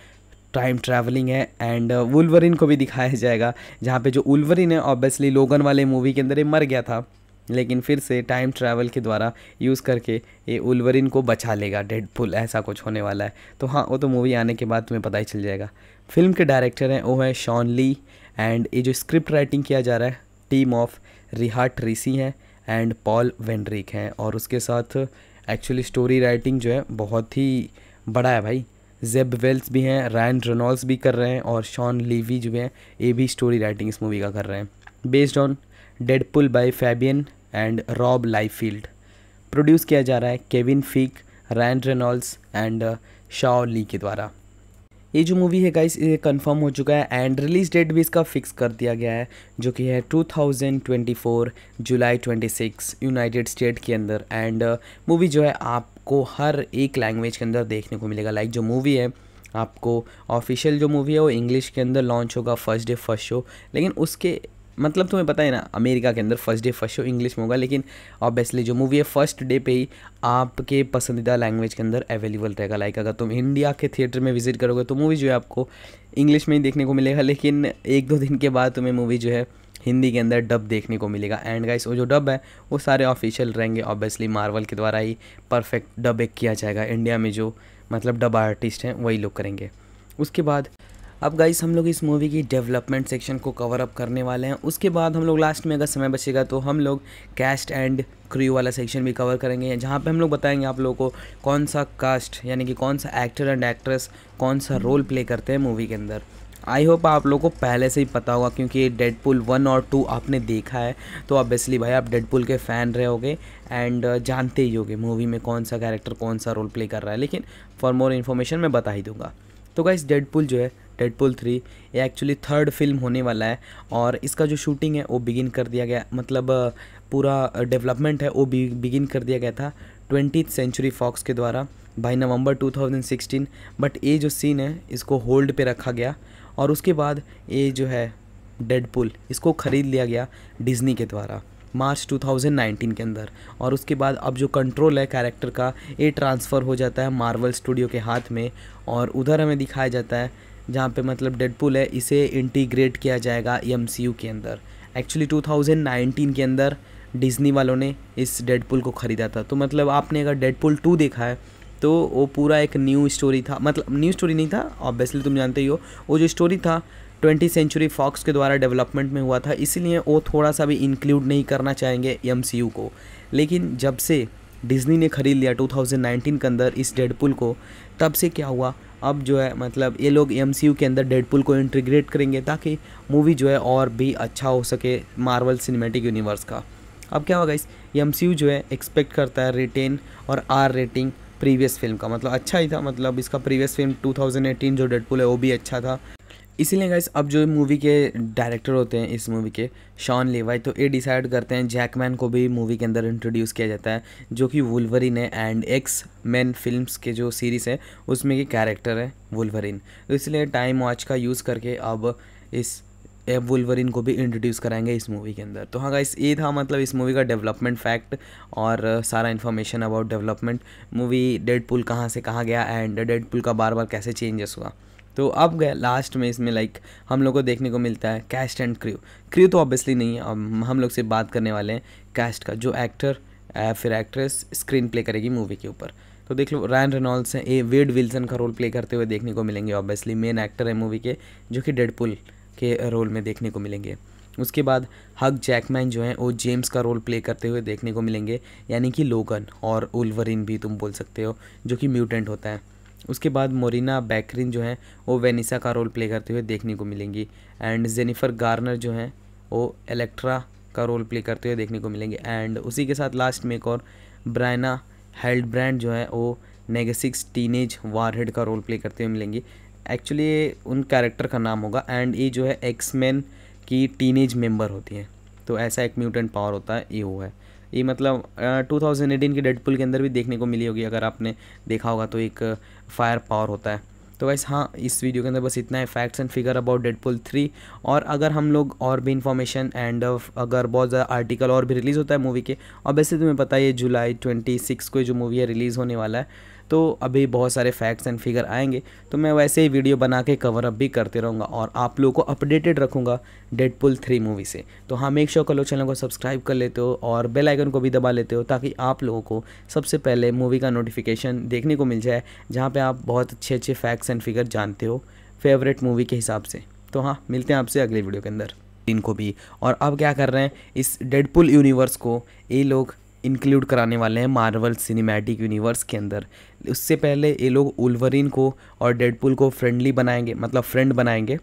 टाइम ट्रैवलिंग है एंड वुलवरिन को भी दिखाया जाएगा जहाँ पे जो उल्वरिन है ऑब्वियसली लोगन वाले मूवी के अंदर ही मर गया था लेकिन फिर से टाइम ट्रैवल के द्वारा यूज़ करके ये उल्वरिन को बचा लेगा डेड पुल ऐसा कुछ होने वाला है तो हाँ वो तो मूवी आने के बाद तुम्हें पता ही चल जाएगा फिल्म के डायरेक्टर हैं वो है शॉन ली एंड ये जो स्क्रिप्ट राइटिंग किया जा रहा है टीम ऑफ रिहा ट्रेसी हैं एंड पॉल वेनरिक हैं और उसके साथ एक्चुअली स्टोरी राइटिंग जो है बहुत ही बड़ा है भाई जेब वेल्स भी हैं रैन रेनॉल्ड्स भी कर रहे हैं और शॉन लीवी जो हैं ये भी स्टोरी राइटिंग इस मूवी का कर रहे हैं based on Deadpool by Fabian and Rob Liefeld produce किया जा रहा है Kevin Feige Ryan Reynolds and Shao ली के द्वारा ये जो मूवी है गाइस ये कंफर्म हो चुका है एंड रिलीज डेट भी इसका फिक्स कर दिया गया है जो कि है 2024 जुलाई 26 यूनाइटेड स्टेट के अंदर एंड मूवी जो है आपको हर एक लैंग्वेज के अंदर देखने को मिलेगा लाइक like जो मूवी है आपको ऑफिशियल जो मूवी है वो इंग्लिश के अंदर लॉन्च होगा फर्स्ट डे फर्स्ट शो लेकिन उसके मतलब तुम्हें पता है ना अमेरिका के अंदर first day first show English में होगा लेकिन ऑब्वियसली जो मूवी है फर्स्ट डे पे ही आपके पसंदीदा लैंग्वेज के अंदर अवेलेबल रहेगा लाइक अगर तुम इंडिया के थिएटर में विजिट करोगे तो मूवी जो है आपको इंग्लिश में ही देखने को मिलेगा लेकिन एक दो दिन के बाद तुम्हें मूवी जो है हिंदी के अंदर डब देखने को मिलेगा एंड गाइस वो जो डब है वो सारे ऑफिशियल रहेंगे ऑब्वियसली मार्वल के द्वारा ही परफेक्ट डब एक किया जाएगा इंडिया में जो मतलब डब आर्टिस्ट हैं वही लोग करेंगे उसके बाद अब गाइस हम लोग इस मूवी की डेवलपमेंट सेक्शन को कवर अप करने वाले हैं उसके बाद हम लोग लास्ट में अगर समय बचेगा तो हम लोग कैस्ट एंड क्रू वाला सेक्शन भी कवर करेंगे जहाँ पे हम लोग बताएंगे आप लोगों को कौन सा कास्ट यानी कि कौन सा एक्टर एंड एक्ट्रेस कौन सा रोल प्ले करते हैं मूवी के अंदर आई होप आप लोगों को पहले से ही पता होगा क्योंकि डेडपुल वन और टू आपने देखा है तो ऑब्वियसली भाई आप डेडपुल के फ़ैन रहे एंड uh, जानते ही होगे मूवी में कौन सा कैरेक्टर कौन सा रोल प्ले कर रहा है लेकिन फॉर मोर इन्फॉर्मेशन मैं बता ही दूंगा तो गाइस डेडपुल जो है डेडपुल थ्री ये एक्चुअली थर्ड फिल्म होने वाला है और इसका जो शूटिंग है वो बिगिन कर दिया गया मतलब पूरा डेवलपमेंट है वो बिगिन कर दिया गया था ट्वेंटी सेंचुरी फॉक्स के द्वारा बाई नवंबर 2016 बट ये जो सीन है इसको होल्ड पे रखा गया और उसके बाद ये जो है डेडपुल इसको ख़रीद लिया गया डिज्नी के द्वारा मार्च 2019 के अंदर और उसके बाद अब जो कंट्रोल है कैरेक्टर का ये ट्रांसफ़र हो जाता है मार्वल स्टूडियो के हाथ में और उधर हमें दिखाया जाता है जहाँ पे मतलब डेडपुल है इसे इंटीग्रेट किया जाएगा एम के अंदर एक्चुअली 2019 के अंदर डिज्नी वालों ने इस डेडपुल को ख़रीदा था तो मतलब आपने अगर डेडपुल टू देखा है तो वो पूरा एक न्यू स्टोरी था मतलब न्यू स्टोरी नहीं था ऑब्वियसली तुम जानते ही हो वो जो स्टोरी था ट्वेंटी सेंचुरी फॉक्स के द्वारा डेवलपमेंट में हुआ था इसीलिए वो थोड़ा सा भी इंक्लूड नहीं करना चाहेंगे एम को लेकिन जब से डिज्नी ने खरीद लिया 2019 के अंदर इस डेडपुल को तब से क्या हुआ अब जो है मतलब ये लोग एम के अंदर डेडपुल को इंटीग्रेट करेंगे ताकि मूवी जो है और भी अच्छा हो सके मार्वल सिनेमेटिक यूनिवर्स का अब क्या होगा इस एम जो है एक्सपेक्ट करता है रिटेन और आर रेटिंग प्रीवियस फिल्म का मतलब अच्छा ही था मतलब इसका प्रीवियस फिल्म 2018 जो डेडपुल है वो भी अच्छा था इसीलिए गाइस अब जो मूवी के डायरेक्टर होते हैं इस मूवी के शॉन लेवाई तो ये डिसाइड करते हैं जैकमैन को भी मूवी के अंदर इंट्रोड्यूस किया जाता है जो कि वुलवरिन है एंड एक्स मैन फिल्म्स के जो सीरीज़ है उसमें की कैरेक्टर है वुलवरिन तो इसलिए टाइम वॉच का यूज़ करके अब इस एब वुलवरिन को भी इंट्रोड्यूस कराएंगे इस मूवी के अंदर तो हाँ गाइस ये था मतलब इस मूवी का डेवलपमेंट फैक्ट और सारा information about development movie Deadpool कहाँ से कहाँ गया एंड डेडपुल का बार बार कैसे चेंजेस हुआ तो अब गए लास्ट में इसमें लाइक हम लोग को देखने को मिलता है कैस्ट एंड क्रू क्रू तो ऑब्वियसली नहीं है अब हम लोग से बात करने वाले हैं कैस्ट का जो एक्टर फिर एक्ट्रेस स्क्रीन प्ले करेगी मूवी के ऊपर तो देख लो रैन रेनॉल्ड्स हैं ए वेड विल्सन का रोल प्ले करते हुए देखने को मिलेंगे ऑब्वियसली मेन एक्टर है मूवी के जो कि डेडपुल के रोल में देखने को मिलेंगे उसके बाद हक जैकमैन जो हैं वो जेम्स का रोल प्ले करते हुए देखने को मिलेंगे यानी कि लोगन और उल्वरिन भी तुम बोल सकते हो जो कि म्यूटेंट होता है उसके बाद मोरिना बैकरिन जो हैं वो वेनिसा का रोल प्ले करते हुए देखने को मिलेंगी एंड जेनिफर गार्नर जो हैं वो एलेक्ट्रा का रोल प्ले करते हुए देखने को मिलेंगे एंड उसी के साथ लास्ट में एक और ब्रायना हेल्ड ब्रांड जो है वो नेगेसिक्स टीनेज वारहेड का रोल प्ले करते हुए मिलेंगी एक्चुअली ये उन कैरेक्टर का नाम होगा एंड ये जो है एक्समैन की टीनेज मेंबर होती है तो ऐसा एक म्यूटेंट पावर होता है ये वो है ये मतलब थाउजेंड एटीन के डेडपुल के अंदर भी देखने को मिली होगी अगर आपने देखा होगा तो एक फायर पावर होता है तो वैसे हाँ इस वीडियो के अंदर बस इतना है facts and figure about Deadpool three और अगर हम लोग और भी इन्फॉर्मेशन एंड अगर बहुत ज़्यादा आर्टिकल और भी रिलीज़ होता है मूवी के और वैसे तुम्हें पता है ये जुलाई ट्वेंटी सिक्स को जो मूवी है रिलीज़ होने वाला है तो अभी बहुत सारे फैक्ट्स एंड फिगर आएंगे तो मैं वैसे ही वीडियो बना के कवर अप भी करते रहूँगा और आप लोगों को अपडेटेड रखूँगा डेड पुल थ्री मूवी से तो हाँ मेक श्योर करो चैनल को सब्सक्राइब कर लेते हो और बेल आइकन को भी दबा लेते हो ताकि आप लोगों को सबसे पहले मूवी का नोटिफिकेशन देखने को मिल जाए जहाँ पर आप बहुत अच्छे अच्छे फैक्ट्स एंड फिगर जानते हो फेवरेट मूवी के हिसाब से तो हाँ मिलते हैं आपसे अगले वीडियो के अंदर इनको भी और अब क्या कर रहे हैं इस डेडपुल यूनिवर्स को ये लोग इंक्लूड कराने वाले हैं मार्वल सिनेमैटिक यूनिवर्स के अंदर उससे पहले ये लोग उल्वरिन को और डेडपुल को फ्रेंडली बनाएंगे मतलब फ्रेंड बनाएंगे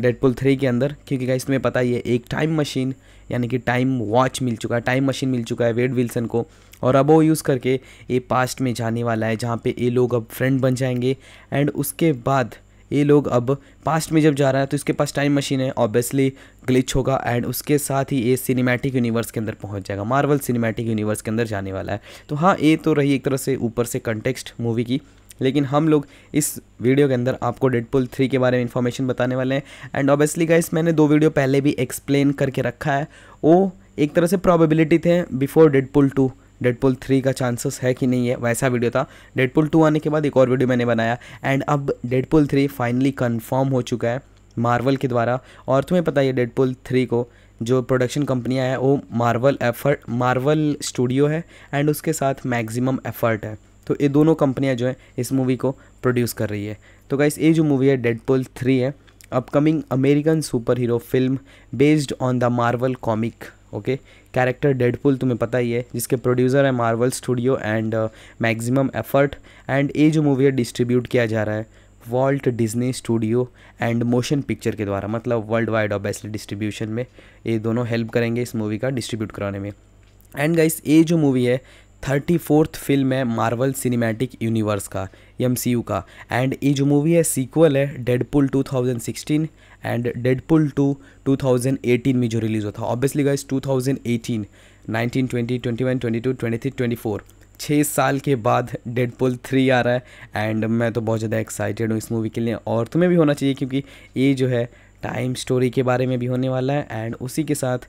डेडपुल थ्री के अंदर क्योंकि गाइस तुम्हें पता ही है एक टाइम मशीन यानी कि टाइम वॉच मिल चुका है टाइम मशीन मिल चुका है वेड विल्सन को और अब वो यूज़ करके ये पास्ट में जाने वाला है जहाँ पे ये लोग अब फ्रेंड बन जाएंगे एंड उसके बाद ये लोग अब पास्ट में जब जा रहा है तो इसके पास टाइम मशीन है ऑब्वियसली ग्लिच होगा एंड उसके साथ ही ये सिनेमैटिक यूनिवर्स के अंदर पहुंच जाएगा मार्वल सिनेमैटिक यूनिवर्स के अंदर जाने वाला है तो हाँ ये तो रही एक तरह से ऊपर से कंटेक्स्ट मूवी की लेकिन हम लोग इस वीडियो के अंदर आपको डेडपुल थ्री के बारे में इन्फॉर्मेशन बताने वाले हैं एंड ऑब्वियसली गाइस मैंने दो वीडियो पहले भी एक्सप्लेन करके रखा है वो एक तरह से प्रॉबेबिलिटी थे before Deadpool two Deadpool three का चांसेस है कि नहीं है वैसा वीडियो था डेडपुल टू आने के बाद एक और वीडियो मैंने बनाया एंड अब डेडपुल थ्री फाइनली कन्फर्म हो चुका है मार्वल के द्वारा और तुम्हें पता है डेडपुल थ्री को जो प्रोडक्शन कंपनियाँ हैं वो मार्वल एफर्ट मार्वल स्टूडियो है एंड उसके साथ मैक्सिमम एफर्ट है तो ये दोनों कंपनियाँ जो हैं इस मूवी को प्रोड्यूस कर रही है तो गाइस ये जो मूवी है डेडपुल थ्री है upcoming American super hero film based on the Marvel comic okay character Deadpool तुम्हें पता ही है जिसके प्रोड्यूसर है Marvel studio and uh, maximum effort and ये जो मूवी है डिस्ट्रीब्यूट किया जा रहा है Walt Disney studio and motion picture के द्वारा मतलब वर्ल्ड वाइड बेस्ट डिस्ट्रीब्यूशन में ये दोनों हेल्प करेंगे इस मूवी का डिस्ट्रीब्यूट कराने में एंड गाइस ये जो मूवी है थर्टी फोर्थ फिल्म है मार्वल सिनेमैटिक यूनिवर्स का एम का एंड ये जो मूवी है सीक्वल है Deadpool sixteen and Deadpool two eighteen में जो रिलीज़ हुआ था ऑब्वियसली गाइज 2018 19 20 21 22 23 24 छः साल के बाद डेडपुल थ्री आ रहा है एंड मैं तो बहुत ज़्यादा एक्साइटेड हूँ इस मूवी के लिए और तुम्हें भी होना चाहिए क्योंकि ये जो है टाइम स्टोरी के बारे में भी होने वाला है एंड उसी के साथ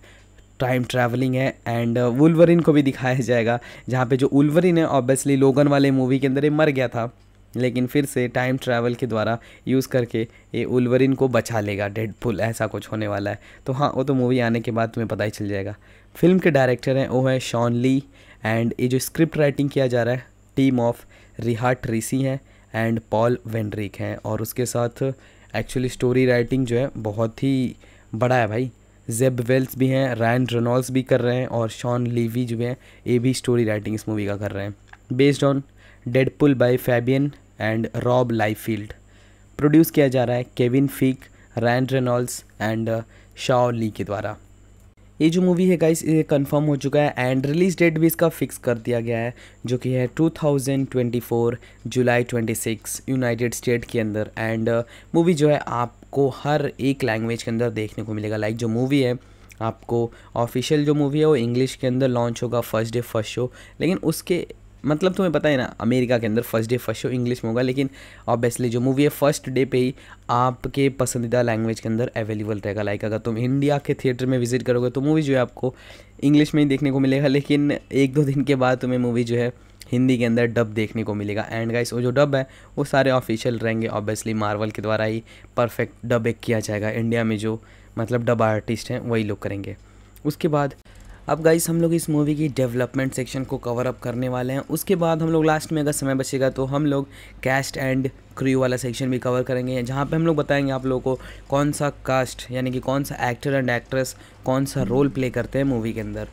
टाइम ट्रैवलिंग है एंड वुलवरिन को भी दिखाया जाएगा जहाँ पे जो उल्वरिन है ऑब्वियसली लोगन वाले मूवी के अंदर ये मर गया था लेकिन फिर से टाइम ट्रैवल के द्वारा यूज़ करके ये उल्वरिन को बचा लेगा डेड पुल ऐसा कुछ होने वाला है तो हाँ वो तो मूवी आने के बाद तुम्हें पता ही चल जाएगा फिल्म के डायरेक्टर हैं वो है शॉन ली एंड ये जो स्क्रिप्ट राइटिंग किया जा रहा है टीम ऑफ रिहा ट्रीसी हैं एंड पॉल वेंड्रिक हैं और उसके साथ एक्चुअली स्टोरी राइटिंग जो है बहुत ही बड़ा है भाई जेब वेल्स भी हैं रैन रेनॉल्ड्स भी कर रहे हैं और शॉन लीवी जो हैं ये भी स्टोरी राइटिंग इस मूवी का कर रहे हैं based on Deadpool by Fabian and Rob Liefeld produce किया जा रहा है Kevin Feige Ryan Reynolds and Shao ली के द्वारा ये जो मूवी है गाइस ये कंफर्म हो चुका है एंड रिलीज डेट भी इसका फिक्स कर दिया गया है जो कि है 2024 जुलाई 26 यूनाइटेड स्टेट के अंदर एंड मूवी uh, जो है आपको हर एक लैंग्वेज के अंदर देखने को मिलेगा लाइक like जो मूवी है आपको ऑफिशियल जो मूवी है वो इंग्लिश के अंदर लॉन्च होगा फर्स्ट डे फर्स्ट शो लेकिन उसके मतलब तुम्हें पता है ना अमेरिका के अंदर first day first show English में होगा लेकिन ऑब्वियसली जो मूवी है फर्स्ट डे पे ही आपके पसंदीदा लैंग्वेज के अंदर अवेलेबल रहेगा लाइक अगर तुम इंडिया के थिएटर में विजिट करोगे तो मूवी जो है आपको इंग्लिश में ही देखने को मिलेगा लेकिन एक दो दिन के बाद तुम्हें मूवी जो है हिंदी के अंदर डब देखने को मिलेगा एंड गाइस वो जो डब है वो सारे ऑफिशियल रहेंगे ऑब्वियसली मार्वल के द्वारा ही परफेक्ट डब एक किया जाएगा इंडिया में जो मतलब डब आर्टिस्ट हैं वही लोग करेंगे उसके बाद अब गाइस हम लोग इस मूवी की डेवलपमेंट सेक्शन को कवर अप करने वाले हैं उसके बाद हम लोग लास्ट में अगर समय बचेगा तो हम लोग कैस्ट एंड क्रू वाला सेक्शन भी कवर करेंगे जहाँ पे हम लोग बताएंगे आप लोगों को कौन सा कास्ट यानी कि कौन सा एक्टर एंड एक्ट्रेस कौन सा रोल प्ले करते हैं मूवी के अंदर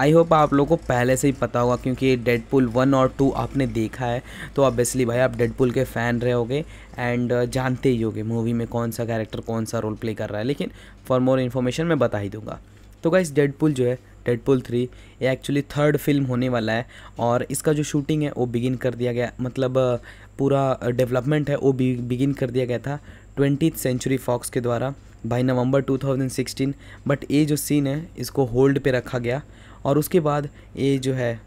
आई होप आप लोगों को पहले से ही पता होगा क्योंकि डेडपुल वन और टू आपने देखा है तो ऑब्वियसली भाई आप डेडपुल के फ़ैन रहे होगे एंड uh, जानते ही होगे मूवी में कौन सा कैरेक्टर कौन सा रोल प्ले कर रहा है लेकिन फॉर मोर इन्फॉर्मेशन मैं बता ही दूंगा तो गाइस डेडपुल जो है डेडपुल थ्री ये एक्चुअली थर्ड फिल्म होने वाला है और इसका जो शूटिंग है वो बिगिन कर दिया गया मतलब पूरा डेवलपमेंट है वो बिगिन कर दिया गया था ट्वेंटी सेंचुरी फॉक्स के द्वारा बाई नवंबर 2016 बट ये जो सीन है इसको होल्ड पे रखा गया और उसके बाद ये जो है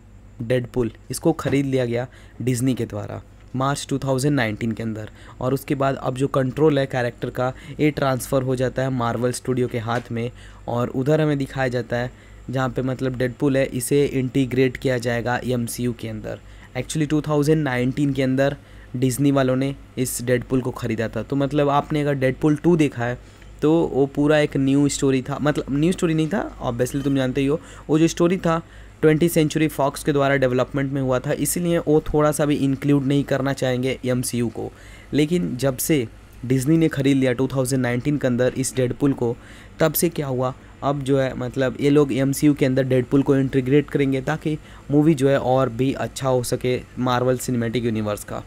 डेडपुल इसको ख़रीद लिया गया डिज्नी के द्वारा मार्च 2019 के अंदर और उसके बाद अब जो कंट्रोल है कैरेक्टर का ये ट्रांसफ़र हो जाता है मार्वल स्टूडियो के हाथ में और उधर हमें दिखाया जाता है जहाँ पे मतलब डेडपुल है इसे इंटीग्रेट किया जाएगा एम के अंदर एक्चुअली 2019 के अंदर डिज्नी वालों ने इस डेडपुल को ख़रीदा था तो मतलब आपने अगर डेडपुल टू देखा है तो वो पूरा एक न्यू स्टोरी था मतलब न्यू स्टोरी नहीं था ऑब्वियसली तुम जानते ही हो वो जो स्टोरी था ट्वेंटी सेंचुरी फॉक्स के द्वारा डेवलपमेंट में हुआ था इसीलिए वो थोड़ा सा भी इंक्लूड नहीं करना चाहेंगे एम को लेकिन जब से डिज्नी ने ख़रीद लिया 2019 के अंदर इस डेडपुल को तब से क्या हुआ अब जो है मतलब ये लोग एम के अंदर डेडपुल को इंटीग्रेट करेंगे ताकि मूवी जो है और भी अच्छा हो सके मार्वल सिनेमेटिक यूनिवर्स का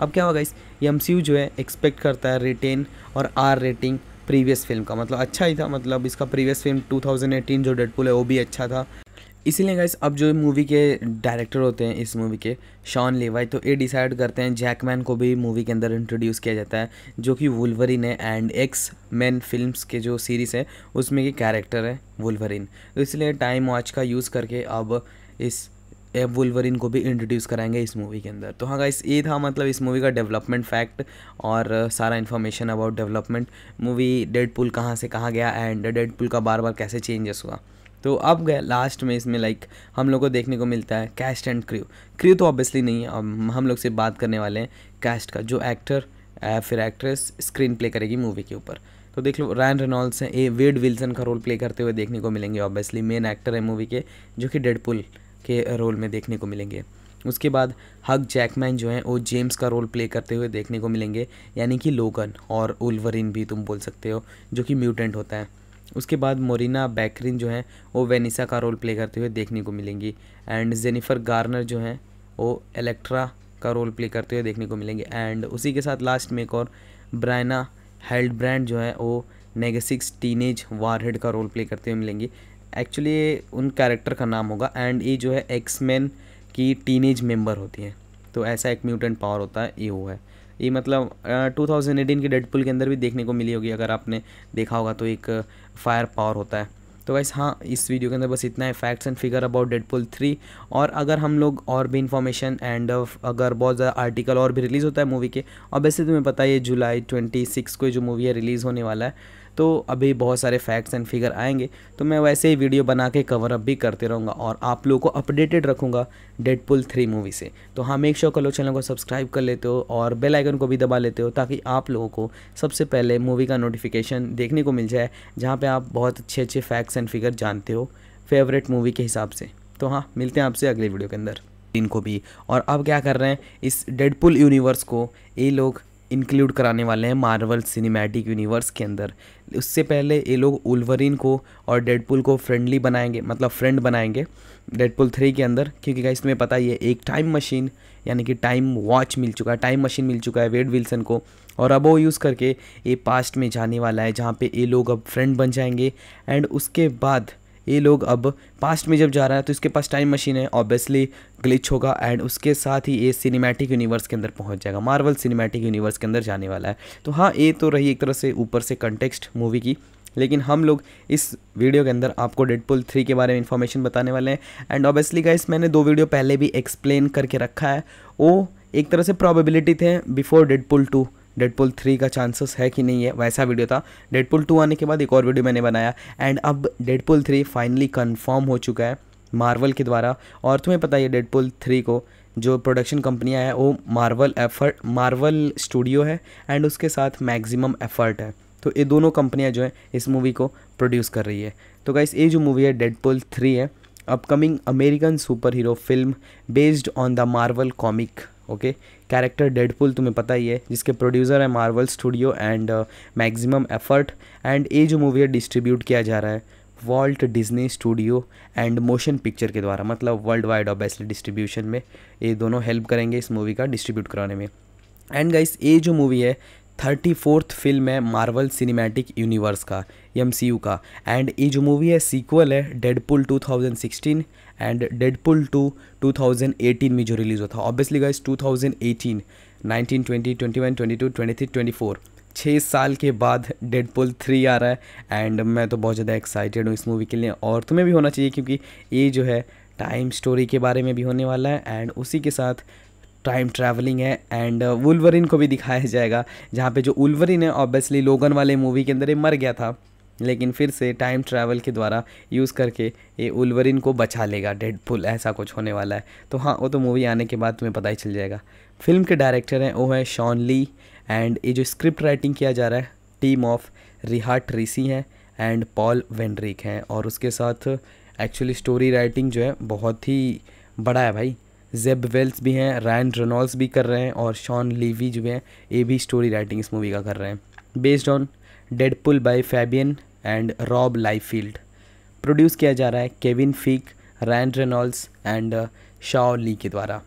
अब क्या होगा इस एम जो है एक्सपेक्ट करता है रिटेन और आर रेटिंग प्रीवियस फिल्म का मतलब अच्छा ही था मतलब इसका प्रीवियस फिल्म 2018 जो डेडपुल है वो भी अच्छा था इसीलिए गाइस अब जो मूवी के डायरेक्टर होते हैं इस मूवी के शॉन लेवाई तो ये डिसाइड करते हैं जैकमैन को भी मूवी के अंदर इंट्रोड्यूस किया जाता है जो कि वुलवरिन है एंड एक्स मैन फिल्म्स के जो सीरीज़ है उसमें की कैरेक्टर है वुलवरिन तो इसलिए टाइम वॉच का यूज़ करके अब इस एब वुलवरिन को भी इंट्रोड्यूस कराएंगे इस मूवी के अंदर तो हाँ गाइस ये था मतलब इस मूवी का डेवलपमेंट फैक्ट और सारा information about development movie Deadpool कहाँ से कहाँ गया एंड डेडपुल का बार बार कैसे चेंजेस हुआ तो अब गए लास्ट में इसमें लाइक हम लोग को देखने को मिलता है कैस्ट एंड क्रू क्रू तो ऑब्वियसली नहीं है हम लोग से बात करने वाले हैं कैस्ट का जो एक्टर फिर एक्ट्रेस स्क्रीन प्ले करेगी मूवी के ऊपर तो देख लो रैन रेनॉल्ड्स हैं ए वेड विल्सन का रोल प्ले करते हुए देखने को मिलेंगे ऑब्वियसली मेन एक्टर है मूवी के जो कि डेडपुल के रोल में देखने को मिलेंगे उसके बाद हक जैकमैन जो हैं वो जेम्स का रोल प्ले करते हुए देखने को मिलेंगे यानी कि लोगन और उल्वरिन भी तुम बोल सकते हो जो कि म्यूटेंट होता है उसके बाद मोरिना बैकरिन जो हैं वो वेनिसा का रोल प्ले करते हुए देखने को मिलेंगी एंड जेनिफर गार्नर जो हैं वो एलेक्ट्रा का रोल प्ले करते हुए देखने को मिलेंगे एंड उसी के साथ लास्ट में एक और ब्रायना हेल्ड ब्रांड जो है वो नेगेसिक्स टीनेज वारहेड का रोल प्ले करते हुए मिलेंगी एक्चुअली उन कैरेक्टर का नाम होगा एंड ये जो है एक्समैन की टीनेज मेंबर होती है तो ऐसा एक म्यूटेंट पावर होता है ये वो है ये मतलब टू थाउजेंड एटीन के डेडपुल के अंदर भी देखने को मिली होगी अगर आपने देखा होगा तो एक फायर पावर होता है तो वैसे हाँ इस वीडियो के अंदर बस इतना है facts and figure about Deadpool three और अगर हम लोग और भी इन्फॉर्मेशन एंड अगर बहुत ज़्यादा आर्टिकल और भी रिलीज़ होता है मूवी के और वैसे तुम्हें पता है ये जुलाई ट्वेंटी सिक्स को जो मूवी है रिलीज़ होने वाला है तो अभी बहुत सारे फैक्ट्स एंड फिगर आएंगे तो मैं वैसे ही वीडियो बना के कवर अप भी करते रहूँगा और आप लोगों को अपडेटेड रखूँगा डेडपुल थ्री मूवी से तो हाँ मेक श्योर कर लो चैनल को सब्सक्राइब कर लेते हो और बेल आइकन को भी दबा लेते हो ताकि आप लोगों को सबसे पहले मूवी का नोटिफिकेशन देखने को मिल जाए जहाँ पर आप बहुत अच्छे अच्छे फैक्ट्स एंड फिगर जानते हो फेवरेट मूवी के हिसाब से तो हाँ मिलते हैं आपसे अगले वीडियो के अंदर इनको भी और अब क्या कर रहे हैं इस डेडपुल यूनिवर्स को ये लोग इंक्लूड कराने वाले हैं मार्वल सिनेमैटिक यूनिवर्स के अंदर उससे पहले ये लोग उल्वरिन को और डेडपुल को फ्रेंडली बनाएंगे मतलब फ्रेंड बनाएंगे डेडपुल थ्री के अंदर क्योंकि इसमें पता ही है एक टाइम मशीन यानी कि टाइम वॉच मिल चुका है टाइम मशीन मिल चुका है वेड विल्सन को और अब वो यूज़ करके ये पास्ट में जाने वाला है जहाँ पे ये लोग अब फ्रेंड बन जाएंगे एंड उसके बाद ये लोग अब पास्ट में जब जा रहा है तो इसके पास टाइम मशीन है ऑब्वियसली ग्लिच होगा एंड उसके साथ ही ये सिनेमैटिक यूनिवर्स के अंदर पहुंच जाएगा मार्वल सिनेमैटिक यूनिवर्स के अंदर जाने वाला है तो हाँ ये तो रही एक तरह से ऊपर से कंटेक्स्ट मूवी की लेकिन हम लोग इस वीडियो के अंदर आपको डेडपुल थ्री के बारे में इन्फॉर्मेशन बताने वाले हैं एंड ऑब्वियसली का मैंने दो वीडियो पहले भी एक्सप्लेन करके रखा है वो एक तरह से प्रॉबिलिटी थे before Deadpool two Deadpool three का चांसेस है कि नहीं है वैसा वीडियो था डेडपुल टू आने के बाद एक और वीडियो मैंने बनाया एंड अब डेडपुल थ्री फाइनली कन्फर्म हो चुका है मार्वल के द्वारा और तुम्हें पता है डेडपुल थ्री को जो प्रोडक्शन कंपनियाँ हैं वो मार्वल एफर्ट मार्वल स्टूडियो है एंड उसके साथ मैक्सिमम एफर्ट है तो ये दोनों कंपनियाँ जो हैं इस मूवी को प्रोड्यूस कर रही है तो गाइस ये जो मूवी है डेडपुल थ्री है upcoming American super hero film based on the Marvel comic okay character Deadpool तुम्हें पता ही है जिसके प्रोड्यूसर है Marvel studio and maximum effort and ये जो मूवी है डिस्ट्रीब्यूट किया जा रहा है Walt Disney studio and motion picture के द्वारा मतलब वर्ल्ड वाइड ऑब्वियसली डिस्ट्रीब्यूशन में ये दोनों हेल्प करेंगे इस मूवी का डिस्ट्रीब्यूट कराने में एंड गाइस ये जो मूवी है थर्टी फोर्थ फिल्म है मार्वल सिनेमैटिक यूनिवर्स का एम का एंड ये जो मूवी है सीक्वल है Deadpool sixteen and Deadpool two 2018 में जो रिलीज़ हुआ था ऑब्वियसली गाइस 2018 19 20 21 22 23 24 छः साल के बाद डेडपुल थ्री आ रहा है एंड मैं तो बहुत ज़्यादा एक्साइटेड हूँ इस मूवी के लिए और तुम्हें भी होना चाहिए क्योंकि ये जो है टाइम स्टोरी के बारे में भी होने वाला है एंड उसी के साथ टाइम ट्रैवलिंग है एंड वुलवरिन को भी दिखाया जाएगा जहाँ पे जो उल्वरिन है ऑब्वियसली लोगन वाले मूवी के अंदर ये मर गया था लेकिन फिर से टाइम ट्रैवल के द्वारा यूज़ करके ये उल्वरिन को बचा लेगा डेड पुल ऐसा कुछ होने वाला है तो हाँ वो तो मूवी आने के बाद तुम्हें पता ही चल जाएगा फिल्म के डायरेक्टर हैं वो हैं शॉन ली एंड ये जो स्क्रिप्ट राइटिंग किया जा रहा है टीम ऑफ रिहा ट्रीसी हैं एंड पॉल वेंड्रिक हैं और उसके साथ एक्चुअली स्टोरी राइटिंग जो है बहुत ही बड़ा है भाई जेब वेल्स भी हैं रैन रेनॉल्ड्स भी कर रहे हैं और शॉन लीवी जो हैं ये भी स्टोरी राइटिंग इस मूवी का कर रहे हैं based on Deadpool by Fabian and Rob Liefeld produce किया जा रहा है Kevin Feige Ryan Reynolds and Shao ली के द्वारा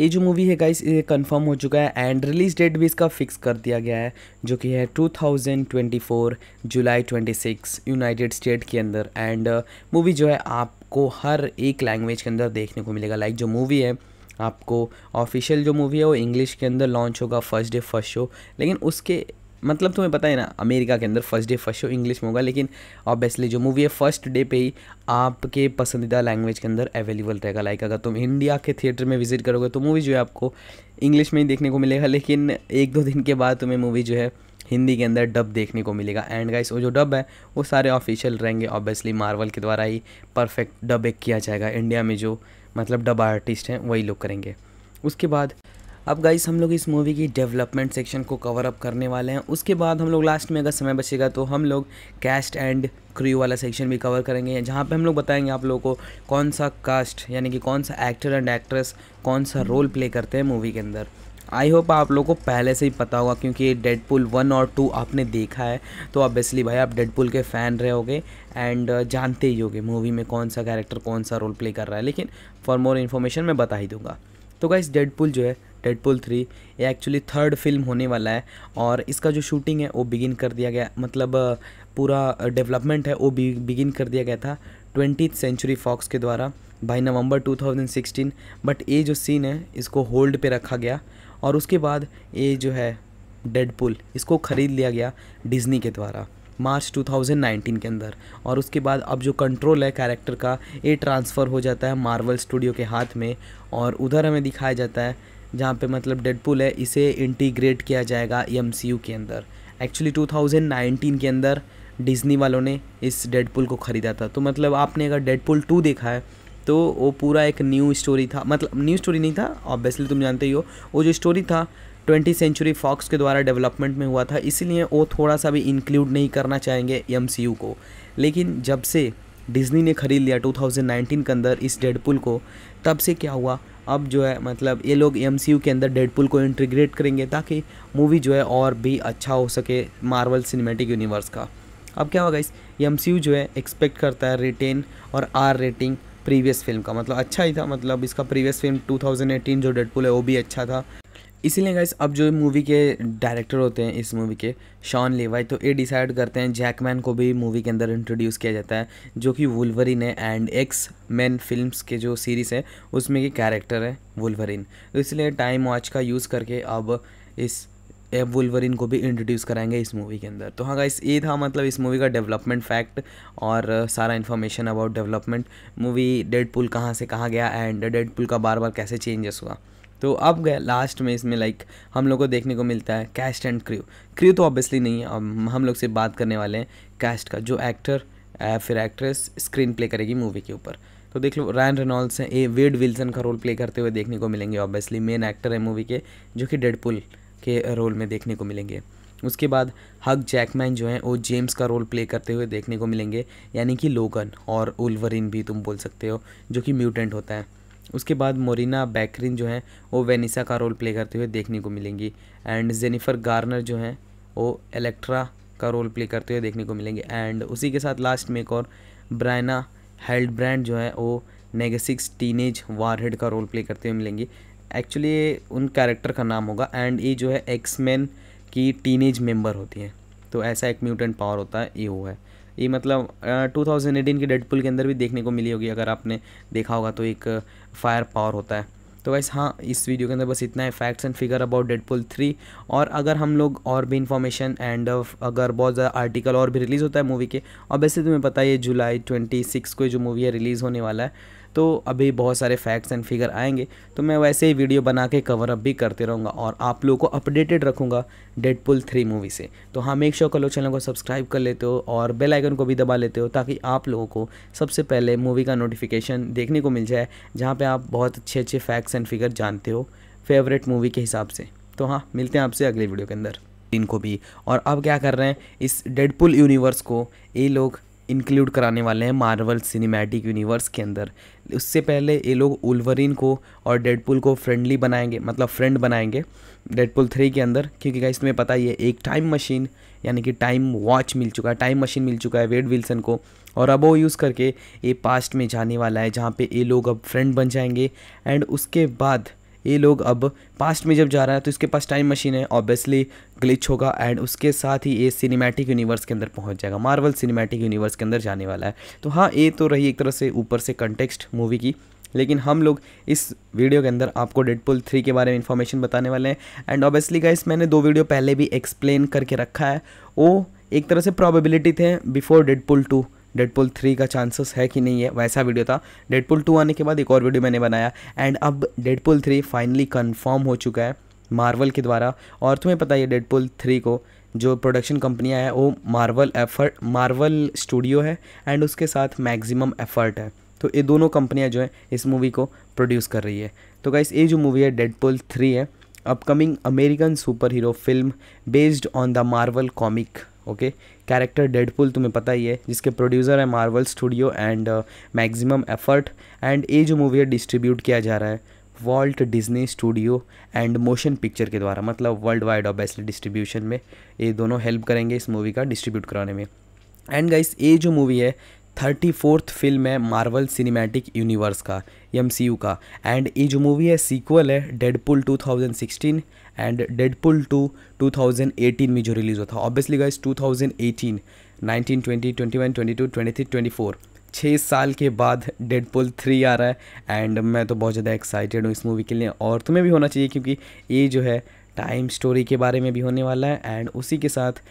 ये जो मूवी है गाइस ये कंफर्म हो चुका है एंड रिलीज डेट भी इसका फिक्स कर दिया गया है जो कि है 2024 जुलाई 26 यूनाइटेड स्टेट के अंदर एंड मूवी uh, जो है आपको हर एक लैंग्वेज के अंदर देखने को मिलेगा लाइक like जो मूवी है आपको ऑफिशियल जो मूवी है वो इंग्लिश के अंदर लॉन्च होगा फर्स्ट डे फर्स्ट शो लेकिन उसके मतलब तुम्हें पता है ना अमेरिका के अंदर first day first show English में होगा लेकिन ऑब्वियसली जो मूवी है फर्स्ट डे पे ही आपके पसंदीदा लैंग्वेज के अंदर अवेलेबल रहेगा लाइक अगर तुम इंडिया के थिएटर में विजिट करोगे तो मूवी जो है आपको इंग्लिश में ही देखने को मिलेगा लेकिन एक दो दिन के बाद तुम्हें मूवी जो है हिंदी के अंदर डब देखने को मिलेगा एंड गाइस वो जो डब है वो सारे ऑफिशियल रहेंगे ऑब्वियसली मार्वल के द्वारा ही परफेक्ट डब एक किया जाएगा इंडिया में जो मतलब डब आर्टिस्ट हैं वही लोग करेंगे उसके बाद अब गाइस हम लोग इस मूवी की डेवलपमेंट सेक्शन को कवर अप करने वाले हैं उसके बाद हम लोग लास्ट में अगर समय बचेगा तो हम लोग कैस्ट एंड क्रू वाला सेक्शन भी कवर करेंगे जहाँ पे हम लोग बताएंगे आप लोगों को कौन सा कास्ट यानी कि कौन सा एक्टर एंड एक्ट्रेस कौन सा रोल प्ले करते हैं मूवी के अंदर आई होप आप लोगों को पहले से ही पता होगा क्योंकि डेडपुल वन और टू आपने देखा है तो ऑब्वियसली भाई आप डेडपुल के फ़ैन रहे एंड uh, जानते ही होगे मूवी में कौन सा कैरेक्टर कौन सा रोल प्ले कर रहा है लेकिन फॉर मोर इन्फॉर्मेशन मैं बता ही दूंगा तो गाइस डेडपुल जो है डेडपुल थ्री ये एक्चुअली थर्ड फिल्म होने वाला है और इसका जो शूटिंग है वो बिगिन कर दिया गया मतलब पूरा डेवलपमेंट है वो बिगिन कर दिया गया था ट्वेंटी सेंचुरी फॉक्स के द्वारा बाई नवंबर 2016 बट ये जो सीन है इसको होल्ड पे रखा गया और उसके बाद ये जो है डेडपुल इसको ख़रीद लिया गया डिज्नी के द्वारा मार्च 2019 के अंदर और उसके बाद अब जो कंट्रोल है कैरेक्टर का ये ट्रांसफ़र हो जाता है मार्वल स्टूडियो के हाथ में और उधर हमें दिखाया जाता है जहाँ पे मतलब डेडपुल है इसे इंटीग्रेट किया जाएगा एम के अंदर एक्चुअली 2019 के अंदर डिज्नी वालों ने इस डेडपुल को ख़रीदा था तो मतलब आपने अगर डेडपुल टू देखा है तो वो पूरा एक न्यू स्टोरी था मतलब न्यू स्टोरी नहीं था ऑब्वियसली तुम जानते ही हो वो जो स्टोरी था ट्वेंटी सेंचुरी फॉक्स के द्वारा डेवलपमेंट में हुआ था इसीलिए वो थोड़ा सा भी इंक्लूड नहीं करना चाहेंगे एम को लेकिन जब से डिज्नी ने खरीद लिया 2019 के अंदर इस डेडपुल को तब से क्या हुआ अब जो है मतलब ये लोग एम के अंदर डेडपुल को इंटीग्रेट करेंगे ताकि मूवी जो है और भी अच्छा हो सके मार्वल सिनेमेटिक यूनिवर्स का अब क्या होगा इस एम जो है एक्सपेक्ट करता है रिटेन और आर रेटिंग प्रीवियस फिल्म का मतलब अच्छा ही था मतलब इसका प्रीवियस फिल्म 2018 जो डेडपुल है वो भी अच्छा था इसीलिए गाइस अब जो मूवी के डायरेक्टर होते हैं इस मूवी के शॉन लेवाई तो ये डिसाइड करते हैं जैकमैन को भी मूवी के अंदर इंट्रोड्यूस किया जाता है जो कि वुलवरिन है एंड एक्स मैन फिल्म्स के जो सीरीज़ है उसमें के कैरेक्टर है वुलवरिन तो इसलिए टाइम वॉच का यूज़ करके अब इस एब वुलवरिन को भी इंट्रोड्यूस कराएंगे इस मूवी के अंदर तो हाँ गाइस ये था मतलब इस मूवी का डेवलपमेंट फैक्ट और सारा information about development movie Deadpool कहाँ से कहाँ गया एंड डेडपुल का बार बार कैसे चेंजेस हुआ तो अब गए लास्ट में इसमें लाइक हम लोग को देखने को मिलता है कैस्ट एंड क्र्यू क्र्यू तो ऑब्वियसली नहीं है हम, हम लोग से बात करने वाले हैं कैस्ट का जो एक्टर फिर एक्ट्रेस स्क्रीन प्ले करेगी मूवी के ऊपर तो देख लो रैन रेनॉल्ड्स हैं ए वेड विल्सन का रोल प्ले करते हुए देखने को मिलेंगे ऑब्वियसली मेन एक्टर है मूवी के जो कि डेडपुल के रोल में देखने को मिलेंगे उसके बाद हक जैकमैन जो हैं वो जेम्स का रोल प्ले करते हुए देखने को मिलेंगे यानी कि लोगन और उल्वरिन भी तुम बोल सकते हो जो कि म्यूटेंट होता है उसके बाद मोरिना बैकरिन जो हैं वो वेनिसा का रोल प्ले करते हुए देखने को मिलेंगी एंड जेनिफर गार्नर जो हैं वो एलेक्ट्रा का रोल प्ले करते हुए देखने को मिलेंगे एंड उसी के साथ लास्ट में एक और ब्रायना हेल्ड ब्रांड जो है वो नेगेसिक्स टीनेज वारहेड का रोल प्ले करते हुए मिलेंगी एक्चुअली ये उन कैरेक्टर का नाम होगा एंड ये जो है एक्समैन की टीनेज मेंबर होती है तो ऐसा एक म्यूटेंट पावर होता है ये वो है ये मतलब थाउजेंड एटीन के डेडपुल के अंदर भी देखने को मिली होगी अगर आपने देखा होगा तो एक फायर पावर होता है तो वैसे हाँ इस वीडियो के अंदर बस इतना है facts and figure about Deadpool three और अगर हम लोग और भी इन्फॉर्मेशन एंड अगर बहुत ज़्यादा आर्टिकल और भी रिलीज़ होता है मूवी के और वैसे तुम्हें पता है ये जुलाई ट्वेंटी सिक्स को जो मूवी है रिलीज़ होने वाला है तो अभी बहुत सारे फैक्ट्स एंड फिगर आएंगे तो मैं वैसे ही वीडियो बना के कवर अप भी करते रहूँगा और आप लोगों को अपडेटेड रखूँगा डेडपुल थ्री मूवी से तो हाँ मेक श्योर कर लो चैनल को सब्सक्राइब कर लेते हो और बेल आइकन को भी दबा लेते हो ताकि आप लोगों को सबसे पहले मूवी का नोटिफिकेशन देखने को मिल जाए जहाँ पर आप बहुत अच्छे अच्छे फैक्ट्स एंड फिगर जानते हो फेवरेट मूवी के हिसाब से तो हाँ मिलते हैं आपसे अगले वीडियो के अंदर इनको भी और अब क्या कर रहे हैं इस डेडपुल यूनिवर्स को ये लोग इंक्लूड कराने वाले हैं मार्वल सिनेमैटिक यूनिवर्स के अंदर उससे पहले ये लोग उल्वरिन को और डेडपुल को फ्रेंडली बनाएंगे मतलब फ्रेंड बनाएंगे डेडपुल थ्री के अंदर क्योंकि गाइस तुम्हें पता ही है एक टाइम मशीन यानी कि टाइम वॉच मिल चुका है टाइम मशीन मिल चुका है वेड विल्सन को और अब वो यूज़ करके ये पास्ट में जाने वाला है जहाँ पे ये लोग अब फ्रेंड बन जाएंगे एंड उसके बाद ये लोग अब पास्ट में जब जा रहा है तो इसके पास टाइम मशीन है ऑब्वियसली ग्लिच होगा एंड उसके साथ ही ये सिनेमैटिक यूनिवर्स के अंदर पहुंच जाएगा मार्वल सिनेमैटिक यूनिवर्स के अंदर जाने वाला है तो हाँ ये तो रही एक तरह से ऊपर से कंटेक्स्ट मूवी की लेकिन हम लोग इस वीडियो के अंदर आपको डेडपुल थ्री के बारे में इन्फॉर्मेशन बताने वाले हैं एंड ऑब्वियसली गाइस मैंने दो वीडियो पहले भी एक्सप्लेन करके रखा है वो एक तरह से प्रॉबिलिटी थे before Deadpool two Deadpool three का चांसेस है कि नहीं है वैसा वीडियो था डेडपुल टू आने के बाद एक और वीडियो मैंने बनाया एंड अब डेडपुल थ्री फाइनली कन्फर्म हो चुका है मार्वल के द्वारा और तुम्हें पता है डेडपुल थ्री को जो प्रोडक्शन कंपनियाँ हैं वो मार्वल एफर्ट मार्वल स्टूडियो है एंड उसके साथ मैक्सिमम एफर्ट है तो ये दोनों कंपनियाँ जो हैं इस मूवी को प्रोड्यूस कर रही है तो गाइस ये जो मूवी है डेडपुल थ्री है upcoming American super hero film based on the Marvel comic okay character Deadpool तुम्हें पता ही है जिसके प्रोड्यूसर है Marvel studio and uh, maximum effort and ये जो मूवी है डिस्ट्रीब्यूट किया जा रहा है Walt Disney studio and motion picture के द्वारा मतलब वर्ल्ड वाइड बेस्ट डिस्ट्रीब्यूशन में ये दोनों हेल्प करेंगे इस मूवी का डिस्ट्रीब्यूट कराने में एंड गाइस ये जो मूवी है थर्टी फोर्थ फिल्म है मार्वल सिनेमैटिक यूनिवर्स का एम का एंड ये जो मूवी है सीक्वल है Deadpool sixteen and Deadpool two 2018 में जो रिलीज़ हुआ था ऑब्वियसली गाइज 2018 19 20 21 22 23 24 छः साल के बाद डेडपुल थ्री आ रहा है एंड मैं तो बहुत ज़्यादा एक्साइटेड हूँ इस मूवी के लिए और तुम्हें भी होना चाहिए क्योंकि ये जो है टाइम स्टोरी के बारे में भी होने वाला है एंड उसी के साथ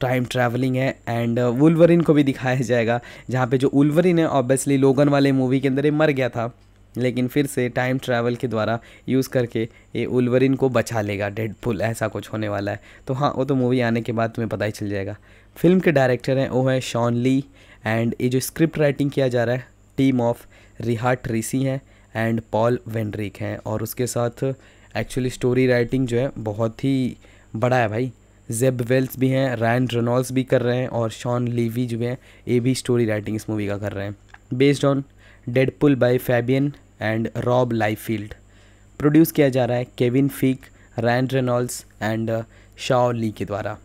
टाइम ट्रैवलिंग है एंड वुलवरिन को भी दिखाया जाएगा जहाँ पे जो उल्वरिन है ऑब्वियसली लोगन वाले मूवी के अंदर ये मर गया था लेकिन फिर से टाइम ट्रैवल के द्वारा यूज़ करके ये उल्वरिन को बचा लेगा डेड पुल ऐसा कुछ होने वाला है तो हाँ वो तो मूवी आने के बाद तुम्हें पता ही चल जाएगा फिल्म के डायरेक्टर हैं वो है शॉन ली एंड ये जो स्क्रिप्ट राइटिंग किया जा रहा है टीम ऑफ रिहा ट्रीसी हैं एंड पॉल वेंड्रिक हैं और उसके साथ एक्चुअली स्टोरी राइटिंग जो है बहुत ही बड़ा है भाई जेब वेल्स भी हैं रैन रेनॉल्ड्स भी कर रहे हैं और शॉन लीवी जो हैं ये भी स्टोरी राइटिंग इस मूवी का कर रहे हैं based on Deadpool by Fabian and Rob Liefeld produce किया जा रहा है Kevin Feige Ryan Reynolds and Shao ली के द्वारा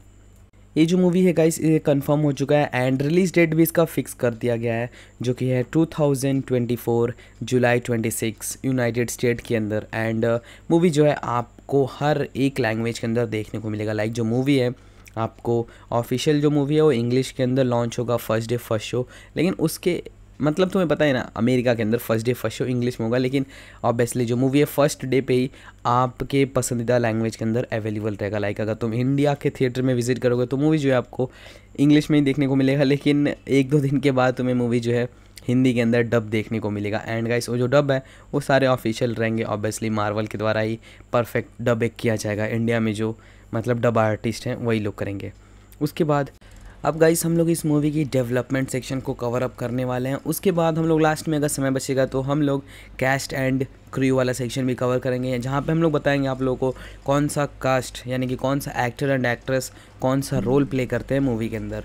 ये जो मूवी है गाइस ये कंफर्म हो चुका है एंड रिलीज डेट भी इसका फिक्स कर दिया गया है जो कि है 2024 जुलाई 26 यूनाइटेड स्टेट के अंदर एंड मूवी uh, जो है आपको हर एक लैंग्वेज के अंदर देखने को मिलेगा लाइक like जो मूवी है आपको ऑफिशियल जो मूवी है वो इंग्लिश के अंदर लॉन्च होगा फर्स्ट डे फर्स्ट शो लेकिन उसके मतलब तुम्हें पता है ना अमेरिका के अंदर first day first show English में होगा लेकिन ऑब्वियसली जो मूवी है फर्स्ट डे पे ही आपके पसंदीदा लैंग्वेज के अंदर अवेलेबल रहेगा लाइक अगर तुम इंडिया के थिएटर में विजिट करोगे तो मूवी जो है आपको इंग्लिश में ही देखने को मिलेगा लेकिन एक दो दिन के बाद तुम्हें मूवी जो है हिंदी के अंदर डब देखने को मिलेगा एंड गाइस वो जो डब है वो सारे ऑफिशियल रहेंगे ऑब्वियसली मार्वल के द्वारा ही परफेक्ट डब एक किया जाएगा इंडिया में जो मतलब डब आर्टिस्ट हैं वही लोग करेंगे उसके बाद अब गाइस हम लोग इस मूवी की डेवलपमेंट सेक्शन को कवर अप करने वाले हैं उसके बाद हम लोग लास्ट में अगर समय बचेगा तो हम लोग कैस्ट एंड क्रू वाला सेक्शन भी कवर करेंगे जहाँ पे हम लोग बताएंगे आप लोगों को कौन सा कास्ट यानी कि कौन सा एक्टर एंड एक्ट्रेस कौन सा रोल प्ले करते हैं मूवी के अंदर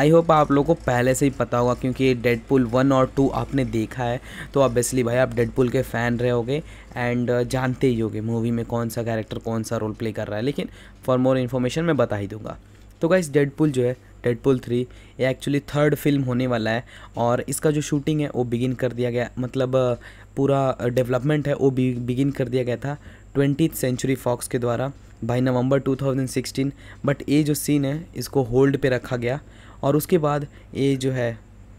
आई होप आप लोगों को पहले से ही पता होगा क्योंकि डेडपुल वन और टू आपने देखा है तो ऑब्वियसली भाई आप डेडपुल के फ़ैन रहे एंड जानते ही होगे मूवी में कौन सा कैरेक्टर कौन सा रोल प्ले कर रहा है लेकिन फॉर मोर इन्फॉर्मेशन मैं बता ही दूंगा तो गाइस डेडपुल जो है डेडपुल थ्री ये एक्चुअली थर्ड फिल्म होने वाला है और इसका जो शूटिंग है वो बिगिन कर दिया गया मतलब पूरा डेवलपमेंट है वो बिगिन कर दिया गया था ट्वेंटी सेंचुरी फॉक्स के द्वारा बाई नवंबर 2016 बट ये जो सीन है इसको होल्ड पे रखा गया और उसके बाद ये जो है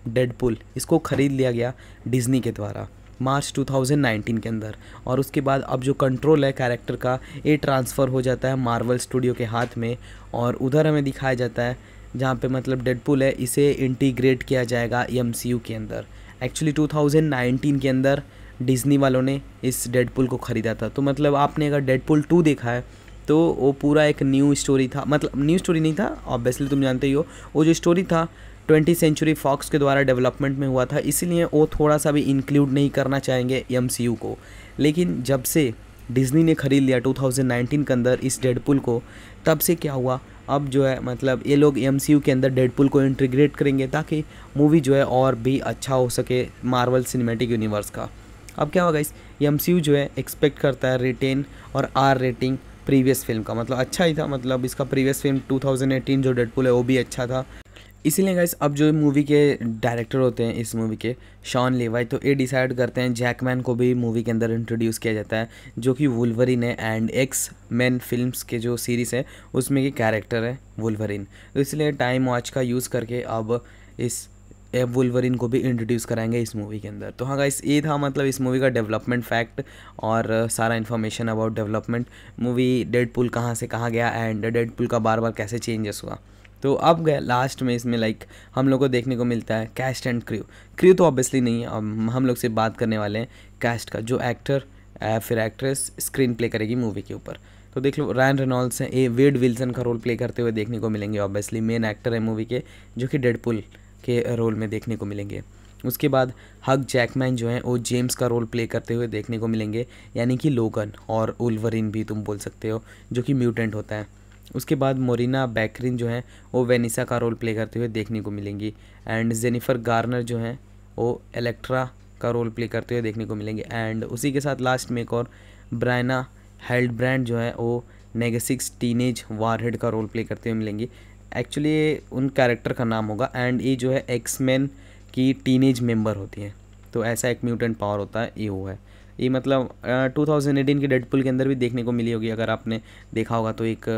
डेडपुल इसको ख़रीद लिया गया डिज्नी के द्वारा मार्च 2019 के अंदर और उसके बाद अब जो कंट्रोल है कैरेक्टर का ये ट्रांसफ़र हो जाता है मार्वल स्टूडियो के हाथ में और उधर हमें दिखाया जाता है जहाँ पे मतलब डेडपुल है इसे इंटीग्रेट किया जाएगा एम के अंदर एक्चुअली 2019 के अंदर डिज्नी वालों ने इस डेडपुल को ख़रीदा था तो मतलब आपने अगर डेडपुल टू देखा है तो वो पूरा एक न्यू स्टोरी था मतलब न्यू स्टोरी नहीं था ऑब्वियसली तुम जानते ही हो वो जो स्टोरी था ट्वेंटी सेंचुरी फॉक्स के द्वारा डेवलपमेंट में हुआ था इसीलिए वो थोड़ा सा भी इंक्लूड नहीं करना चाहेंगे एम को लेकिन जब से डिज्नी ने ख़रीद लिया 2019 के अंदर इस डेडपुल को तब से क्या हुआ अब जो है मतलब ये लोग एम के अंदर डेडपुल को इंटीग्रेट करेंगे ताकि मूवी जो है और भी अच्छा हो सके मार्वल सिनेमेटिक यूनिवर्स का अब क्या होगा इस एम जो है एक्सपेक्ट करता है रिटेन और आर रेटिंग प्रीवियस फिल्म का मतलब अच्छा ही था मतलब इसका प्रीवियस फिल्म 2018 जो डेडपुल है वो भी अच्छा था इसीलिए गाइस अब जो मूवी के डायरेक्टर होते हैं इस मूवी के शॉन लेवाई तो ये डिसाइड करते हैं जैकमैन को भी मूवी के अंदर इंट्रोड्यूस किया जाता है जो कि वुलवरिन है एंड एक्स मैन फिल्म्स के जो सीरीज़ है उसमें की कैरेक्टर है वुलवरिन तो इसलिए टाइम वॉच का यूज़ करके अब इस एब वुलवरिन को भी इंट्रोड्यूस कराएंगे इस मूवी के अंदर तो हाँ गाइस ये था मतलब इस मूवी का डेवलपमेंट फैक्ट और सारा information about development movie Deadpool कहाँ से कहाँ गया एंड डेडपुल का बार बार कैसे चेंजेस हुआ तो अब गए लास्ट में इसमें लाइक हम लोग को देखने को मिलता है कैस्ट एंड क्रू क्रू तो ऑब्वियसली नहीं है हम लोग से बात करने वाले हैं कैस्ट का जो एक्टर फिर एक्ट्रेस स्क्रीन प्ले करेगी मूवी के ऊपर तो देख लो रैन रेनॉल्ड्स हैं ए वेड विल्सन का रोल प्ले करते हुए देखने को मिलेंगे ऑब्वियसली मेन एक्टर है मूवी के जो कि डेडपुल के रोल में देखने को मिलेंगे उसके बाद हक जैकमैन जो हैं वो जेम्स का रोल प्ले करते हुए देखने को मिलेंगे यानी कि लोगन और उल्वरिन भी तुम बोल सकते हो जो कि म्यूटेंट होता है उसके बाद मोरिना बैकरिन जो हैं वो वेनिसा का रोल प्ले करते हुए देखने को मिलेंगी एंड जेनिफर गार्नर जो हैं वो एलेक्ट्रा का रोल प्ले करते हुए देखने को मिलेंगे एंड उसी के साथ लास्ट में एक और ब्रायना हेल्ड ब्रांड जो है वो नेगेसिक्स टीनेज वारहेड का रोल प्ले करते हुए मिलेंगी एक्चुअली ये उन कैरेक्टर का नाम होगा एंड ये जो है एक्समैन की टीनेज मेंबर होती है तो ऐसा एक म्यूटेंट पावर होता है ये वो है ये मतलब टू थाउजेंड एटीन के डेडपुल के अंदर भी देखने को मिली होगी अगर आपने देखा होगा तो एक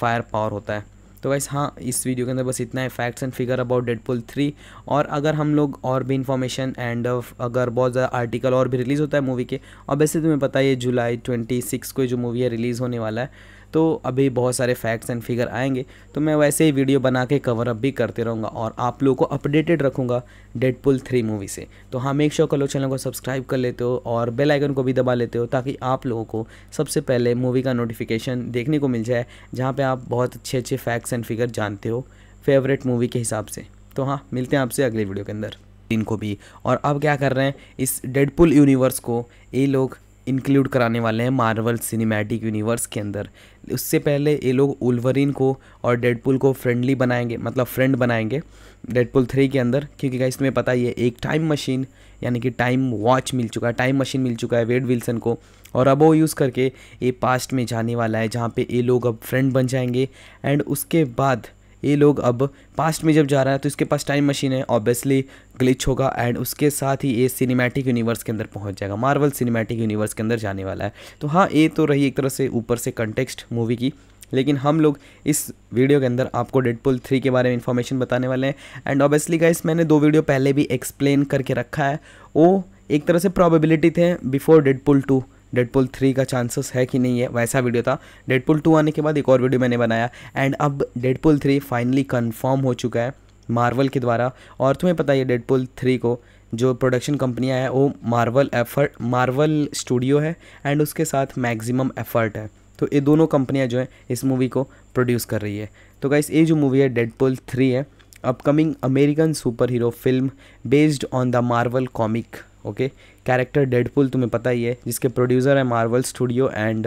फायर पावर होता है तो वैसे हाँ इस वीडियो के अंदर बस इतना है facts and figure about Deadpool three और अगर हम लोग और भी इन्फॉर्मेशन एंड अगर बहुत ज़्यादा आर्टिकल और भी रिलीज़ होता है मूवी के और वैसे तुम्हें पता है ये जुलाई ट्वेंटी सिक्स को जो मूवी है रिलीज़ होने वाला है तो अभी बहुत सारे फैक्ट्स एंड फिगर आएंगे तो मैं वैसे ही वीडियो बना के कवर अप भी करते रहूँगा और आप लोगों को अपडेटेड रखूँगा डेडपुल थ्री मूवी से तो हाँ मेक श्योर कलो चैनल को सब्सक्राइब कर लेते हो और बेल आइकन को भी दबा लेते हो ताकि आप लोगों को सबसे पहले मूवी का नोटिफिकेशन देखने को मिल जाए जहाँ पर आप बहुत अच्छे अच्छे फैक्ट्स एंड फिगर जानते हो फेवरेट मूवी के हिसाब से तो हाँ मिलते हैं आपसे अगले वीडियो के अंदर इनको भी और अब क्या कर रहे हैं इस डेडपुल यूनिवर्स को ये लोग इंक्लूड कराने वाले हैं मार्वल सिनेमैटिक यूनिवर्स के अंदर उससे पहले ये लोग उल्वरिन को और डेडपुल को फ्रेंडली बनाएंगे मतलब फ्रेंड बनाएंगे डेडपुल थ्री के अंदर क्योंकि गाइस तुम्हें पता ही है एक टाइम मशीन यानी कि टाइम वॉच मिल चुका है टाइम मशीन मिल चुका है वेड विल्सन को और अब वो यूज़ करके ये पास्ट में जाने वाला है जहाँ पे ये लोग अब फ्रेंड बन जाएंगे एंड उसके बाद ये लोग अब पास्ट में जब जा रहा है तो इसके पास टाइम मशीन है ऑब्वियसली ग्लिच होगा एंड उसके साथ ही ये सिनेमैटिक यूनिवर्स के अंदर पहुंच जाएगा मार्वल सिनेमैटिक यूनिवर्स के अंदर जाने वाला है तो हाँ ये तो रही एक तरह से ऊपर से कंटेक्स्ट मूवी की लेकिन हम लोग इस वीडियो के अंदर आपको डेडपुल थ्री के बारे में इन्फॉर्मेशन बताने वाले हैं एंड ऑब्वियसली गाइस मैंने दो वीडियो पहले भी एक्सप्लेन करके रखा है वो एक तरह से प्रॉबेबिलिटी थे before Deadpool two Deadpool three का चांसेस है कि नहीं है वैसा वीडियो था डेडपुल टू आने के बाद एक और वीडियो मैंने बनाया एंड अब डेडपुल थ्री फाइनली कन्फर्म हो चुका है मार्वल के द्वारा और तुम्हें पता है डेडपुल थ्री को जो प्रोडक्शन कंपनियाँ हैं वो मार्वल एफर्ट मार्वल स्टूडियो है एंड उसके साथ मैक्सिमम एफर्ट है तो ये दोनों कंपनियाँ जो हैं इस मूवी को प्रोड्यूस कर रही है तो गाइस ये जो मूवी है डेडपुल थ्री है upcoming American super hero film based on the Marvel comic okay character Deadpool तुम्हें पता ही है जिसके प्रोड्यूसर है Marvel studio and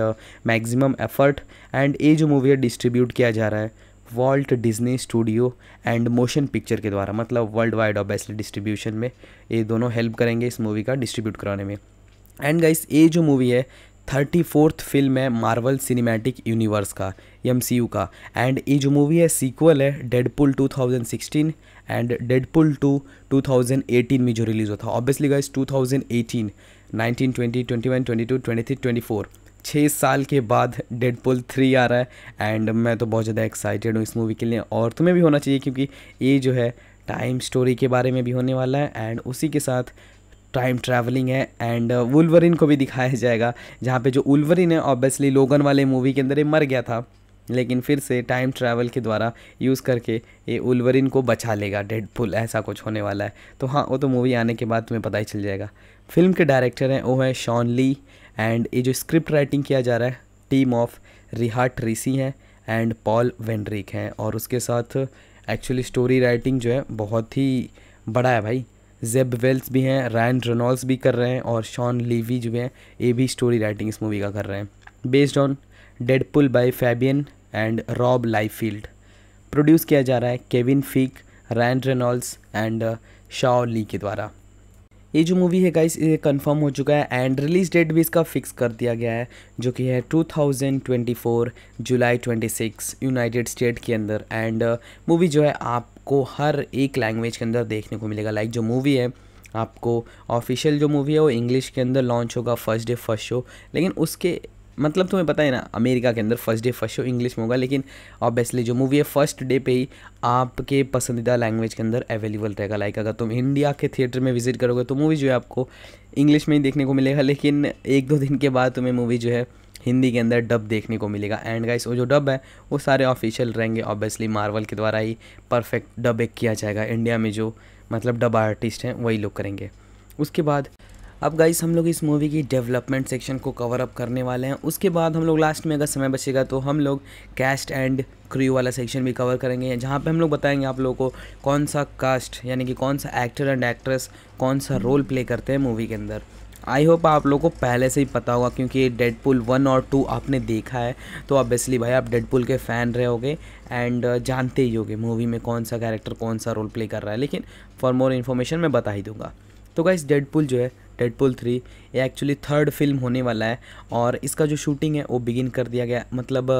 maximum effort and ये जो मूवी है डिस्ट्रीब्यूट किया जा रहा है Walt Disney studio and motion picture के द्वारा मतलब वर्ल्ड वाइड बेस्ट डिस्ट्रीब्यूशन में ये दोनों हेल्प करेंगे इस मूवी का डिस्ट्रीब्यूट कराने में एंड गाइस ये जो मूवी है थर्टी फोर्थ फिल्म है मार्वल सिनेमैटिक यूनिवर्स का एम का एंड ये जो मूवी है सीक्वल है Deadpool sixteen and Deadpool two eighteen में जो रिलीज़ हुआ था ऑब्वियसली गाइज 2018 19 20 21 22 23 24 छः साल के बाद डेडपुल थ्री आ रहा है एंड मैं तो बहुत ज़्यादा एक्साइटेड हूँ इस मूवी के लिए और तुम्हें भी होना चाहिए क्योंकि ये जो है टाइम स्टोरी के बारे में भी होने वाला है एंड उसी के साथ टाइम ट्रैवलिंग है एंड वुलवरिन को भी दिखाया जाएगा जहाँ पे जो उल्वरिन है ऑब्वियसली लोगन वाले मूवी के अंदर ये मर गया था लेकिन फिर से टाइम ट्रैवल के द्वारा यूज़ करके ये उल्वरिन को बचा लेगा डेड पुल ऐसा कुछ होने वाला है तो हाँ वो तो मूवी आने के बाद तुम्हें पता ही चल जाएगा फिल्म के डायरेक्टर हैं वो हैं शॉन ली एंड ये जो स्क्रिप्ट राइटिंग किया जा रहा है टीम ऑफ रिहा ट्रीसी हैं एंड पॉल वेंड्रिक हैं और उसके साथ एक्चुअली स्टोरी राइटिंग जो है बहुत ही बड़ा है भाई जेब वेल्स भी हैं रैन रेनॉल्ड्स भी कर रहे हैं और शॉन लीवी जो हैं ये भी स्टोरी राइटिंग इस मूवी का कर रहे हैं based on Deadpool by Fabian and Rob Liefeld produce किया जा रहा है Kevin Feige Ryan Reynolds and Shao ली के द्वारा ये जो मूवी है गाइस ये कंफर्म हो चुका है एंड रिलीज डेट भी इसका फिक्स कर दिया गया है जो कि है 2024 जुलाई 26 यूनाइटेड स्टेट के अंदर एंड मूवी uh, जो है आपको हर एक लैंग्वेज के अंदर देखने को मिलेगा लाइक like जो मूवी है आपको ऑफिशियल जो मूवी है वो इंग्लिश के अंदर लॉन्च होगा फर्स्ट डे फर्स्ट शो लेकिन उसके मतलब तुम्हें पता है ना अमेरिका के अंदर first day first show English में होगा लेकिन ऑब्वियसली जो मूवी है फर्स्ट डे पे ही आपके पसंदीदा लैंग्वेज के अंदर अवेलेबल रहेगा लाइक अगर तुम इंडिया के थिएटर में विजिट करोगे तो मूवी जो है आपको इंग्लिश में ही देखने को मिलेगा लेकिन एक दो दिन के बाद तुम्हें मूवी जो है हिंदी के अंदर डब देखने को मिलेगा एंड गाइस वो जो डब है वो सारे ऑफिशियल रहेंगे ऑब्वियसली मार्वल के द्वारा ही परफेक्ट डब एक किया जाएगा इंडिया में जो मतलब डब आर्टिस्ट हैं वही लोग करेंगे उसके बाद अब गाइस हम लोग इस मूवी की डेवलपमेंट सेक्शन को कवर अप करने वाले हैं उसके बाद हम लोग लास्ट में अगर समय बचेगा तो हम लोग कैस्ट एंड क्रू वाला सेक्शन भी कवर करेंगे जहाँ पे हम लोग बताएंगे आप लोगों को कौन सा कास्ट यानी कि कौन सा एक्टर एंड एक्ट्रेस कौन सा रोल प्ले करते हैं मूवी के अंदर आई होप आप लोगों को पहले से ही पता होगा क्योंकि डेडपुल वन और टू आपने देखा है तो ऑब्वियसली भाई आप डेडपुल के फ़ैन रहे एंड जानते ही होगे मूवी में कौन सा कैरेक्टर कौन सा रोल प्ले कर रहा है लेकिन फॉर मोर इन्फॉर्मेशन मैं बता ही दूंगा तो गाइस डेडपुल जो है डेडपुल थ्री ये एक्चुअली थर्ड फिल्म होने वाला है और इसका जो शूटिंग है वो बिगिन कर दिया गया मतलब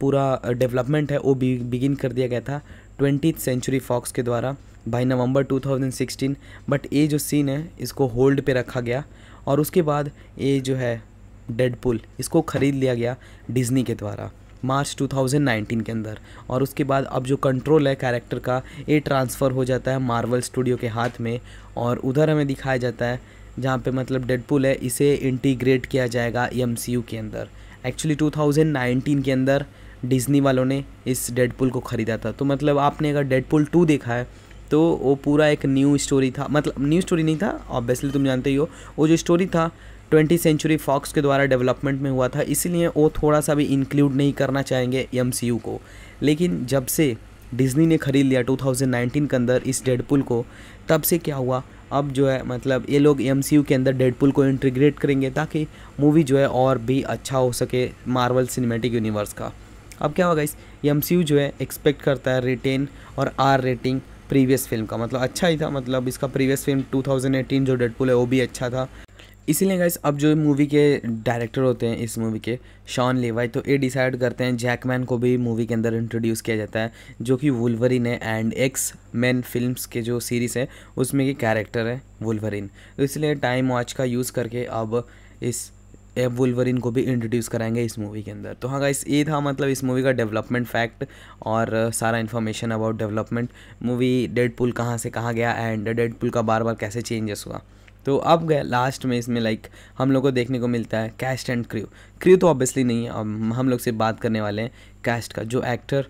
पूरा डेवलपमेंट है वो बिगिन कर दिया गया था ट्वेंटी सेंचुरी फॉक्स के द्वारा बाई नवंबर 2016 बट ये जो सीन है इसको होल्ड पे रखा गया और उसके बाद ये जो है डेडपुल इसको ख़रीद लिया गया डिज्नी के द्वारा मार्च 2019 के अंदर और उसके बाद अब जो कंट्रोल है कैरेक्टर का ये ट्रांसफ़र हो जाता है मार्वल स्टूडियो के हाथ में और उधर हमें दिखाया जाता है जहाँ पे मतलब डेडपुल है इसे इंटीग्रेट किया जाएगा एम के अंदर एक्चुअली 2019 के अंदर डिज्नी वालों ने इस डेडपुल को ख़रीदा था तो मतलब आपने अगर डेडपुल टू देखा है तो वो पूरा एक न्यू स्टोरी था मतलब न्यू स्टोरी नहीं था ऑब्वियसली तुम जानते ही हो वो जो स्टोरी था ट्वेंटी सेंचुरी फॉक्स के द्वारा डेवलपमेंट में हुआ था इसीलिए वो थोड़ा सा भी इंक्लूड नहीं करना चाहेंगे एम को लेकिन जब से डिज्नी ने ख़रीद लिया 2019 के अंदर इस डेडपुल को तब से क्या हुआ अब जो है मतलब ये लोग एम के अंदर डेडपुल को इंटीग्रेट करेंगे ताकि मूवी जो है और भी अच्छा हो सके मार्वल सिनेमेटिक यूनिवर्स का अब क्या होगा इस एम जो है एक्सपेक्ट करता है रिटेन और आर रेटिंग प्रीवियस फिल्म का मतलब अच्छा ही था मतलब इसका प्रीवियस फिल्म 2018 जो डेडपुल है वो भी अच्छा था इसीलिए गाइस अब जो मूवी के डायरेक्टर होते हैं इस मूवी के शॉन लेवाई तो ये डिसाइड करते हैं जैकमैन को भी मूवी के अंदर इंट्रोड्यूस किया जाता है जो कि वुलवरिन है एंड एक्स मैन फिल्म्स के जो सीरीज़ है उसमें के कैरेक्टर है वुलवरिन तो इसलिए टाइम वॉच का यूज़ करके अब इस एब वुलवरिन को भी इंट्रोड्यूस कराएंगे इस मूवी के अंदर तो हाँ गाइस ये था मतलब इस मूवी का डेवलपमेंट फैक्ट और सारा information about development movie Deadpool कहाँ से कहाँ गया एंड डेडपुल का बार बार कैसे चेंजेस हुआ तो अब गए लास्ट में इसमें लाइक हम लोग को देखने को मिलता है कैस्ट एंड क्रू क्रू तो ऑब्वियसली नहीं है हम लोग से बात करने वाले हैं कैस्ट का जो एक्टर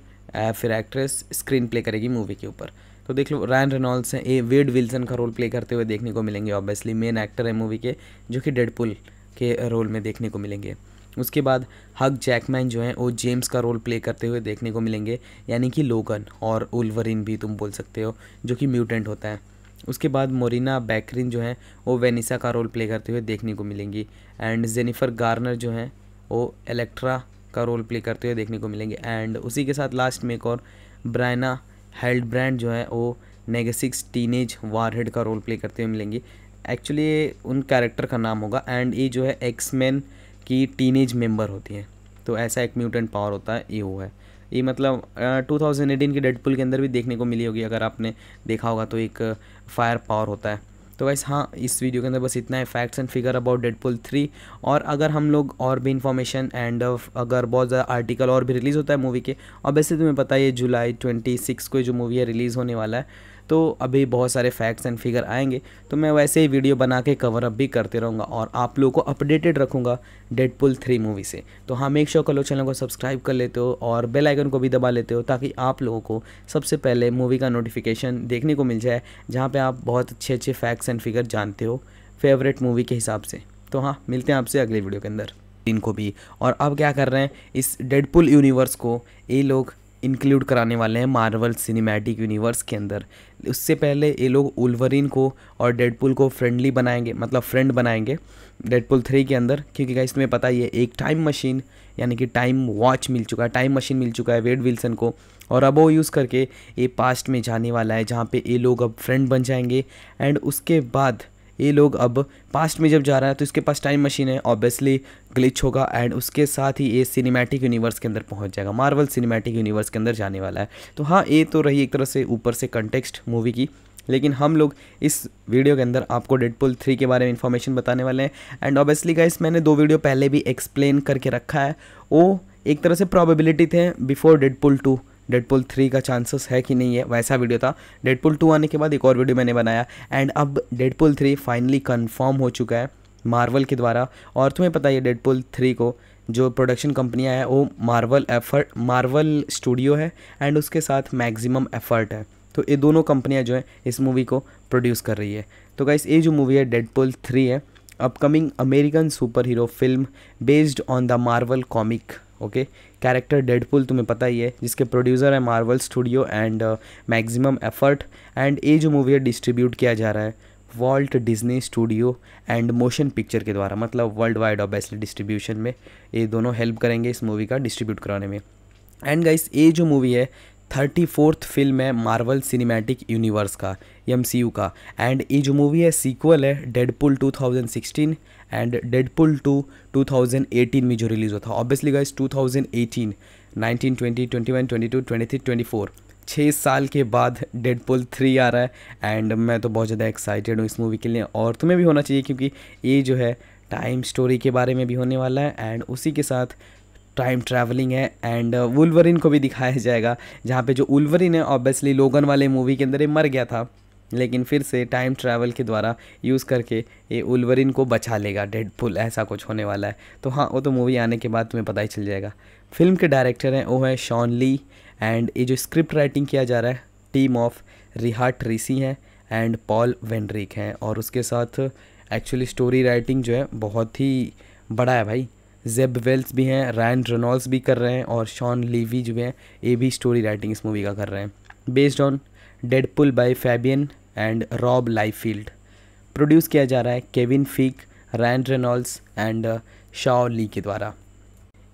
फिर एक्ट्रेस स्क्रीन प्ले करेगी मूवी के ऊपर तो देख लो रैन रेनॉल्ड्स हैं ए वेड विल्सन का रोल प्ले करते हुए देखने को मिलेंगे ऑब्वियसली मेन एक्टर है मूवी के जो कि डेडपुल के रोल में देखने को मिलेंगे उसके बाद हग जैकमैन जो हैं वो जेम्स का रोल प्ले करते हुए देखने को मिलेंगे यानी कि लोगन और उल्वरिन भी तुम बोल सकते हो जो कि म्यूटेंट होता है उसके बाद मोरिना बैकरिन जो हैं वो वेनिसा का रोल प्ले करते हुए देखने को मिलेंगी एंड जेनिफर गार्नर जो हैं वो एलेक्ट्रा का रोल प्ले करते हुए देखने को मिलेंगे एंड उसी के साथ लास्ट में एक और ब्रायना हेल्ड ब्रांड जो है वो नेगेसिक्स टीनेज वारहेड का रोल प्ले करते हुए मिलेंगी एक्चुअली उन कैरेक्टर का नाम होगा एंड ये जो है एक्समैन की टीनेज मेंबर होती है तो ऐसा एक म्यूटेंट पावर होता है ये वो है ये मतलब टू थाउजेंड एटीन के डेडपुल के अंदर भी देखने को मिली होगी अगर आपने देखा होगा तो एक फायर पावर होता है तो वैसे हाँ इस वीडियो के अंदर बस इतना है facts and figure about Deadpool three और अगर हम लोग और भी इन्फॉर्मेशन एंड अगर बहुत ज़्यादा आर्टिकल और भी रिलीज़ होता है मूवी के और वैसे तुम्हें पता है ये जुलाई ट्वेंटी सिक्स को जो मूवी है रिलीज़ होने वाला है तो अभी बहुत सारे फैक्ट्स एंड फिगर आएंगे तो मैं वैसे ही वीडियो बना के कवर अप भी करते रहूँगा और आप लोगों को अपडेटेड रखूँगा डेडपुल थ्री मूवी से तो हाँ मेक श्योर कर लो चैनल को सब्सक्राइब कर लेते हो और बेल आइकन को भी दबा लेते हो ताकि आप लोगों को सबसे पहले मूवी का नोटिफिकेशन देखने को मिल जाए जहाँ पर आप बहुत अच्छे अच्छे फैक्ट्स एंड फिगर जानते हो फेवरेट मूवी के हिसाब से तो हाँ मिलते हैं आपसे अगले वीडियो के अंदर इनको भी और अब क्या कर रहे हैं इस डेडपुल यूनिवर्स को ये लोग इंक्लूड कराने वाले हैं मार्वल सिनेमैटिक यूनिवर्स के अंदर उससे पहले ये लोग उल्वरिन को और डेडपुल को फ्रेंडली बनाएंगे मतलब फ्रेंड बनाएंगे डेडपुल थ्री के अंदर क्योंकि गाइस तुम्हें पता ही है एक टाइम मशीन यानी कि टाइम वॉच मिल चुका है टाइम मशीन मिल चुका है वेड विल्सन को और अब वो यूज़ करके ये पास्ट में जाने वाला है जहाँ पे ये लोग अब फ्रेंड बन जाएंगे एंड उसके बाद ये लोग अब पास्ट में जब जा रहा है तो इसके पास टाइम मशीन है ऑब्वियसली ग्लिच होगा एंड उसके साथ ही ये सिनेमैटिक यूनिवर्स के अंदर पहुंच जाएगा मार्वल सिनेमैटिक यूनिवर्स के अंदर जाने वाला है तो हाँ ये तो रही एक तरह से ऊपर से कंटेक्स्ट मूवी की लेकिन हम लोग इस वीडियो के अंदर आपको डेडपुल थ्री के बारे में इन्फॉर्मेशन बताने वाले हैं एंड ऑब्वियसली गाइस मैंने दो वीडियो पहले भी एक्सप्लेन करके रखा है वो एक तरह से प्रॉबेबिलिटी थे before Deadpool two Deadpool three का चांसेस है कि नहीं है वैसा वीडियो था डेडपुल टू आने के बाद एक और वीडियो मैंने बनाया एंड अब डेडपुल थ्री फाइनली कन्फर्म हो चुका है मार्वल के द्वारा और तुम्हें पता है डेडपुल थ्री को जो प्रोडक्शन कंपनियाँ हैं वो मार्वल एफर्ट मार्वल स्टूडियो है एंड उसके साथ मैक्सिमम एफर्ट है तो ये दोनों कंपनियाँ जो हैं इस मूवी को प्रोड्यूस कर रही है तो गाइस ये जो मूवी है डेडपुल थ्री है upcoming American super hero film based on the Marvel comic okay character Deadpool तुम्हें पता ही है जिसके प्रोड्यूसर है Marvel studio and maximum effort and ये जो मूवी है डिस्ट्रीब्यूट किया जा रहा है Walt Disney studio and motion picture के द्वारा मतलब वर्ल्ड वाइड ऑब्वियसली डिस्ट्रीब्यूशन में ये दोनों हेल्प करेंगे इस मूवी का डिस्ट्रीब्यूट कराने में एंड गाइस ये जो मूवी है थर्टी फोर्थ फिल्म है मार्वल सिनेमैटिक यूनिवर्स का एम का एंड ये जो मूवी है सीक्वल है Deadpool two and Deadpool two 2018 में जो रिलीज़ हुआ था ऑब्वियसली गाइज 2018 19 20 21 22 23 24 छः साल के बाद डेडपुल थ्री आ रहा है एंड मैं तो बहुत ज़्यादा एक्साइटेड हूँ इस मूवी के लिए और तुम्हें भी होना चाहिए क्योंकि ये जो है टाइम स्टोरी के बारे में भी होने वाला है एंड उसी के साथ टाइम ट्रैवलिंग है एंड वुलवरिन को भी दिखाया जाएगा जहाँ पे जो उल्वरिन है ऑब्वियसली लोगन वाले मूवी के अंदर मर गया था लेकिन फिर से टाइम ट्रैवल के द्वारा यूज़ करके ये उल्वरिन को बचा लेगा डेड पुल ऐसा कुछ होने वाला है तो हाँ वो तो मूवी आने के बाद तुम्हें पता ही चल जाएगा फिल्म के डायरेक्टर हैं वो है शॉन ली एंड ये जो स्क्रिप्ट राइटिंग किया जा रहा है टीम ऑफ रिहा ट्रेसी हैं एंड पॉल वेनरिक हैं और उसके साथ एक्चुअली स्टोरी राइटिंग जो है बहुत ही बड़ा है भाई जेब वेल्स भी हैं रैन रेनॉल्ड्स भी कर रहे हैं और शॉन लीवी जो हैं ये भी स्टोरी राइटिंग इस मूवी का कर रहे हैं based on Deadpool by Fabian and Rob Liefeld produce किया जा रहा है Kevin Feige Ryan Reynolds and uh, Shao ली के द्वारा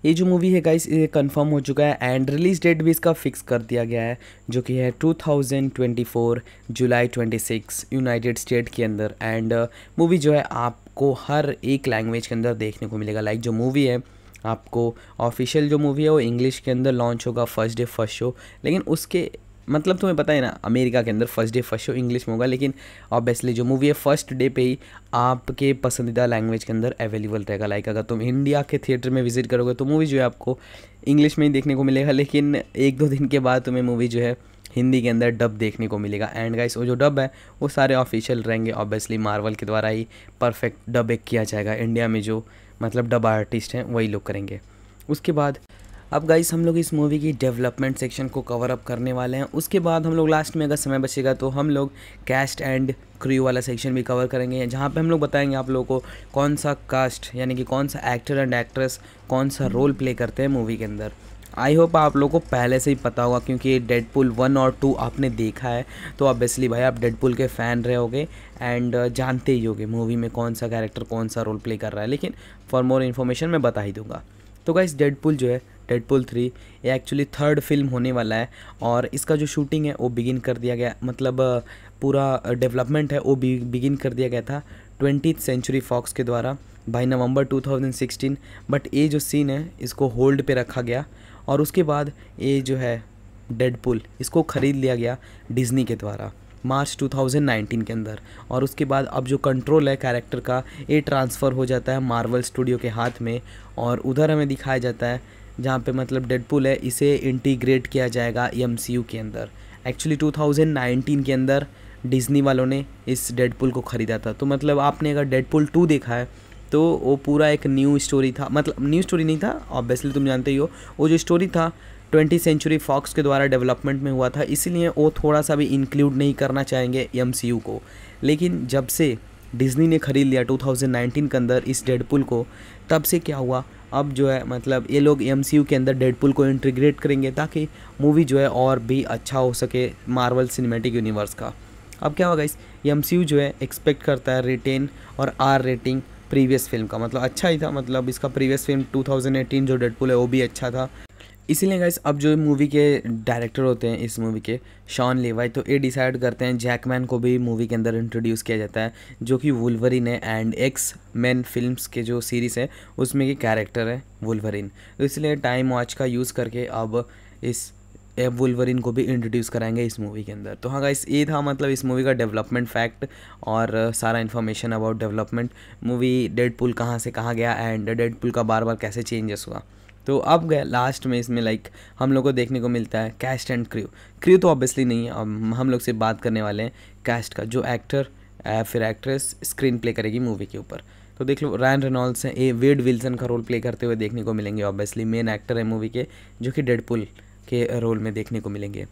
ये जो मूवी है गाइस ये कंफर्म हो चुका है एंड रिलीज डेट भी इसका फिक्स कर दिया गया है जो कि है 2024 जुलाई 26 यूनाइटेड स्टेट के अंदर एंड uh, मूवी जो है आपको हर एक लैंग्वेज के अंदर देखने को मिलेगा लाइक like जो मूवी है आपको ऑफिशियल जो मूवी है वो इंग्लिश के अंदर लॉन्च होगा फर्स्ट डे फर्स्ट शो लेकिन उसके मतलब तुम्हें पता है ना अमेरिका के अंदर first day first show English में होगा लेकिन ऑब्वियसली जो मूवी है फर्स्ट डे पे ही आपके पसंदीदा लैंग्वेज के अंदर अवेलेबल रहेगा लाइक अगर तुम इंडिया के थिएटर में विजिट करोगे तो मूवी जो है आपको इंग्लिश में ही देखने को मिलेगा लेकिन एक दो दिन के बाद तुम्हें मूवी जो है हिंदी के अंदर डब देखने को मिलेगा एंड गाइस वो जो डब है वो सारे ऑफिशियल रहेंगे ऑब्वियसली मार्वल के द्वारा ही परफेक्ट डब एक किया जाएगा इंडिया में जो मतलब डब आर्टिस्ट हैं वही लोग करेंगे उसके बाद अब गाइस हम लोग इस मूवी की डेवलपमेंट सेक्शन को कवर अप करने वाले हैं उसके बाद हम लोग लास्ट में अगर समय बचेगा तो हम लोग कैस्ट एंड क्रू वाला सेक्शन भी कवर करेंगे जहाँ पे हम लोग बताएंगे आप लोगों को कौन सा कास्ट यानी कि कौन सा एक्टर एंड एक्ट्रेस कौन सा रोल प्ले करते हैं मूवी के अंदर आई होप आप लोगों को पहले से ही पता होगा क्योंकि डेडपुल वन और टू आपने देखा है तो ऑब्वियसली भाई आप डेडपुल के फ़ैन रहे एंड uh, जानते ही होगे मूवी में कौन सा कैरेक्टर कौन सा रोल प्ले कर रहा है लेकिन फॉर मोर इन्फॉर्मेशन मैं बता ही दूंगा तो गाइस डेडपुल जो है डेडपुल थ्री ये एक्चुअली थर्ड फिल्म होने वाला है और इसका जो शूटिंग है वो बिगिन कर दिया गया मतलब पूरा डेवलपमेंट है वो बिगिन कर दिया गया था ट्वेंटी सेंचुरी फॉक्स के द्वारा बाई नवंबर 2016 बट ये जो सीन है इसको होल्ड पे रखा गया और उसके बाद ये जो है डेडपुल इसको ख़रीद लिया गया डिज्नी के द्वारा मार्च 2019 के अंदर और उसके बाद अब जो कंट्रोल है कैरेक्टर का ये ट्रांसफ़र हो जाता है मार्वल स्टूडियो के हाथ में और उधर हमें दिखाया जाता है जहाँ पे मतलब डेडपुल है इसे इंटीग्रेट किया जाएगा एम के अंदर एक्चुअली 2019 के अंदर डिज्नी वालों ने इस डेडपुल को ख़रीदा था तो मतलब आपने अगर डेडपुल टू देखा है तो वो पूरा एक न्यू स्टोरी था मतलब न्यू स्टोरी नहीं था ऑब्वियसली तुम जानते ही हो वो जो स्टोरी था ट्वेंटी सेंचुरी फॉक्स के द्वारा डेवलपमेंट में हुआ था इसीलिए वो थोड़ा सा भी इंक्लूड नहीं करना चाहेंगे एम को लेकिन जब से डिज्नी ने ख़रीद लिया 2019 के अंदर इस डेडपुल को तब से क्या हुआ अब जो है मतलब ये लोग एम के अंदर डेडपुल को इंटीग्रेट करेंगे ताकि मूवी जो है और भी अच्छा हो सके मार्वल सिनेमेटिक यूनिवर्स का अब क्या होगा इस एम जो है एक्सपेक्ट करता है रिटेन और आर रेटिंग प्रीवियस फिल्म का मतलब अच्छा ही था मतलब इसका प्रीवियस फिल्म 2018 जो डेडपुल है वो भी अच्छा था इसीलिए गाइस अब जो मूवी के डायरेक्टर होते हैं इस मूवी के शॉन लेवाई तो ये डिसाइड करते हैं जैकमैन को भी मूवी के अंदर इंट्रोड्यूस किया जाता है जो कि वुलवरिन है एंड एक्स मैन फिल्म्स के जो सीरीज़ है उसमें की कैरेक्टर है वुलवरिन तो इसलिए टाइम वॉच का यूज़ करके अब इस एब वुलवरिन को भी इंट्रोड्यूस कराएंगे इस मूवी के अंदर तो हाँ गाइस ये था मतलब इस मूवी का डेवलपमेंट फैक्ट और सारा information about development movie Deadpool कहाँ से कहाँ गया एंड डेडपुल का बार बार कैसे चेंजेस हुआ तो अब गए लास्ट में इसमें लाइक हम लोग को देखने को मिलता है कैस्ट एंड क्रू क्रू तो ऑब्वियसली नहीं है अब हम लोग से बात करने वाले हैं कैस्ट का जो एक्टर फिर एक्ट्रेस स्क्रीन प्ले करेगी मूवी के ऊपर तो देख लो रैन रेनॉल्ड्स हैं ए वेड विल्सन का रोल प्ले करते हुए देखने को मिलेंगे ऑब्वियसली मेन एक्टर है मूवी के जो कि डेडपुल के रोल में देखने को मिलेंगे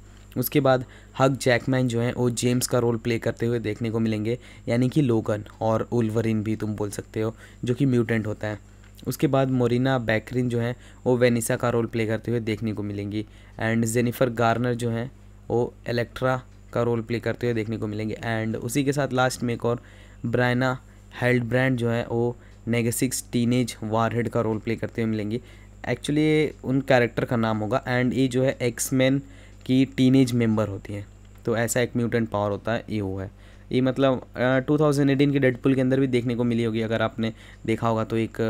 उसके बाद हक जैकमैन जो हैं वो जेम्स का रोल प्ले करते हुए देखने को मिलेंगे यानी कि लोगन और उल्वरिन भी तुम बोल सकते हो जो कि म्यूटेंट होता है उसके बाद मोरिना बैकरिन जो हैं वो वेनिसा का रोल प्ले करते हुए देखने को मिलेंगी एंड जेनिफर गार्नर जो हैं वो एलेक्ट्रा का रोल प्ले करते हुए देखने को मिलेंगे एंड उसी के साथ लास्ट में एक और ब्रायना हेल्ड ब्रांड जो है वो नेगेसिक्स टीनेज वारहेड का रोल प्ले करते हुए मिलेंगी एक्चुअली ये उन कैरेक्टर का नाम होगा एंड ये जो है एक्समैन की टीनेज मेंबर होती है तो ऐसा एक म्यूटेंट पावर होता है ये वो है ये मतलब थाउजेंड एटीन के डेडपुल के अंदर भी देखने को मिली होगी अगर आपने देखा होगा तो एक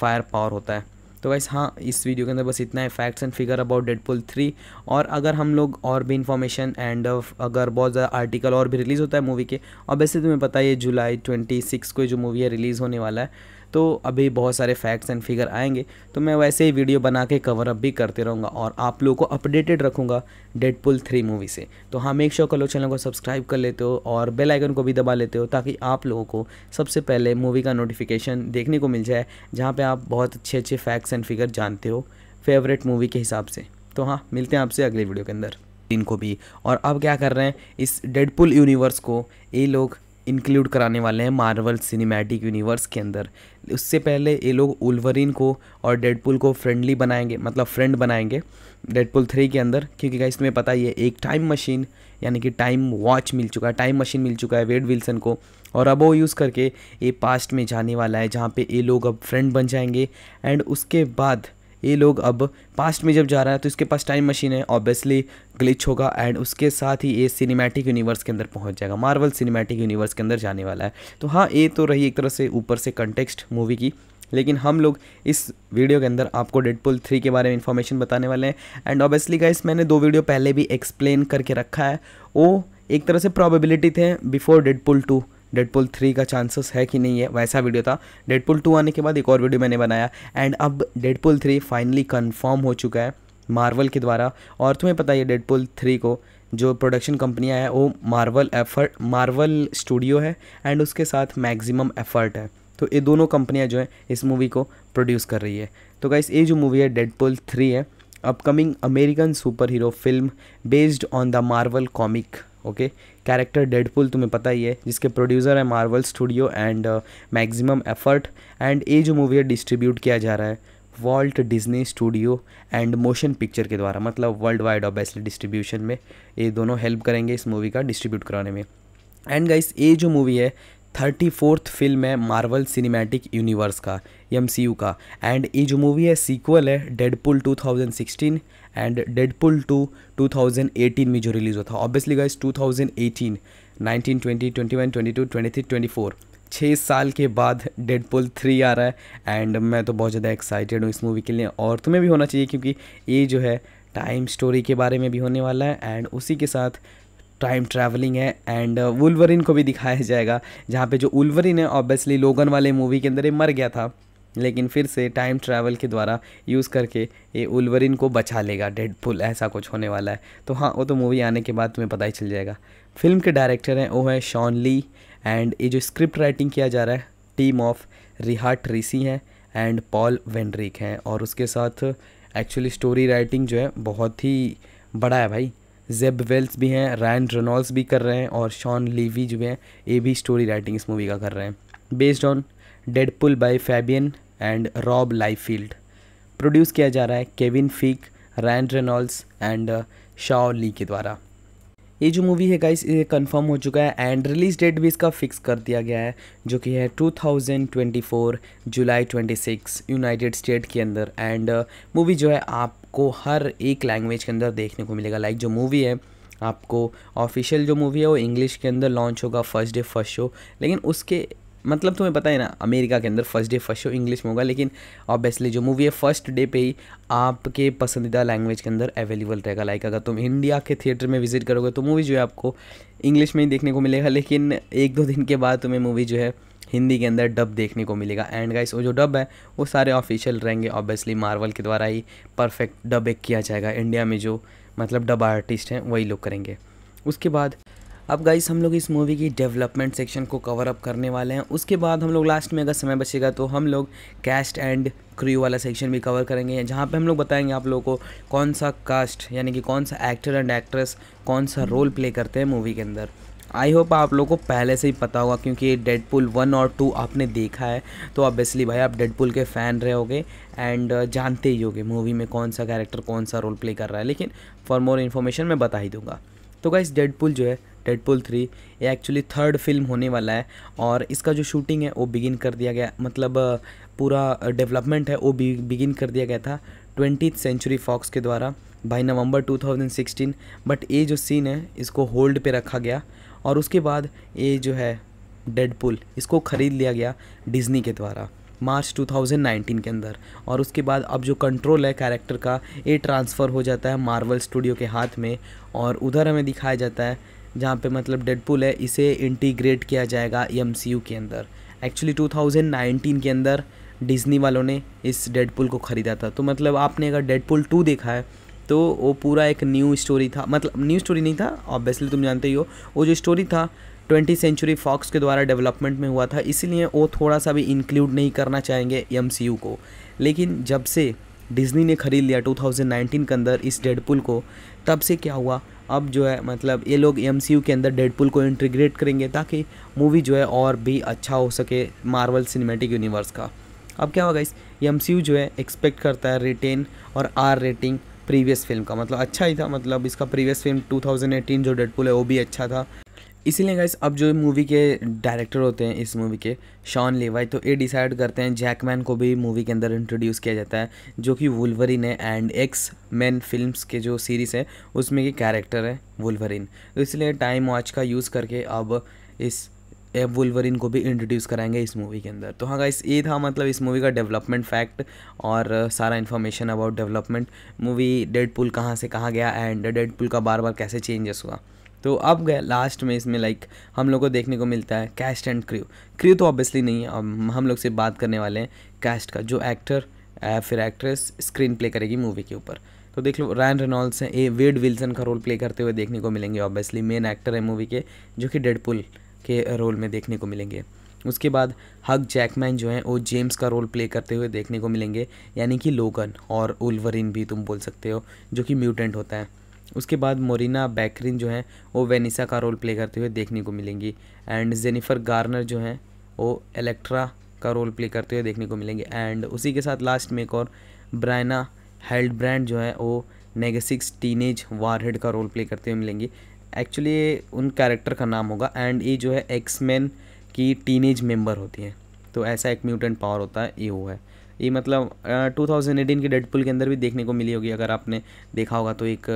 फायर पावर होता है तो वैसे हाँ इस वीडियो के अंदर बस इतना है facts and figure about Deadpool three और अगर हम लोग और भी इन्फॉर्मेशन एंड अगर बहुत ज़्यादा आर्टिकल और भी रिलीज़ होता है मूवी के और वैसे तुम्हें पता है ये जुलाई ट्वेंटी सिक्स को जो मूवी है रिलीज़ होने वाला है तो अभी बहुत सारे फैक्ट्स एंड फिगर आएंगे तो मैं वैसे ही वीडियो बना के कवर अप भी करते रहूँगा और आप लोगों को अपडेटेड रखूँगा डेड पुल थ्री मूवी से तो हाँ मेक श्योर कलो चैनल को सब्सक्राइब कर लेते हो और बेल आइकन को भी दबा लेते हो ताकि आप लोगों को सबसे पहले मूवी का नोटिफिकेशन देखने को मिल जाए जहाँ पर आप बहुत अच्छे अच्छे फैक्ट्स एंड फिगर जानते हो फेवरेट मूवी के हिसाब से तो हाँ मिलते हैं आपसे अगले वीडियो के अंदर इनको भी और अब क्या कर रहे हैं इस डेडपुल यूनिवर्स को ये लोग इंक्लूड कराने वाले हैं मार्वल सिनेमैटिक यूनिवर्स के अंदर उससे पहले ये लोग उल्वरिन को और डेडपुल को फ्रेंडली बनाएंगे मतलब फ्रेंड बनाएंगे डेडपुल थ्री के अंदर क्योंकि गाइस तुम्हें पता ही है एक टाइम मशीन यानी कि टाइम वॉच मिल चुका है टाइम मशीन मिल चुका है वेड विल्सन को और अब वो यूज़ करके ये पास्ट में जाने वाला है जहाँ पे ये लोग अब फ्रेंड बन जाएंगे एंड उसके बाद ये लोग अब पास्ट में जब जा रहा है तो इसके पास टाइम मशीन है ऑब्वियसली ग्लिच होगा एंड उसके साथ ही ये सिनेमैटिक यूनिवर्स के अंदर पहुंच जाएगा मार्वल सिनेमैटिक यूनिवर्स के अंदर जाने वाला है तो हाँ ये तो रही एक तरह से ऊपर से कंटेक्स्ट मूवी की लेकिन हम लोग इस वीडियो के अंदर आपको डेडपुल थ्री के बारे में इन्फॉर्मेशन बताने वाले हैं एंड ऑब्वियसली गाइस मैंने दो वीडियो पहले भी एक्सप्लेन करके रखा है वो एक तरह से प्रॉबेबिलिटी थे before Deadpool two Deadpool three का चांसेस है कि नहीं है वैसा वीडियो था डेडपुल टू आने के बाद एक और वीडियो मैंने बनाया एंड अब डेडपुल थ्री फाइनली कन्फर्म हो चुका है मार्वल के द्वारा और तुम्हें पता है डेडपुल थ्री को जो प्रोडक्शन कंपनियाँ हैं वो मार्वल एफर्ट मार्वल स्टूडियो है एंड उसके साथ मैक्सिमम एफर्ट है तो ये दोनों कंपनियाँ जो हैं इस मूवी को प्रोड्यूस कर रही है तो गाइस ये जो मूवी है डेडपुल थ्री है upcoming American super hero film based on the Marvel comic okay character Deadpool तुम्हें पता ही है जिसके प्रोड्यूसर है Marvel studio and uh, maximum effort and ये जो मूवी है डिस्ट्रीब्यूट किया जा रहा है Walt Disney studio and motion picture के द्वारा मतलब वर्ल्ड वाइड बेस्ट डिस्ट्रीब्यूशन में ये दोनों हेल्प करेंगे इस मूवी का डिस्ट्रीब्यूट कराने में एंड गाइस ये जो मूवी है थर्टी फोर्थ फिल्म है मार्वल सिनेमैटिक यूनिवर्स का एम का एंड ये जो मूवी है सीक्वल है Deadpool sixteen and Deadpool two eighteen में जो रिलीज़ हुआ था ऑब्वियसली गाइज 2018 19 20 21 22 23 24 छः साल के बाद डेडपुल थ्री आ रहा है एंड मैं तो बहुत ज़्यादा एक्साइटेड हूँ इस मूवी के लिए और तुम्हें भी होना चाहिए क्योंकि ये जो है टाइम स्टोरी के बारे में भी होने वाला है एंड उसी के साथ टाइम ट्रैवलिंग है एंड वुलवरिन को भी दिखाया जाएगा जहाँ पे जो उल्वरिन है ऑब्वियसली लोगन वाले मूवी के अंदर ये मर गया था लेकिन फिर से टाइम ट्रैवल के द्वारा यूज़ करके ये उल्वरिन को बचा लेगा डेड पुल ऐसा कुछ होने वाला है तो हाँ वो तो मूवी आने के बाद तुम्हें पता ही चल जाएगा फिल्म के डायरेक्टर हैं वो है शॉन ली एंड ये जो स्क्रिप्ट राइटिंग किया जा रहा है टीम ऑफ रिहा ट्रीसी हैं एंड पॉल वेंड्रिक हैं और उसके साथ एक्चुअली स्टोरी राइटिंग जो है बहुत ही बड़ा है भाई जेब वेल्स भी हैं रैन रेनॉल्ड्स भी कर रहे हैं और शॉन लीवी जो हैं ये भी स्टोरी राइटिंग इस मूवी का कर रहे हैं based on Deadpool by Fabian and Rob Liefeld produce किया जा रहा है Kevin Feige Ryan Reynolds and Shao ली के द्वारा ये जो मूवी है गाइस ये कंफर्म हो चुका है एंड रिलीज डेट भी इसका फिक्स कर दिया गया है जो कि है 2024 जुलाई 26 यूनाइटेड स्टेट के अंदर एंड मूवी uh, जो है आपको हर एक लैंग्वेज के अंदर देखने को मिलेगा लाइक like जो मूवी है आपको ऑफिशियल जो मूवी है वो इंग्लिश के अंदर लॉन्च होगा फर्स्ट डे फर्स्ट शो लेकिन उसके मतलब तुम्हें पता है ना अमेरिका के अंदर first day first show English में होगा लेकिन ऑब्वियसली जो मूवी है फर्स्ट डे पे ही आपके पसंदीदा लैंग्वेज के अंदर अवेलेबल रहेगा लाइक अगर तुम इंडिया के थिएटर में विजिट करोगे तो मूवी जो है आपको इंग्लिश में ही देखने को मिलेगा लेकिन एक दो दिन के बाद तुम्हें मूवी जो है हिंदी के अंदर डब देखने को मिलेगा एंड गाइस वो जो डब है वो सारे ऑफिशियल रहेंगे ऑब्वियसली मार्वल के द्वारा ही परफेक्ट डब एक किया जाएगा इंडिया में जो मतलब डब आर्टिस्ट हैं वही लोग करेंगे उसके बाद अब गाइस हम लोग इस मूवी की डेवलपमेंट सेक्शन को कवर अप करने वाले हैं उसके बाद हम लोग लास्ट में अगर समय बचेगा तो हम लोग कैस्ट एंड क्रू वाला सेक्शन भी कवर करेंगे जहाँ पे हम लोग बताएंगे आप लोगों को कौन सा कास्ट यानी कि कौन सा एक्टर एंड एक्ट्रेस कौन सा रोल प्ले करते हैं मूवी के अंदर आई होप आप लोगों को पहले से ही पता होगा क्योंकि डेडपुल वन और टू आपने देखा है तो ऑब्वियसली भाई आप डेडपुल के फ़ैन रहे एंड uh, जानते ही होगे मूवी में कौन सा कैरेक्टर कौन सा रोल प्ले कर रहा है लेकिन फॉर मोर इन्फॉर्मेशन मैं बता ही दूंगा तो गाइस डेडपुल जो है डेडपुल थ्री ये एक्चुअली थर्ड फिल्म होने वाला है और इसका जो शूटिंग है वो बिगिन कर दिया गया मतलब पूरा डेवलपमेंट है वो बिगिन कर दिया गया था ट्वेंटी सेंचुरी फॉक्स के द्वारा बाई नवंबर 2016 बट ये जो सीन है इसको होल्ड पे रखा गया और उसके बाद ये जो है डेडपुल इसको ख़रीद लिया गया डिज्नी के द्वारा मार्च 2019 के अंदर और उसके बाद अब जो कंट्रोल है कैरेक्टर का ये ट्रांसफ़र हो जाता है मार्वल स्टूडियो के हाथ में और उधर हमें दिखाया जाता है जहाँ पे मतलब डेडपुल है इसे इंटीग्रेट किया जाएगा एम के अंदर एक्चुअली 2019 के अंदर डिज्नी वालों ने इस डेडपुल को ख़रीदा था तो मतलब आपने अगर डेडपुल टू देखा है तो वो पूरा एक न्यू स्टोरी था मतलब न्यू स्टोरी नहीं था ऑब्वियसली तुम जानते ही हो वो जो स्टोरी था ट्वेंटी सेंचुरी फॉक्स के द्वारा डेवलपमेंट में हुआ था इसीलिए वो थोड़ा सा भी इंक्लूड नहीं करना चाहेंगे एम को लेकिन जब से डिज्नी ने ख़रीद लिया 2019 के अंदर इस डेडपुल को तब से क्या हुआ अब जो है मतलब ये लोग एम के अंदर डेडपुल को इंटीग्रेट करेंगे ताकि मूवी जो है और भी अच्छा हो सके मार्वल सिनेमेटिक यूनिवर्स का अब क्या होगा इस एम जो है एक्सपेक्ट करता है रिटेन और आर रेटिंग प्रीवियस फिल्म का मतलब अच्छा ही था मतलब इसका प्रीवियस फिल्म 2018 जो डेडपुल है वो भी अच्छा था इसीलिए गाइस अब जो मूवी के डायरेक्टर होते हैं इस मूवी के शॉन लेवाई तो ये डिसाइड करते हैं जैकमैन को भी मूवी के अंदर इंट्रोड्यूस किया जाता है जो कि वुलवरिन है एंड एक्स मैन फिल्म्स के जो सीरीज़ है उसमें की कैरेक्टर है वुलवरिन तो इसलिए टाइम वॉच का यूज़ करके अब इस एब वुलवरिन को भी इंट्रोड्यूस कराएंगे इस मूवी के अंदर तो हाँ गाइस ये था मतलब इस मूवी का डेवलपमेंट फैक्ट और सारा information about development movie Deadpool कहाँ से कहाँ गया एंड डेडपुल का बार बार कैसे चेंजेस हुआ तो अब गए लास्ट में इसमें लाइक हम लोग को देखने को मिलता है कैस्ट एंड क्रू क्रू तो ऑब्वियसली नहीं है हम लोग से बात करने वाले हैं कैस्ट का जो एक्टर फिर एक्ट्रेस स्क्रीन प्ले करेगी मूवी के ऊपर तो देख लो रैन रेनॉल्ड्स हैं ए वेड विल्सन का रोल प्ले करते हुए देखने को मिलेंगे ऑब्वियसली मेन एक्टर है मूवी के जो कि डेडपुल के रोल में देखने को मिलेंगे उसके बाद हक जैकमैन जो हैं वो जेम्स का रोल प्ले करते हुए देखने को मिलेंगे यानी कि लोगन और उल्वरिन भी तुम बोल सकते हो जो कि म्यूटेंट होता है उसके बाद मोरिना बैकरिन जो हैं वो वेनिसा का रोल प्ले करते हुए देखने को मिलेंगी एंड जेनिफर गार्नर जो हैं वो एलेक्ट्रा का रोल प्ले करते हुए देखने को मिलेंगे एंड उसी के साथ लास्ट में एक और ब्रायना हेल्ड ब्रांड जो है वो नेगेसिक्स टीनेज वारहेड का रोल प्ले करते हुए मिलेंगी एक्चुअली उन कैरेक्टर का नाम होगा एंड ये जो है एक्समैन की टीनेज मेंबर होती है तो ऐसा एक म्यूटेंट पावर होता है ये वो है ये मतलब टू थाउजेंड एटीन के डेडपुल के अंदर भी देखने को मिली होगी अगर आपने देखा होगा तो एक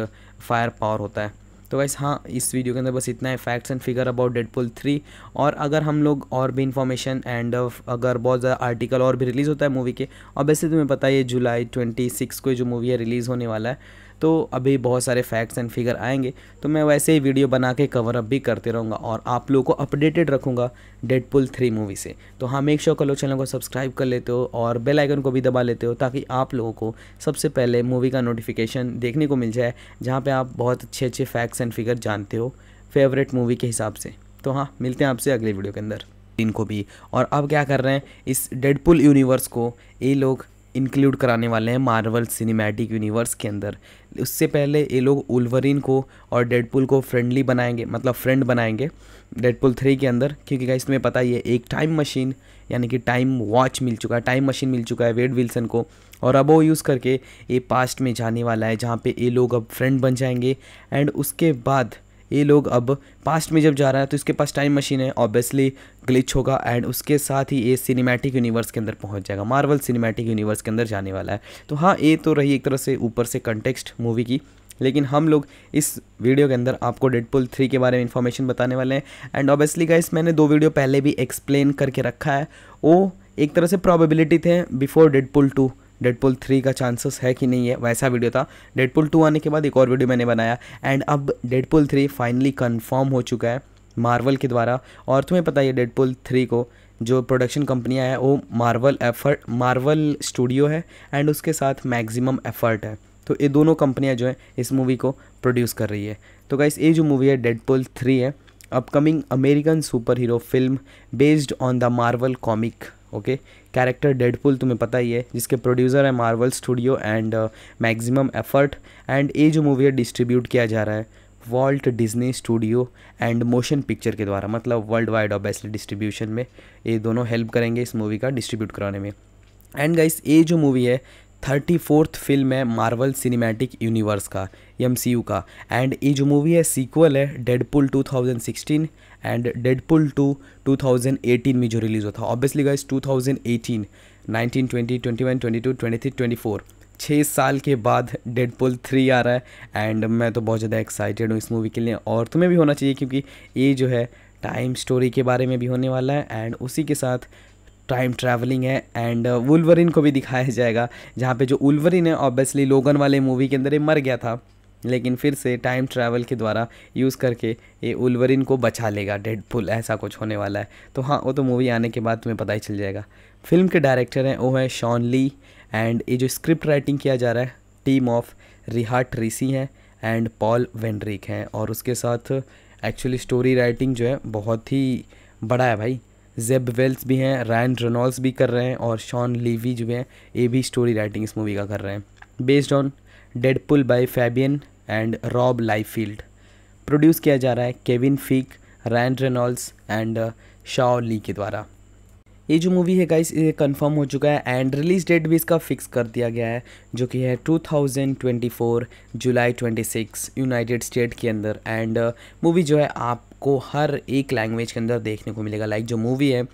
फायर पावर होता है तो वैसे हाँ इस वीडियो के अंदर बस इतना है facts and figure about Deadpool three और अगर हम लोग और भी इन्फॉर्मेशन एंड अगर बहुत ज़्यादा आर्टिकल और भी रिलीज़ होता है मूवी के और वैसे तुम्हें पता है ये जुलाई ट्वेंटी सिक्स को जो मूवी है रिलीज़ होने वाला है तो अभी बहुत सारे फैक्ट्स एंड फिगर आएंगे तो मैं वैसे ही वीडियो बना के कवर अप भी करते रहूँगा और आप लोगों को अपडेटेड रखूँगा डेडपुल थ्री मूवी से तो हाँ मेक श्योर कर लो चैनल को सब्सक्राइब कर लेते हो और बेल आइकन को भी दबा लेते हो ताकि आप लोगों को सबसे पहले मूवी का नोटिफिकेशन देखने को मिल जाए जहाँ पर आप बहुत अच्छे अच्छे फैक्ट्स एंड फिगर जानते हो फेवरेट मूवी के हिसाब से तो हाँ मिलते हैं आपसे अगले वीडियो के अंदर इनको भी और अब क्या कर रहे हैं इस डेडपुल यूनिवर्स को ये लोग इंक्लूड कराने वाले हैं मार्वल सिनेमैटिक यूनिवर्स के अंदर उससे पहले ये लोग उल्वरिन को और डेडपुल को फ्रेंडली बनाएंगे मतलब फ्रेंड बनाएंगे डेडपुल थ्री के अंदर क्योंकि इसमें पता ही है एक टाइम मशीन यानी कि टाइम वॉच मिल चुका है टाइम मशीन मिल चुका है वेड विल्सन को और अब वो यूज़ करके ये पास्ट में जाने वाला है जहाँ पे ये लोग अब फ्रेंड बन जाएंगे एंड उसके बाद ये लोग अब पास्ट में जब जा रहा है तो इसके पास टाइम मशीन है ऑब्वियसली ग्लिच होगा एंड उसके साथ ही ये सिनेमैटिक यूनिवर्स के अंदर पहुंच जाएगा मार्वल सिनेमैटिक यूनिवर्स के अंदर जाने वाला है तो हाँ ये तो रही एक तरह से ऊपर से कंटेक्स्ट मूवी की लेकिन हम लोग इस वीडियो के अंदर आपको डेडपुल थ्री के बारे में इन्फॉर्मेशन बताने वाले हैं एंड ऑब्वियसली गाइस मैंने दो वीडियो पहले भी एक्सप्लेन करके रखा है वो एक तरह से प्रॉबिलिटी थे before Deadpool two Deadpool three का चांसेस है कि नहीं है वैसा वीडियो था डेडपुल टू आने के बाद एक और वीडियो मैंने बनाया एंड अब डेडपुल थ्री फाइनली कन्फर्म हो चुका है मार्वल के द्वारा और तुम्हें पता है डेडपुल थ्री को जो प्रोडक्शन कंपनियाँ हैं वो मार्वल एफर्ट मार्वल स्टूडियो है एंड उसके साथ मैक्सिमम एफर्ट है तो ये दोनों कंपनियाँ जो हैं इस मूवी को प्रोड्यूस कर रही है तो गाइस ये जो मूवी है डेडपुल थ्री है upcoming American super hero film based on the Marvel comic okay character Deadpool तुम्हें पता ही है जिसके प्रोड्यूसर है Marvel studio and maximum effort and ये जो मूवी है डिस्ट्रीब्यूट किया जा रहा है Walt Disney studio and motion picture के द्वारा मतलब वर्ल्ड वाइड ऑब्वियसली डिस्ट्रीब्यूशन में ये दोनों हेल्प करेंगे इस मूवी का डिस्ट्रीब्यूट कराने में एंड गाइस ये जो मूवी है थर्टी फोर्थ फिल्म है मार्वल सिनेमैटिक यूनिवर्स का एम का एंड ये जो मूवी है सीक्वल है Deadpool sixteen and Deadpool two 2018 में जो रिलीज़ हुआ था ऑब्वियसली गाइस 2018 19 20 21 22 23 24 छः साल के बाद डेडपुल थ्री आ रहा है एंड मैं तो बहुत ज़्यादा एक्साइटेड हूँ इस मूवी के लिए और तुम्हें भी होना चाहिए क्योंकि ये जो है टाइम स्टोरी के बारे में भी होने वाला है एंड उसी के साथ टाइम ट्रैवलिंग है एंड वुलवरिन को भी दिखाया जाएगा जहाँ पे जो वुलवरिन है ऑब्वियसली लोगन वाले मूवी के अंदर मर गया था लेकिन फिर से टाइम ट्रैवल के द्वारा यूज़ करके ये उल्वरिन को बचा लेगा डेड पुल ऐसा कुछ होने वाला है तो हाँ वो तो मूवी आने के बाद तुम्हें पता ही चल जाएगा फिल्म के डायरेक्टर हैं वो हैं शॉन ली एंड ये जो स्क्रिप्ट राइटिंग किया जा रहा है टीम ऑफ रिहा ट्रीसी हैं एंड पॉल वेंड्रिक हैं और उसके साथ एक्चुअली स्टोरी राइटिंग जो है बहुत ही बड़ा है भाई जेब वेल्स भी हैं रैन रेनॉल्ड्स भी कर रहे हैं और शॉन लीवी जो हैं ये भी स्टोरी राइटिंग इस मूवी का कर रहे हैं based on Deadpool by Fabian and Rob Liefeld produce किया जा रहा है Kevin Feige Ryan Reynolds and Shao ली के द्वारा ये जो मूवी है गाइस ये कंफर्म हो चुका है एंड रिलीज डेट भी इसका फिक्स कर दिया गया है जो कि है 2024 जुलाई 26 यूनाइटेड स्टेट के अंदर एंड मूवी uh, जो है आपको हर एक लैंग्वेज के अंदर देखने को मिलेगा लाइक like जो मूवी है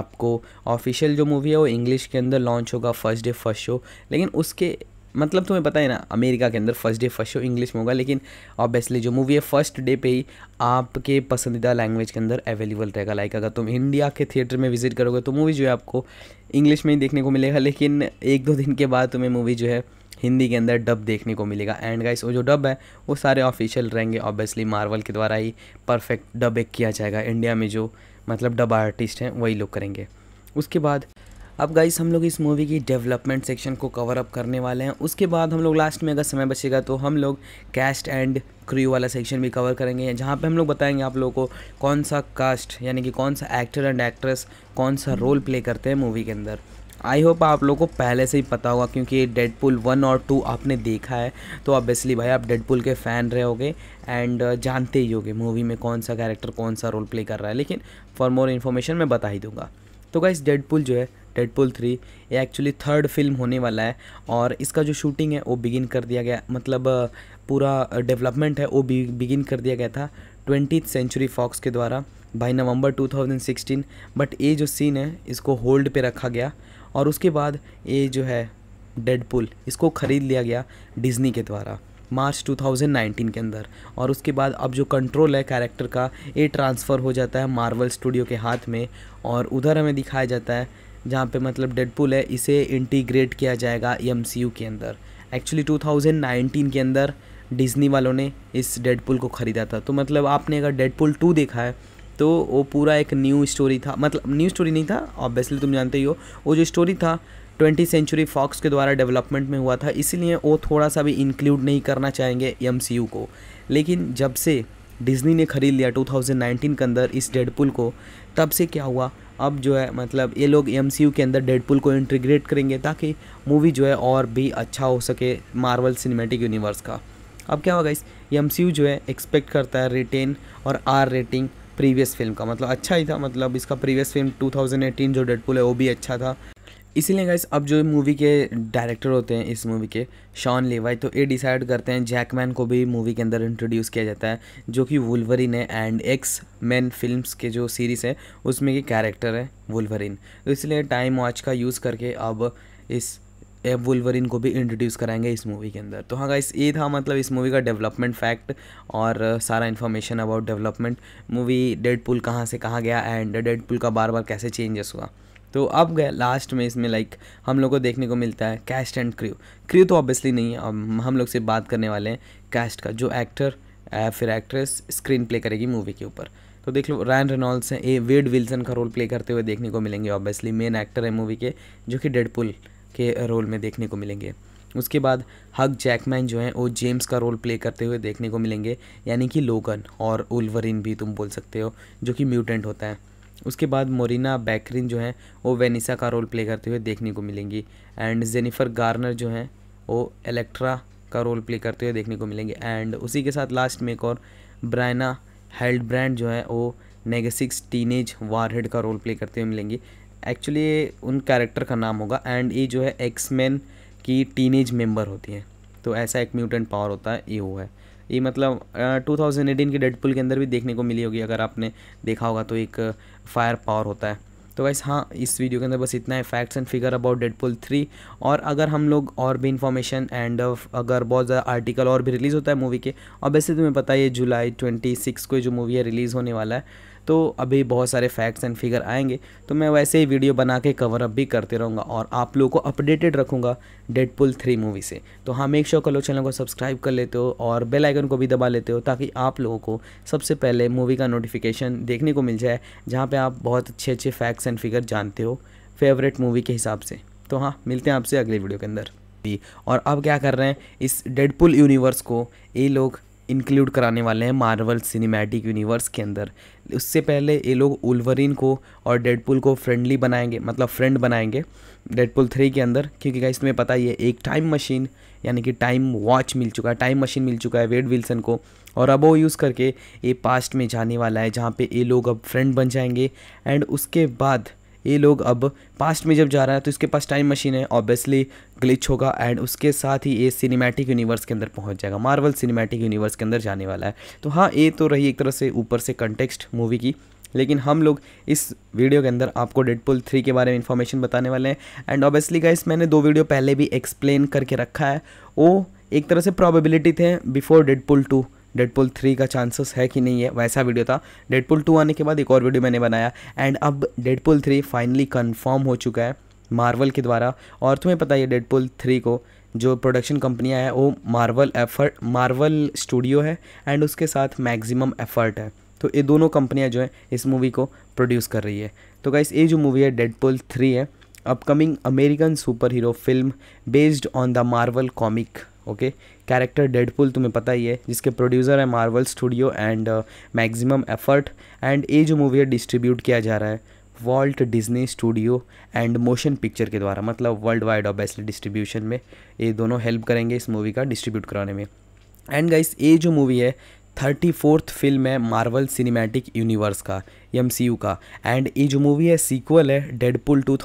आपको ऑफिशियल जो मूवी है वो इंग्लिश के अंदर लॉन्च होगा फर्स्ट डे फर्स्ट शो लेकिन उसके मतलब तुम्हें पता है ना अमेरिका के अंदर first day first show English में होगा लेकिन ऑब्वियसली जो मूवी है फर्स्ट डे पे ही आपके पसंदीदा लैंग्वेज के अंदर अवेलेबल रहेगा लाइक अगर तुम इंडिया के थिएटर में विजिट करोगे तो मूवी जो है आपको इंग्लिश में ही देखने को मिलेगा लेकिन एक दो दिन के बाद तुम्हें मूवी जो है हिंदी के अंदर डब देखने को मिलेगा एंड गाइस वो जो डब है वो सारे ऑफिशियल रहेंगे ऑब्वियसली मार्वल के द्वारा ही परफेक्ट डब एक किया जाएगा इंडिया में जो मतलब डब आर्टिस्ट हैं वही लोग करेंगे उसके बाद अब गाइस हम लोग इस मूवी की डेवलपमेंट सेक्शन को कवर अप करने वाले हैं उसके बाद हम लोग लास्ट में अगर समय बचेगा तो हम लोग कैस्ट एंड क्रू वाला सेक्शन भी कवर करेंगे जहाँ पे हम लोग बताएंगे आप लोगों को कौन सा कास्ट यानी कि कौन सा एक्टर एंड एक्ट्रेस कौन सा रोल प्ले करते हैं मूवी के अंदर आई होप आप लोगों को पहले से ही पता होगा क्योंकि डेडपुल वन और टू आपने देखा है तो ऑब्वियसली भाई आप डेडपुल के फ़ैन रहे एंड uh, जानते ही होगे मूवी में कौन सा कैरेक्टर कौन सा रोल प्ले कर रहा है लेकिन फॉर मोर इन्फॉर्मेशन मैं बता ही दूंगा तो गाइस डेडपुल जो है डेडपुल थ्री ये एक्चुअली थर्ड फिल्म होने वाला है और इसका जो शूटिंग है वो बिगिन कर दिया गया मतलब पूरा डेवलपमेंट है वो बिगिन कर दिया गया था ट्वेंटी सेंचुरी फॉक्स के द्वारा बाई नवंबर 2016 बट ये जो सीन है इसको होल्ड पे रखा गया और उसके बाद ये जो है डेडपुल इसको ख़रीद लिया गया डिज्नी के द्वारा मार्च 2019 के अंदर और उसके बाद अब जो कंट्रोल है कैरेक्टर का ये ट्रांसफ़र हो जाता है मार्वल स्टूडियो के हाथ में और उधर हमें दिखाया जाता है जहाँ पे मतलब डेडपुल है इसे इंटीग्रेट किया जाएगा एम के अंदर एक्चुअली 2019 के अंदर डिज्नी वालों ने इस डेडपुल को ख़रीदा था तो मतलब आपने अगर डेडपुल टू देखा है तो वो पूरा एक न्यू स्टोरी था मतलब न्यू स्टोरी नहीं था ऑब्वियसली तुम जानते ही हो वो जो स्टोरी था ट्वेंटी सेंचुरी फॉक्स के द्वारा डेवलपमेंट में हुआ था इसीलिए वो थोड़ा सा भी इंक्लूड नहीं करना चाहेंगे एम को लेकिन जब से डिज्नी ने खरीद लिया 2019 के अंदर इस डेडपुल को तब से क्या हुआ अब जो है मतलब ये लोग एम के अंदर डेडपुल को इंटीग्रेट करेंगे ताकि मूवी जो है और भी अच्छा हो सके मार्वल सिनेमेटिक यूनिवर्स का अब क्या होगा इस एम जो है एक्सपेक्ट करता है रिटेन और आर रेटिंग प्रीवियस फिल्म का मतलब अच्छा ही था मतलब इसका प्रीवियस फिल्म 2018 जो डेडपुल है वो भी अच्छा था इसीलिए गाइस अब जो मूवी के डायरेक्टर होते हैं इस मूवी के शॉन लेवाई तो ये डिसाइड करते हैं जैकमैन को भी मूवी के अंदर इंट्रोड्यूस किया जाता है जो कि वुलवरिन है एंड एक्स मैन फिल्म्स के जो सीरीज़ है उसमें के कैरेक्टर है वुलवरिन तो इसलिए टाइम वॉच का यूज़ करके अब इस एब वुलवरिन को भी इंट्रोड्यूस कराएंगे इस मूवी के अंदर तो हाँ गाइस ये था मतलब इस मूवी का डेवलपमेंट फैक्ट और सारा information about development movie Deadpool कहाँ से कहाँ गया एंड डेडपुल का बार बार कैसे चेंजेस हुआ तो अब गए लास्ट में इसमें लाइक हम लोग को देखने को मिलता है कैस्ट एंड क्र्यू क्र्यू तो ऑब्वियसली नहीं है हम, हम लोग से बात करने वाले हैं कैस्ट का जो एक्टर फिर एक्ट्रेस स्क्रीन प्ले करेगी मूवी के ऊपर तो देख लो रैन रेनॉल्ड्स हैं ए वेड विल्सन का रोल प्ले करते हुए देखने को मिलेंगे ऑब्वियसली मेन एक्टर है मूवी के जो कि डेडपुल के रोल में देखने को मिलेंगे उसके बाद हक जैकमैन जो हैं वो जेम्स का रोल प्ले करते हुए देखने को मिलेंगे यानी कि लोगन और उल्वरिन भी तुम बोल सकते हो जो कि म्यूटेंट होता है उसके बाद मोरिना बैकरिन जो हैं वो वेनिसा का रोल प्ले करते हुए देखने को मिलेंगी एंड जेनिफर गार्नर जो हैं वो एलेक्ट्रा का रोल प्ले करते हुए देखने को मिलेंगे एंड उसी के साथ लास्ट में एक और ब्रायना हेल्ड ब्रांड जो है वो नेगेसिक्स टीनेज वारहेड का रोल प्ले करते हुए मिलेंगी एक्चुअली ये उन कैरेक्टर का नाम होगा एंड ये जो है एक्समैन की टीनेज मेंबर होती है तो ऐसा एक म्यूटेंट पावर होता है ये वो है ये मतलब टू थाउजेंड एटीन के डेडपुल के अंदर भी देखने को मिली होगी अगर आपने देखा होगा तो एक फायर पावर होता है तो वैसे हाँ इस वीडियो के अंदर बस इतना है facts and figure about Deadpool three और अगर हम लोग और भी इन्फॉर्मेशन एंड अगर बहुत ज़्यादा आर्टिकल और भी रिलीज़ होता है मूवी के और वैसे तुम्हें पता है ये जुलाई ट्वेंटी सिक्स को जो मूवी है रिलीज़ होने वाला है तो अभी बहुत सारे फैक्ट्स एंड फिगर आएंगे तो मैं वैसे ही वीडियो बना के कवर अप भी करते रहूँगा और आप लोगों को अपडेटेड रखूँगा डेडपुल थ्री मूवी से तो हाँ मेक श्योर कर लो चैनल को सब्सक्राइब कर लेते हो और बेल आइकन को भी दबा लेते हो ताकि आप लोगों को सबसे पहले मूवी का नोटिफिकेशन देखने को मिल जाए जहाँ पर आप बहुत अच्छे अच्छे फैक्ट्स एंड फिगर जानते हो फेवरेट मूवी के हिसाब से तो हाँ मिलते हैं आपसे अगले वीडियो के अंदर और अब क्या कर रहे हैं इस डेडपुल यूनिवर्स को ये लोग इंक्लूड कराने वाले हैं मार्वल सिनेमैटिक यूनिवर्स के अंदर उससे पहले ये लोग उल्वरिन को और डेडपुल को फ्रेंडली बनाएंगे मतलब फ्रेंड बनाएंगे डेडपुल थ्री के अंदर क्योंकि गाइस तुम्हें पता ही है एक टाइम मशीन यानी कि टाइम वॉच मिल चुका है टाइम मशीन मिल चुका है वेड विल्सन को और अब वो यूज़ करके ये पास्ट में जाने वाला है जहाँ पे ये लोग अब फ्रेंड बन जाएंगे एंड उसके बाद ये लोग अब पास्ट में जब जा रहा है तो इसके पास टाइम मशीन है ऑब्वियसली ग्लिच होगा एंड उसके साथ ही ये सिनेमैटिक यूनिवर्स के अंदर पहुंच जाएगा मार्वल सिनेमैटिक यूनिवर्स के अंदर जाने वाला है तो हाँ ये तो रही एक तरह से ऊपर से कंटेक्स्ट मूवी की लेकिन हम लोग इस वीडियो के अंदर आपको डेडपुल थ्री के बारे में इन्फॉर्मेशन बताने वाले हैं एंड ऑब्वियसली गाइस मैंने दो वीडियो पहले भी एक्सप्लेन करके रखा है वो एक तरह से प्रॉबेबिलिटी थे before Deadpool two Deadpool three का चांसेस है कि नहीं है वैसा वीडियो था डेडपुल टू आने के बाद एक और वीडियो मैंने बनाया एंड अब डेडपुल थ्री फाइनली कन्फर्म हो चुका है मार्वल के द्वारा और तुम्हें पता है डेडपुल थ्री को जो प्रोडक्शन कंपनियाँ हैं वो मार्वल एफर्ट मार्वल स्टूडियो है एंड उसके साथ मैक्सिमम एफर्ट है तो ये दोनों कंपनियाँ जो हैं इस मूवी को प्रोड्यूस कर रही है तो गाइस ये जो मूवी है डेडपुल थ्री है upcoming American super hero film based on the Marvel comic okay character Deadpool तुम्हें पता ही है जिसके प्रोड्यूसर है Marvel studio and maximum effort and ये जो मूवी है डिस्ट्रीब्यूट किया जा रहा है Walt Disney studio and motion picture के द्वारा मतलब वर्ल्ड वाइड ऑब्वियसली डिस्ट्रीब्यूशन में ये दोनों हेल्प करेंगे इस मूवी का डिस्ट्रीब्यूट कराने में एंड गाइस ये जो मूवी है थर्टी फोर्थ फिल्म है मार्वल सिनेमैटिक यूनिवर्स का एम का एंड ये जो मूवी है सीक्वल है Deadpool two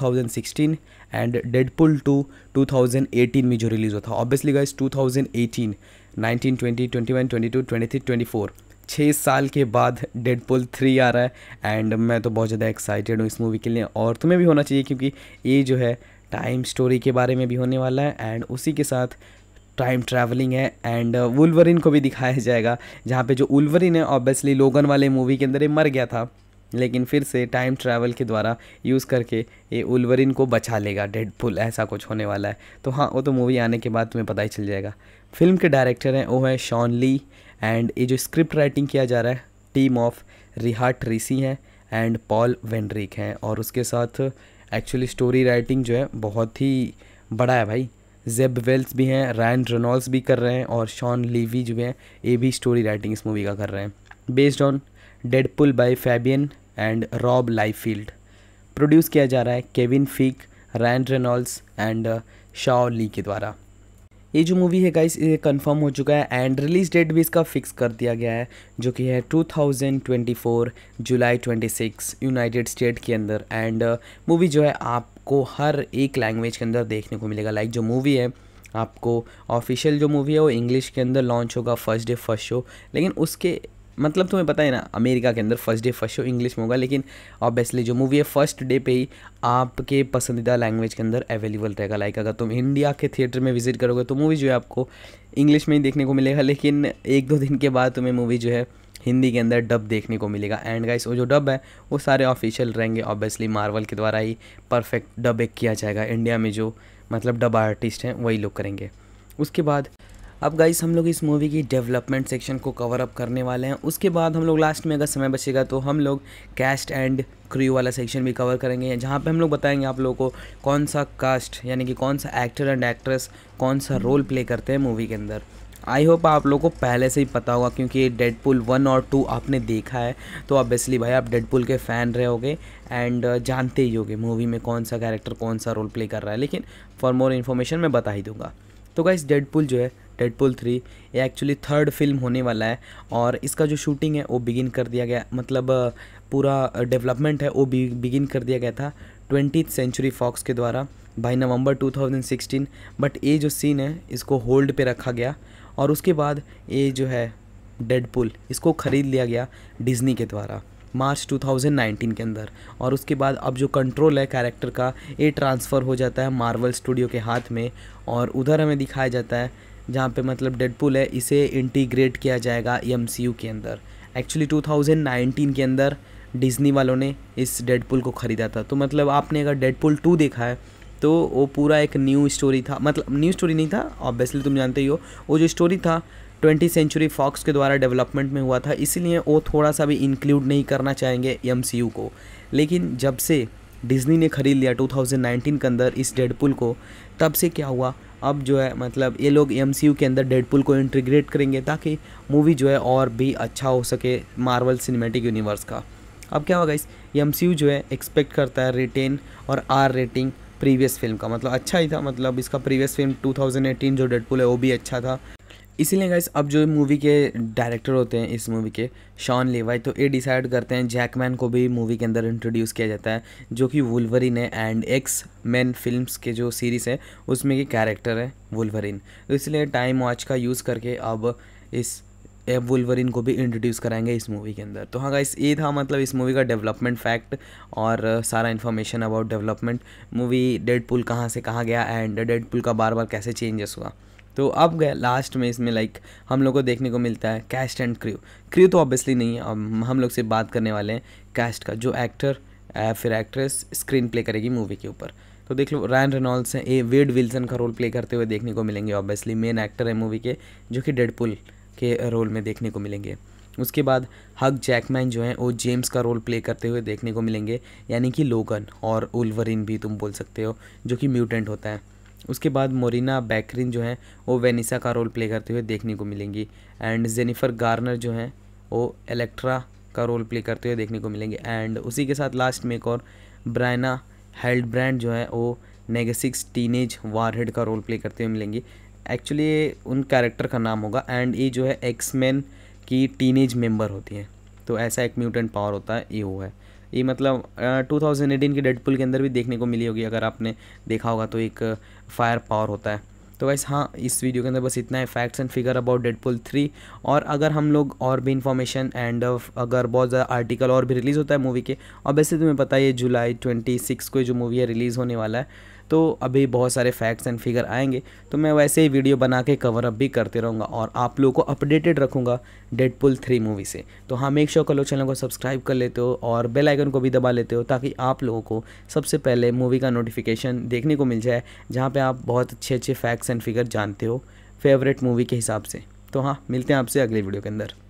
and Deadpool two 2018 में जो रिलीज़ हुआ था ऑब्वियसली गाइज 2018 19 20 21 22 23 24 छः साल के बाद डेडपुल थ्री आ रहा है एंड मैं तो बहुत ज़्यादा एक्साइटेड हूँ इस मूवी के लिए और तुम्हें भी होना चाहिए क्योंकि ये जो है टाइम स्टोरी के बारे में भी होने वाला है एंड उसी के साथ टाइम ट्रैवलिंग है एंड वुलवरिन को भी दिखाया जाएगा जहाँ पे जो उल्वरिन है ऑब्वियसली लोगन वाले मूवी के अंदर ये मर गया था लेकिन फिर से टाइम ट्रैवल के द्वारा यूज़ करके ये उल्वरिन को बचा लेगा डेड पुल ऐसा कुछ होने वाला है तो हाँ वो तो मूवी आने के बाद तुम्हें पता ही चल जाएगा फिल्म के डायरेक्टर हैं वो है शॉन ली एंड ये जो स्क्रिप्ट राइटिंग किया जा रहा है टीम ऑफ रिहा ट्रेसी हैं एंड पॉल वेनरिक हैं और उसके साथ एक्चुअली स्टोरी राइटिंग जो है बहुत ही बड़ा है भाई जेब वेल्स भी हैं रैन रेनॉल्ड्स भी कर रहे हैं और शॉन लीवी जो हैं ये भी स्टोरी राइटिंग इस मूवी का कर रहे हैं based on Deadpool by Fabian and Rob Liefeld produce किया जा रहा है Kevin Feige Ryan Reynolds and uh, Shao ली के द्वारा ये जो मूवी है गाइस ये कंफर्म हो चुका है एंड रिलीज डेट भी इसका फिक्स कर दिया गया है जो कि है 2024 जुलाई 26 यूनाइटेड स्टेट के अंदर एंड uh, मूवी जो है आपको हर एक लैंग्वेज के अंदर देखने को मिलेगा लाइक like जो मूवी है आपको ऑफिशियल जो मूवी है वो इंग्लिश के अंदर लॉन्च होगा फर्स्ट डे फर्स्ट शो लेकिन उसके मतलब तुम्हें पता है ना अमेरिका के अंदर first day first show English में होगा लेकिन ऑब्वियसली जो मूवी है फर्स्ट डे पे ही आपके पसंदीदा लैंग्वेज के अंदर अवेलेबल रहेगा लाइक अगर तुम इंडिया के थिएटर में विजिट करोगे तो मूवी जो है आपको इंग्लिश में ही देखने को मिलेगा लेकिन एक दो दिन के बाद तुम्हें मूवी जो है हिंदी के अंदर डब देखने को मिलेगा एंड गाइस वो जो डब है वो सारे ऑफिशियल रहेंगे ऑब्वियसली मार्वल के द्वारा ही परफेक्ट डब एक किया जाएगा इंडिया में जो मतलब डब आर्टिस्ट हैं वही लोग करेंगे उसके बाद अब गाइस हम लोग इस मूवी की डेवलपमेंट सेक्शन को कवर अप करने वाले हैं उसके बाद हम लोग लास्ट में अगर समय बचेगा तो हम लोग कैस्ट एंड क्रू वाला सेक्शन भी कवर करेंगे जहाँ पे हम लोग बताएंगे आप लोगों को कौन सा कास्ट यानी कि कौन सा एक्टर एंड एक्ट्रेस कौन सा रोल प्ले करते हैं मूवी के अंदर आई होप आप लोगों को पहले से ही पता होगा क्योंकि डेडपुल वन और टू आपने देखा है तो ऑब्वियसली भाई आप डेडपुल के फ़ैन रहे एंड uh, जानते ही होगे मूवी में कौन सा कैरेक्टर कौन सा रोल प्ले कर रहा है लेकिन फॉर मोर इन्फॉर्मेशन मैं बता ही दूंगा तो गाइस डेडपुल जो है डेडपुल थ्री ये एक्चुअली थर्ड फिल्म होने वाला है और इसका जो शूटिंग है वो बिगिन कर दिया गया मतलब पूरा डेवलपमेंट है वो बिगिन कर दिया गया था ट्वेंटी सेंचुरी फॉक्स के द्वारा बाई नवंबर 2016 बट ये जो सीन है इसको होल्ड पे रखा गया और उसके बाद ये जो है डेडपुल इसको ख़रीद लिया गया डिज्नी के द्वारा मार्च 2019 के अंदर और उसके बाद अब जो कंट्रोल है कैरेक्टर का ये ट्रांसफ़र हो जाता है मार्वल स्टूडियो के हाथ में और उधर हमें दिखाया जाता है जहाँ पे मतलब डेडपुल है इसे इंटीग्रेट किया जाएगा एम के अंदर एक्चुअली 2019 के अंदर डिज्नी वालों ने इस डेडपुल को ख़रीदा था तो मतलब आपने अगर डेडपुल टू देखा है तो वो पूरा एक न्यू स्टोरी था मतलब न्यू स्टोरी नहीं था ऑब्वियसली तुम जानते ही हो वो जो स्टोरी था ट्वेंटी सेंचुरी फॉक्स के द्वारा डेवलपमेंट में हुआ था इसीलिए वो थोड़ा सा भी इंक्लूड नहीं करना चाहेंगे एम को लेकिन जब से डिज्नी ने ख़रीद लिया 2019 के अंदर इस डेडपुल को तब से क्या हुआ अब जो है मतलब ये लोग एम के अंदर डेडपुल को इंटीग्रेट करेंगे ताकि मूवी जो है और भी अच्छा हो सके मार्वल सिनेमेटिक यूनिवर्स का अब क्या होगा इस एम जो है एक्सपेक्ट करता है रिटेन और आर रेटिंग प्रीवियस फिल्म का मतलब अच्छा ही था मतलब इसका प्रीवियस फिल्म 2018 जो डेडपुल है वो भी अच्छा था इसीलिए गाइस अब जो मूवी के डायरेक्टर होते हैं इस मूवी के शॉन लेवाई तो ये डिसाइड करते हैं जैकमैन को भी मूवी के अंदर इंट्रोड्यूस किया जाता है जो कि वुलवरिन है एंड एक्स मैन फिल्म्स के जो सीरीज़ है उसमें के कैरेक्टर है वुलवरिन तो इसलिए टाइम वॉच का यूज़ करके अब इस एब वुलवरिन को भी इंट्रोड्यूस कराएंगे इस मूवी के अंदर तो हाँ गाइस ये था मतलब इस मूवी का डेवलपमेंट फैक्ट और सारा information about development movie Deadpool कहाँ से कहाँ गया एंड डेडपुल का बार बार कैसे चेंजेस हुआ तो अब गए लास्ट में इसमें लाइक हम लोग को देखने को मिलता है कैस्ट एंड क्रू क्रू तो ऑब्वियसली नहीं है हम लोग से बात करने वाले हैं कैस्ट का जो एक्टर फिर एक्ट्रेस स्क्रीन प्ले करेगी मूवी के ऊपर तो देख लो रैन रेनॉल्ड्स हैं ए वेड विल्सन का रोल प्ले करते हुए देखने को मिलेंगे ऑब्वियसली मेन एक्टर है मूवी के जो कि डेडपुल के रोल में देखने को मिलेंगे उसके बाद हग जैकमैन जो हैं वो जेम्स का रोल प्ले करते हुए देखने को मिलेंगे यानी कि लोगन और उल्वरिन भी तुम बोल सकते हो जो कि म्यूटेंट होता है उसके बाद मोरिना बैकरिन जो हैं वो वेनिसा का रोल प्ले करते हुए देखने को मिलेंगी एंड जेनिफर गार्नर जो हैं वो एलेक्ट्रा का रोल प्ले करते हुए देखने को मिलेंगे एंड उसी के साथ लास्ट में एक और ब्रायना हेल्ड ब्रांड जो है वो नेगेसिक्स टीनेज वारहेड का रोल प्ले करते हुए मिलेंगी एक्चुअली उन कैरेक्टर का नाम होगा एंड ये जो है एक्समैन की टीनेज मेंबर होती है तो ऐसा एक म्यूटेंट पावर होता है ये वो है ये मतलब टू थाउजेंड एटीन के डेडपुल के अंदर भी देखने को मिली होगी अगर आपने देखा होगा तो एक फायर पावर होता है तो वैसे हाँ इस वीडियो के अंदर बस इतना है facts and figure about Deadpool three और अगर हम लोग और भी इन्फॉर्मेशन एंड अगर बहुत ज़्यादा आर्टिकल और भी रिलीज़ होता है मूवी के और वैसे तुम्हें पता है ये जुलाई ट्वेंटी सिक्स को जो मूवी है रिलीज़ होने वाला है तो अभी बहुत सारे फैक्ट्स एंड फिगर आएंगे तो मैं वैसे ही वीडियो बना के कवर अप भी करते रहूँगा और आप लोगों को अपडेटेड रखूँगा डेड पुल थ्री मूवी से तो हाँ मेक श्योर कर लो चैनल को सब्सक्राइब कर लेते हो और बेल आइकन को भी दबा लेते हो ताकि आप लोगों को सबसे पहले मूवी का नोटिफिकेशन देखने को मिल जाए जहाँ पर आप बहुत अच्छे अच्छे फैक्ट्स एंड फिगर जानते हो फेवरेट मूवी के हिसाब से तो हाँ मिलते हैं आपसे अगले वीडियो के अंदर